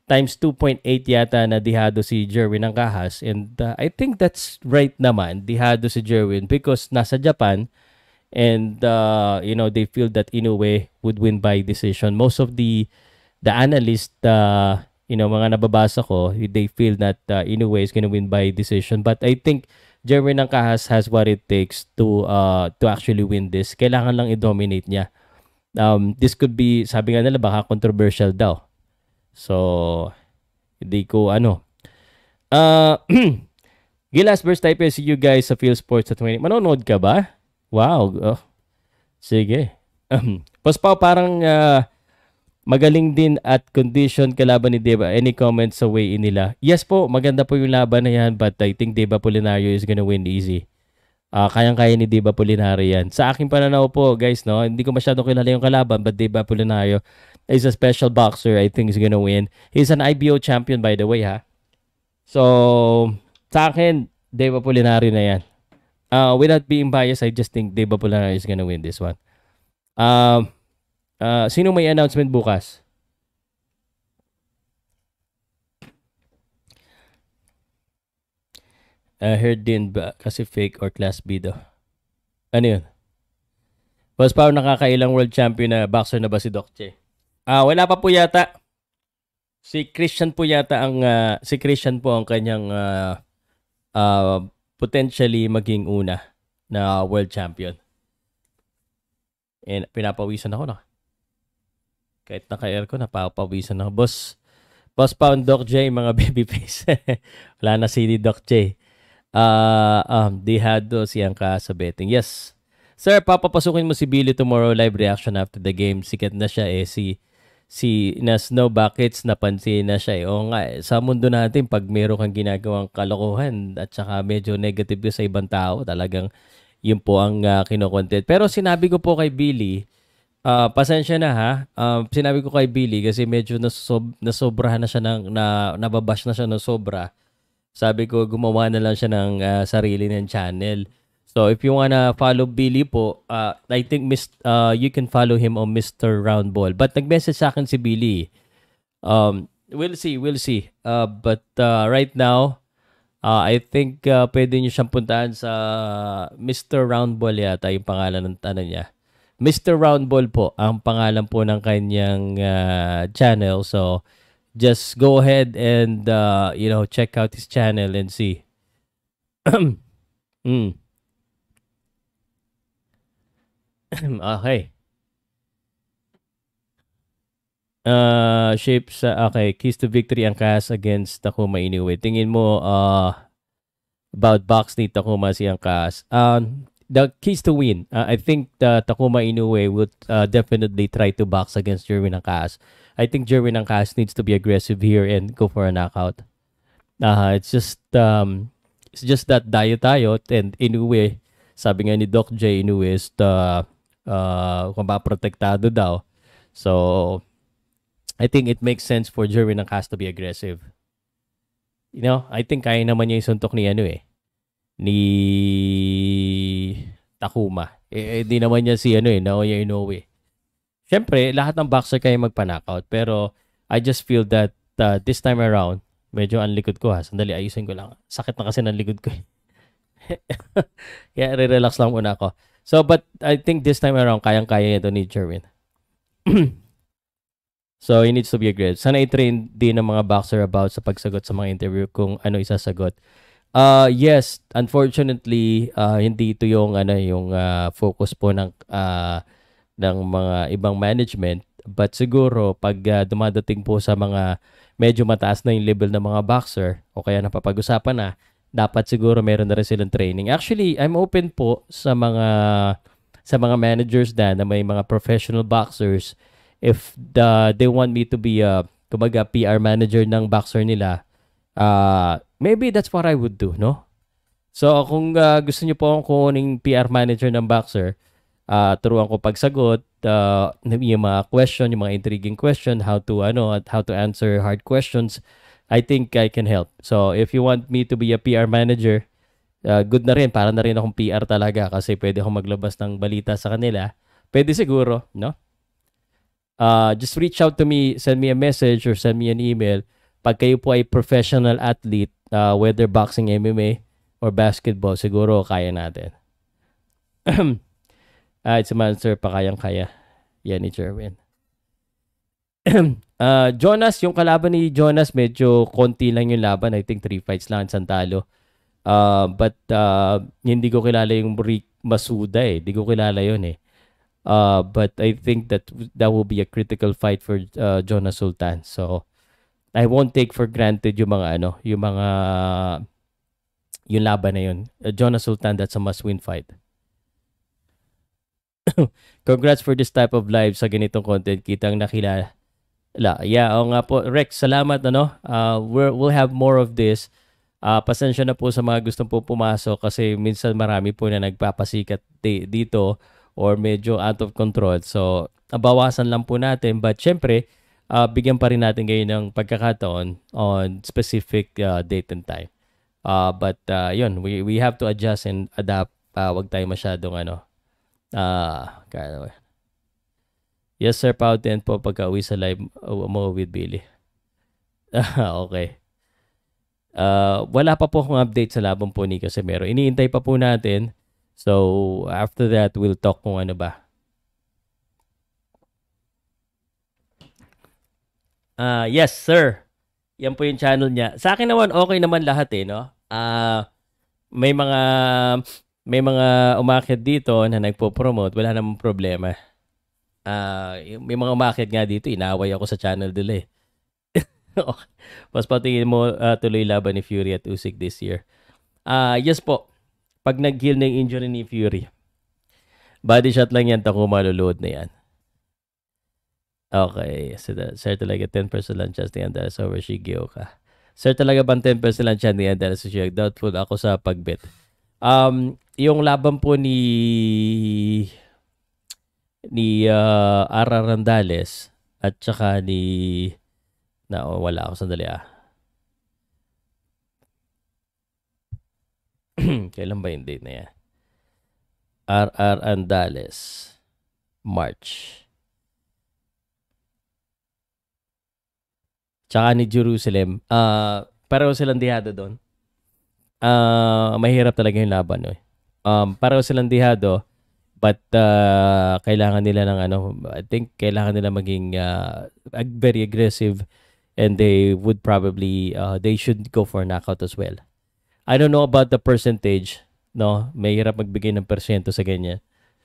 times 2.8 yata na dihado si Jerwin ng kahas. And uh, I think that's right naman, dihado si Jerwin because nasa Japan and uh, you know they feel that Inoue would win by decision. Most of the the analyst uh, you know mga nababasa ko, they feel that uh, Inoue is gonna win by decision. But I think Jerwin ng kahas has what it takes to uh, to actually win this. Kailangan lang i-dominate niya. Um, this could be, sabi nga nila, baka controversial daw So, hindi ko ano. Uh, ah, Gilas versus Taipei, eh, see you guys sa Field Sports sa 20. Manonood ka ba? Wow. Oh. Sige. Paspaw, parang uh, magaling din at condition kalaban ni Deba. Any comments sa way in nila? Yes po, maganda po yung laban na yan but I think Deba Polinario is gonna win easy. Uh, kayang-kaya ni Deba Polinario yan. Sa aking pananaw po, guys, no, hindi ko masyadong kilala yung kalaban but Deba Polinario is a special boxer. I think he's gonna win. He's an IBO champion by the way ha. So, sa akin, Deva Pulinari na yan. Uh, without being biased, I just think Deva Pulinari is gonna win this one. Um, uh, uh, sino may announcement bukas? Uh, heard din ba? Kasi fake or class B daw. Ano yun? Boss Pao, nakakailang world champion na boxer na ba si Dokche? Ah, wala pa po yata. Si Christian po yata ang uh, si Christian po ang kanyang uh, uh, potentially maging una na world champion. And pinapawisan ako na. Kahit naka-air ko, napapawisan ako. Boss, Boss Pound Doc J, mga baby face. Wala na si Doc J. Uh, um, dehado si Angka sa betting. Yes. Sir, papapasukin mo si Billy tomorrow live reaction after the game. Sikat na siya eh. Si si na Snow Buckets napansin na siya eh. O nga, eh, sa mundo natin pag meron kang ginagawang kalokohan at saka medyo negative sa ibang tao, talagang yun po ang uh, kinokontent. Pero sinabi ko po kay Billy, uh, pasensya na ha, uh, sinabi ko kay Billy kasi medyo nasob, nasobrahan na siya ng, na, nababash na siya ng sobra. Sabi ko gumawa na lang siya ng uh, sarili ng channel. So if you wanna follow Billy po, uh, I think Miss, uh, you can follow him on Mr. Roundball. But nag-message sa akin si Billy. Um, we'll see, we'll see. Uh, but uh, right now, uh, I think uh, pwede niyo siyang puntahan sa Mr. Roundball yata yung pangalan ng ano niya. Mr. Roundball po ang pangalan po ng kanyang uh, channel. So just go ahead and uh, you know check out his channel and see. mm. okay. Ah, uh, ah, shape sa, okay, keys to victory ang Angkas against Takuma Inoue. Tingin mo, uh, about box ni Takuma si Angkas. Um, the keys to win. Uh, I think the Takuma Inoue would uh, definitely try to box against Jerwin Angkas. I think Jerwin Angkas needs to be aggressive here and go for a knockout. Uh, it's just um, it's just that Dayo tayo and Inoue, sabi nga ni Doc J, Inoue is the uh, kung protektado daw. So, I think it makes sense for Jerwin ng cast to be aggressive. You know, I think kaya naman niya yung suntok ni ano eh, ni Takuma. Eh, eh naman niya si ano eh, Naoya Inoue. Siyempre, lahat ng boxer kaya magpa-knockout. Pero, I just feel that uh, this time around, medyo ang likod ko ha. Sandali, ayusin ko lang. Sakit na kasi ng likod ko. Eh. Kaya, re-relax lang muna ako. So, but I think this time around, kayang-kaya ito ni Jerwin. so, he needs to be aggressive. Sana i-train din ng mga boxer about sa pagsagot sa mga interview kung ano isasagot. Uh, yes, unfortunately, uh, hindi ito yung, ano, yung uh, focus po ng, uh, ng mga ibang management. But siguro, pag uh, dumadating po sa mga medyo mataas na yung level ng mga boxer o kaya napapag-usapan na, dapat siguro meron na rin silang training. Actually, I'm open po sa mga sa mga managers na na may mga professional boxers if the they want me to be a kumbaga PR manager ng boxer nila, uh, maybe that's what I would do, no? So kung uh, gusto niyo po akong kuning PR manager ng boxer, uh, turuan ko pagsagot, uh, yung mga question, yung mga intriguing question, how to ano, at how to answer hard questions I think I can help. So if you want me to be a PR manager, uh, good na rin. Para na rin akong PR talaga kasi pwede akong maglabas ng balita sa kanila. Pwede siguro, no? Uh, just reach out to me, send me a message or send me an email. Pag kayo po ay professional athlete, uh, whether boxing, MMA, or basketball, siguro kaya natin. ah, it's a monster pa kayang-kaya. Yan ni Jerwin uh, Jonas, yung kalaban ni Jonas, medyo konti lang yung laban. I think 3 fights lang sa talo. Uh, ah, but uh, hindi ko kilala yung Rick Masuda eh. Hindi ko kilala yun eh. Uh, but I think that that will be a critical fight for uh, Jonas Sultan. So, I won't take for granted yung mga ano, yung mga yung laban na yun. Uh, Jonas Sultan, that's a must-win fight. Congrats for this type of live sa ganitong content. Kitang nakilala La, yeah, oh nga po. Rex, salamat ano. Uh, we're, we'll have more of this. Uh, pasensya na po sa mga gustong po pumasok kasi minsan marami po na nagpapasikat di- dito or medyo out of control. So, bawasan lang po natin. But syempre, uh, bigyan pa rin natin kayo ng pagkakataon on specific uh, date and time. Uh, but uh, yun, we, we have to adjust and adapt. Uh, wag tayo masyadong ano. Uh, kind of, Yes, sir. Pound 10 po pagka-uwi sa live uh, mo with Billy. Ah, okay. Uh, wala pa po akong update sa laban po ni Casimero. Iniintay pa po natin. So, after that, we'll talk kung ano ba. Uh, yes, sir. Yan po yung channel niya. Sa akin naman, okay naman lahat eh, no? Uh, may mga may mga umakyat dito na nagpo-promote. Wala namang problema. Uh, may mga umakyat nga dito, inaway ako sa channel nila eh. Mas patingin mo uh, tuloy laban ni Fury at Usyk this year. Uh, yes po, pag nag-heal na yung injury ni Fury, body shot lang yan, tako maluluod na yan. Okay, so that, sir talaga 10% lang chance ni Andres sa Shigeo ka. Sir talaga bang 10% lang chance ni Andres over Shigeo? Doubtful ako sa pagbet. Um, yung laban po ni ni uh, ah, Ara Randales at saka ni na oh, wala ako sandali ah. Kailan ba yung date na yan? R.R. Andales, March. Tsaka ni Jerusalem. Uh, pareho silang dihado doon. Uh, mahirap talaga yung laban. Eh. Um, pareho silang dihado But uh, kailangan nila ng ano, I think kailangan nila maging uh, very aggressive and they would probably uh, they should go for knockout as well. I don't know about the percentage, no? May hirap magbigay ng persyento sa ganyan.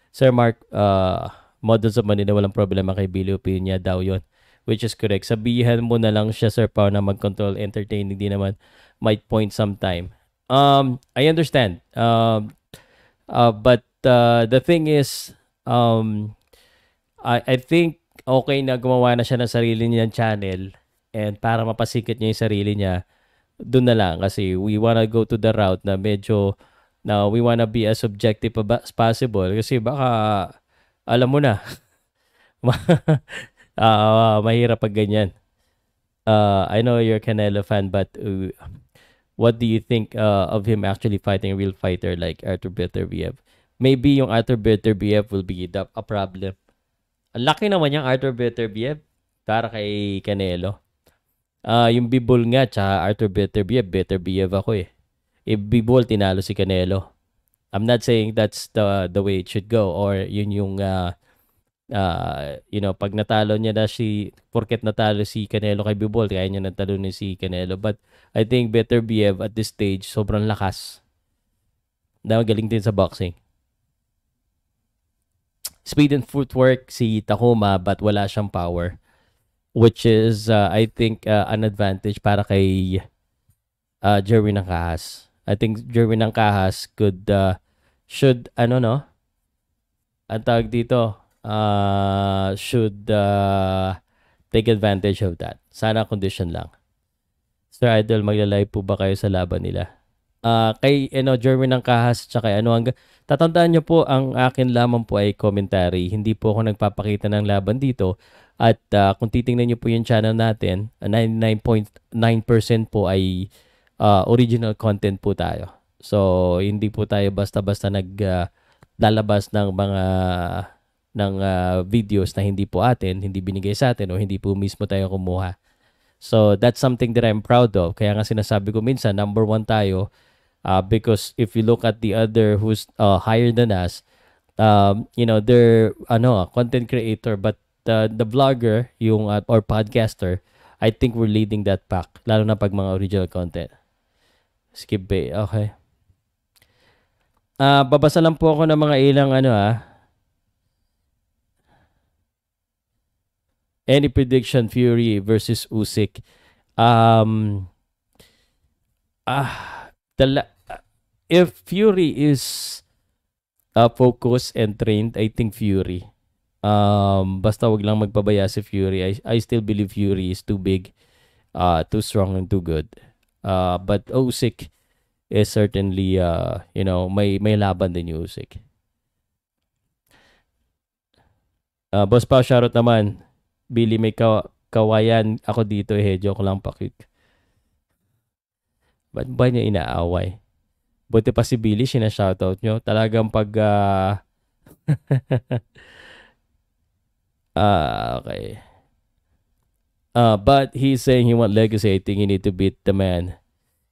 Sir Mark, uh, models of Manila, walang problema kay Billy Opinia daw yon which is correct. Sabihan mo na lang siya, Sir Pao, na mag-control entertaining din naman. Might point sometime. Um, I understand. Um, uh, uh, but uh, the thing is, um, I, I think okay na gumawa na siya ng sarili niyang channel and para mapasikat niya yung sarili niya, doon na lang kasi we wanna go to the route na medyo na we wanna be as objective as possible kasi baka alam mo na uh, mahirap pag ganyan. Uh, I know you're Canelo fan but uh, what do you think uh, of him actually fighting a real fighter like Arthur Beterbiev? maybe yung Arthur Better BF will be the, a problem. Ang laki naman yung Arthur Better BF para kay Canelo. Uh, yung Bibol nga, tsaka Arthur Better BF, Better BF ako eh. If Bibol, tinalo si Canelo. I'm not saying that's the the way it should go or yun yung uh, uh, you know, pag natalo niya na si, porket natalo si Canelo kay Bibol, kaya niya natalo ni si Canelo. But I think better BF at this stage, sobrang lakas. Dahil galing din sa boxing speed and footwork si Tahoma but wala siyang power which is uh, I think uh, an advantage para kay uh, Jerwin ng Kahas. I think Jeremy ng Kahas could uh, should ano no ang tawag dito uh, should uh, take advantage of that. Sana condition lang. Sir Idol, maglalay po ba kayo sa laban nila? Uh, kay ano, Jeremy ng Kahas tsaka ano hanggang Tatandaan niyo po, ang akin lamang po ay commentary. Hindi po ako nagpapakita ng laban dito. At uh, kung titingnan niyo po yung channel natin, 99.9% po ay uh, original content po tayo. So, hindi po tayo basta-basta naglalabas ah, uh, ng mga ng uh, videos na hindi po atin, hindi binigay sa atin o hindi po mismo tayo kumuha. So, that's something that I'm proud of. Kaya nga sinasabi ko minsan, number one tayo uh, because if you look at the other who's uh, higher than us, um, you know they're ano content creator, but uh, the vlogger yung uh, or podcaster, I think we're leading that pack, lalo na pag mga original content. Skip B, okay. Uh, babasa lang po ako ng mga ilang ano ah. Any prediction Fury versus Usyk? Um ah the if Fury is uh, focused and trained, I think Fury. Um, basta wag lang magpabaya si Fury. I, I still believe Fury is too big, uh, too strong and too good. Uh, but Usyk is certainly, uh, you know, may, may laban din yung Usyk. Uh, boss pa, shoutout naman. Billy, may ka kawayan ako dito eh. Joke lang pa. Quick. Ba't ba niya inaaway? Buti pa si Billy, sinashoutout nyo. Talagang pag... Uh... uh, okay. Uh, but he's saying he want legacy. I think he need to beat the man.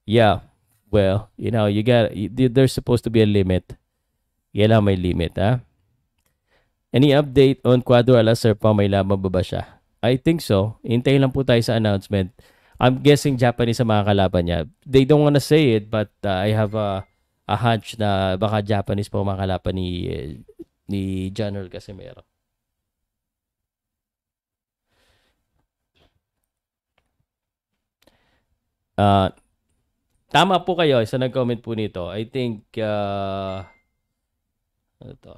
Yeah. Well, you know, you got there's supposed to be a limit. Kailangan may limit, ha? Any update on Cuadro Alas, sir, pa may laban ba, ba siya? I think so. Hintay lang po tayo sa announcement. I'm guessing Japanese sa mga kalaban niya. They don't wanna say it but uh, I have a a hunch na baka Japanese po mga kalaban ni ni General Casimero. Uh, tama po kayo sa nag-comment po nito. I think uh, ano to?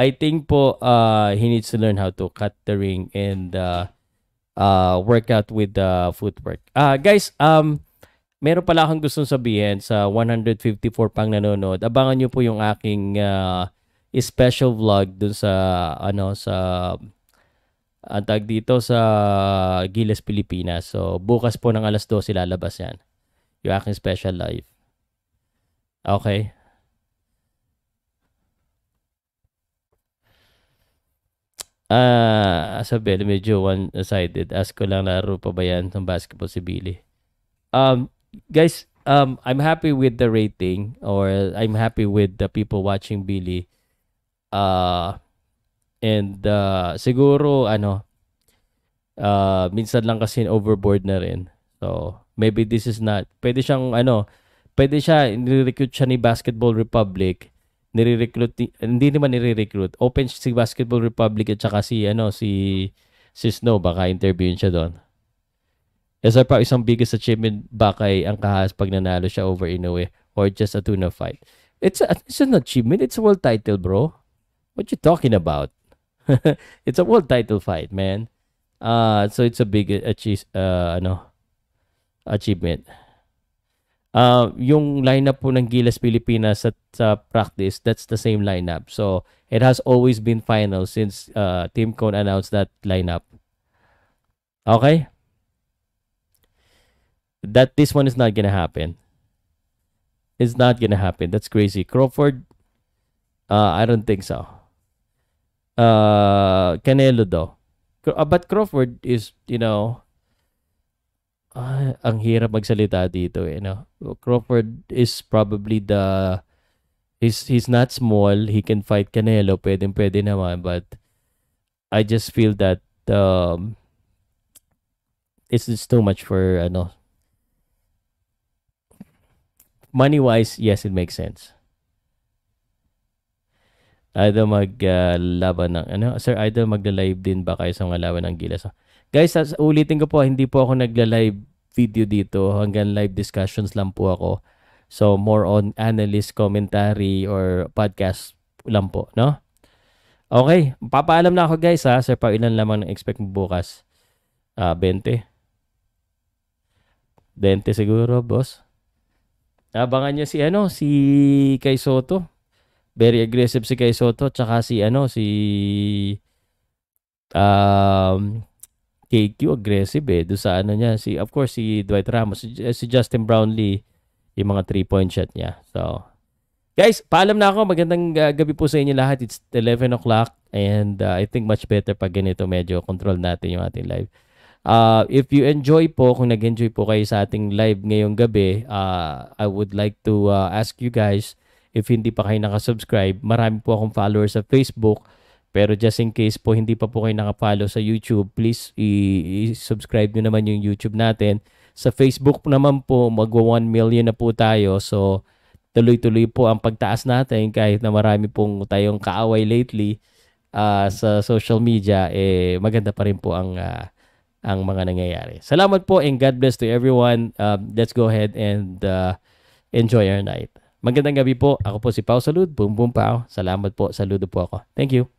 I think po uh, he needs to learn how to cut the ring and uh, uh, workout with the uh, footwork. Uh, guys, um, meron pala akong gustong sabihin sa 154 pang nanonood. Abangan nyo po yung aking uh, special vlog dun sa, ano, sa, ang dito sa Gilas, Pilipinas. So, bukas po ng alas 12 lalabas yan. Yung aking special live. Okay? Ah, uh, Sabel, ano, medyo one-sided. Ask ko lang laro pa ba yan ng basketball si Billy. Um, guys, um, I'm happy with the rating or I'm happy with the people watching Billy. Uh, and uh, siguro, ano, uh, minsan lang kasi overboard na rin. So, maybe this is not, pwede siyang, ano, pwede siya, nirecruit siya ni Basketball Republic nire-recruit hindi naman nire-recruit open si Basketball Republic at saka si ano si si Snow baka interviewin siya doon Yes, eh, sir, pa isang biggest achievement ba kay ang kahas pag nanalo siya over Inoue or just a tuna fight. It's, a, it's an achievement. It's a world title, bro. What you talking about? it's a world title fight, man. Uh, so it's a big uh, achieve, uh, ano, achievement uh, yung lineup po ng Gilas Pilipinas at sa practice, that's the same lineup. So, it has always been final since uh, Team Cone announced that lineup. Okay? That this one is not gonna happen. It's not gonna happen. That's crazy. Crawford, uh, I don't think so. Uh, Canelo though. Uh, but Crawford is, you know, ah, ang hirap magsalita dito eh, no? Crawford is probably the he's he's not small, he can fight Canelo, pwedeng pwede naman, but I just feel that um it's, it's too much for ano money wise, yes, it makes sense. Either maglaban ah, uh, ng ano, sir, either magla-live din ba kayo sa mga laban ng Gilas? Guys, as ulitin ko po, hindi po ako nagla-live video dito. Hanggang live discussions lang po ako. So, more on analyst commentary or podcast lang po, no? Okay, papaalam na ako guys ha. Sir, pa ilan lamang ng expect mo bukas? Ah, uh, 20. 20 siguro, boss. Abangan niyo si ano, si Kai Soto. Very aggressive si Kai Soto tsaka si ano, si um KQ aggressive eh. Doon sa ano niya, si, of course, si Dwight Ramos, eh, si, Justin Brownlee, yung mga three-point shot niya. So, guys, paalam na ako. Magandang uh, gabi po sa inyo lahat. It's 11 o'clock and uh, I think much better pag ganito medyo control natin yung ating live. Uh, if you enjoy po, kung nag-enjoy po kayo sa ating live ngayong gabi, uh, I would like to uh, ask you guys, if hindi pa kayo nakasubscribe, marami po akong followers sa Facebook pero just in case po hindi pa po kayo nakapalo sa YouTube, please i-subscribe nyo naman yung YouTube natin. Sa Facebook naman po, magwa 1 million na po tayo. So, tuloy-tuloy po ang pagtaas natin kahit na marami pong tayong kaaway lately uh, sa social media, eh, maganda pa rin po ang, uh, ang mga nangyayari. Salamat po and God bless to everyone. Uh, let's go ahead and uh, enjoy our night. Magandang gabi po. Ako po si Pao Salud. Boom, boom, Pao. Salamat po. Saludo po ako. Thank you.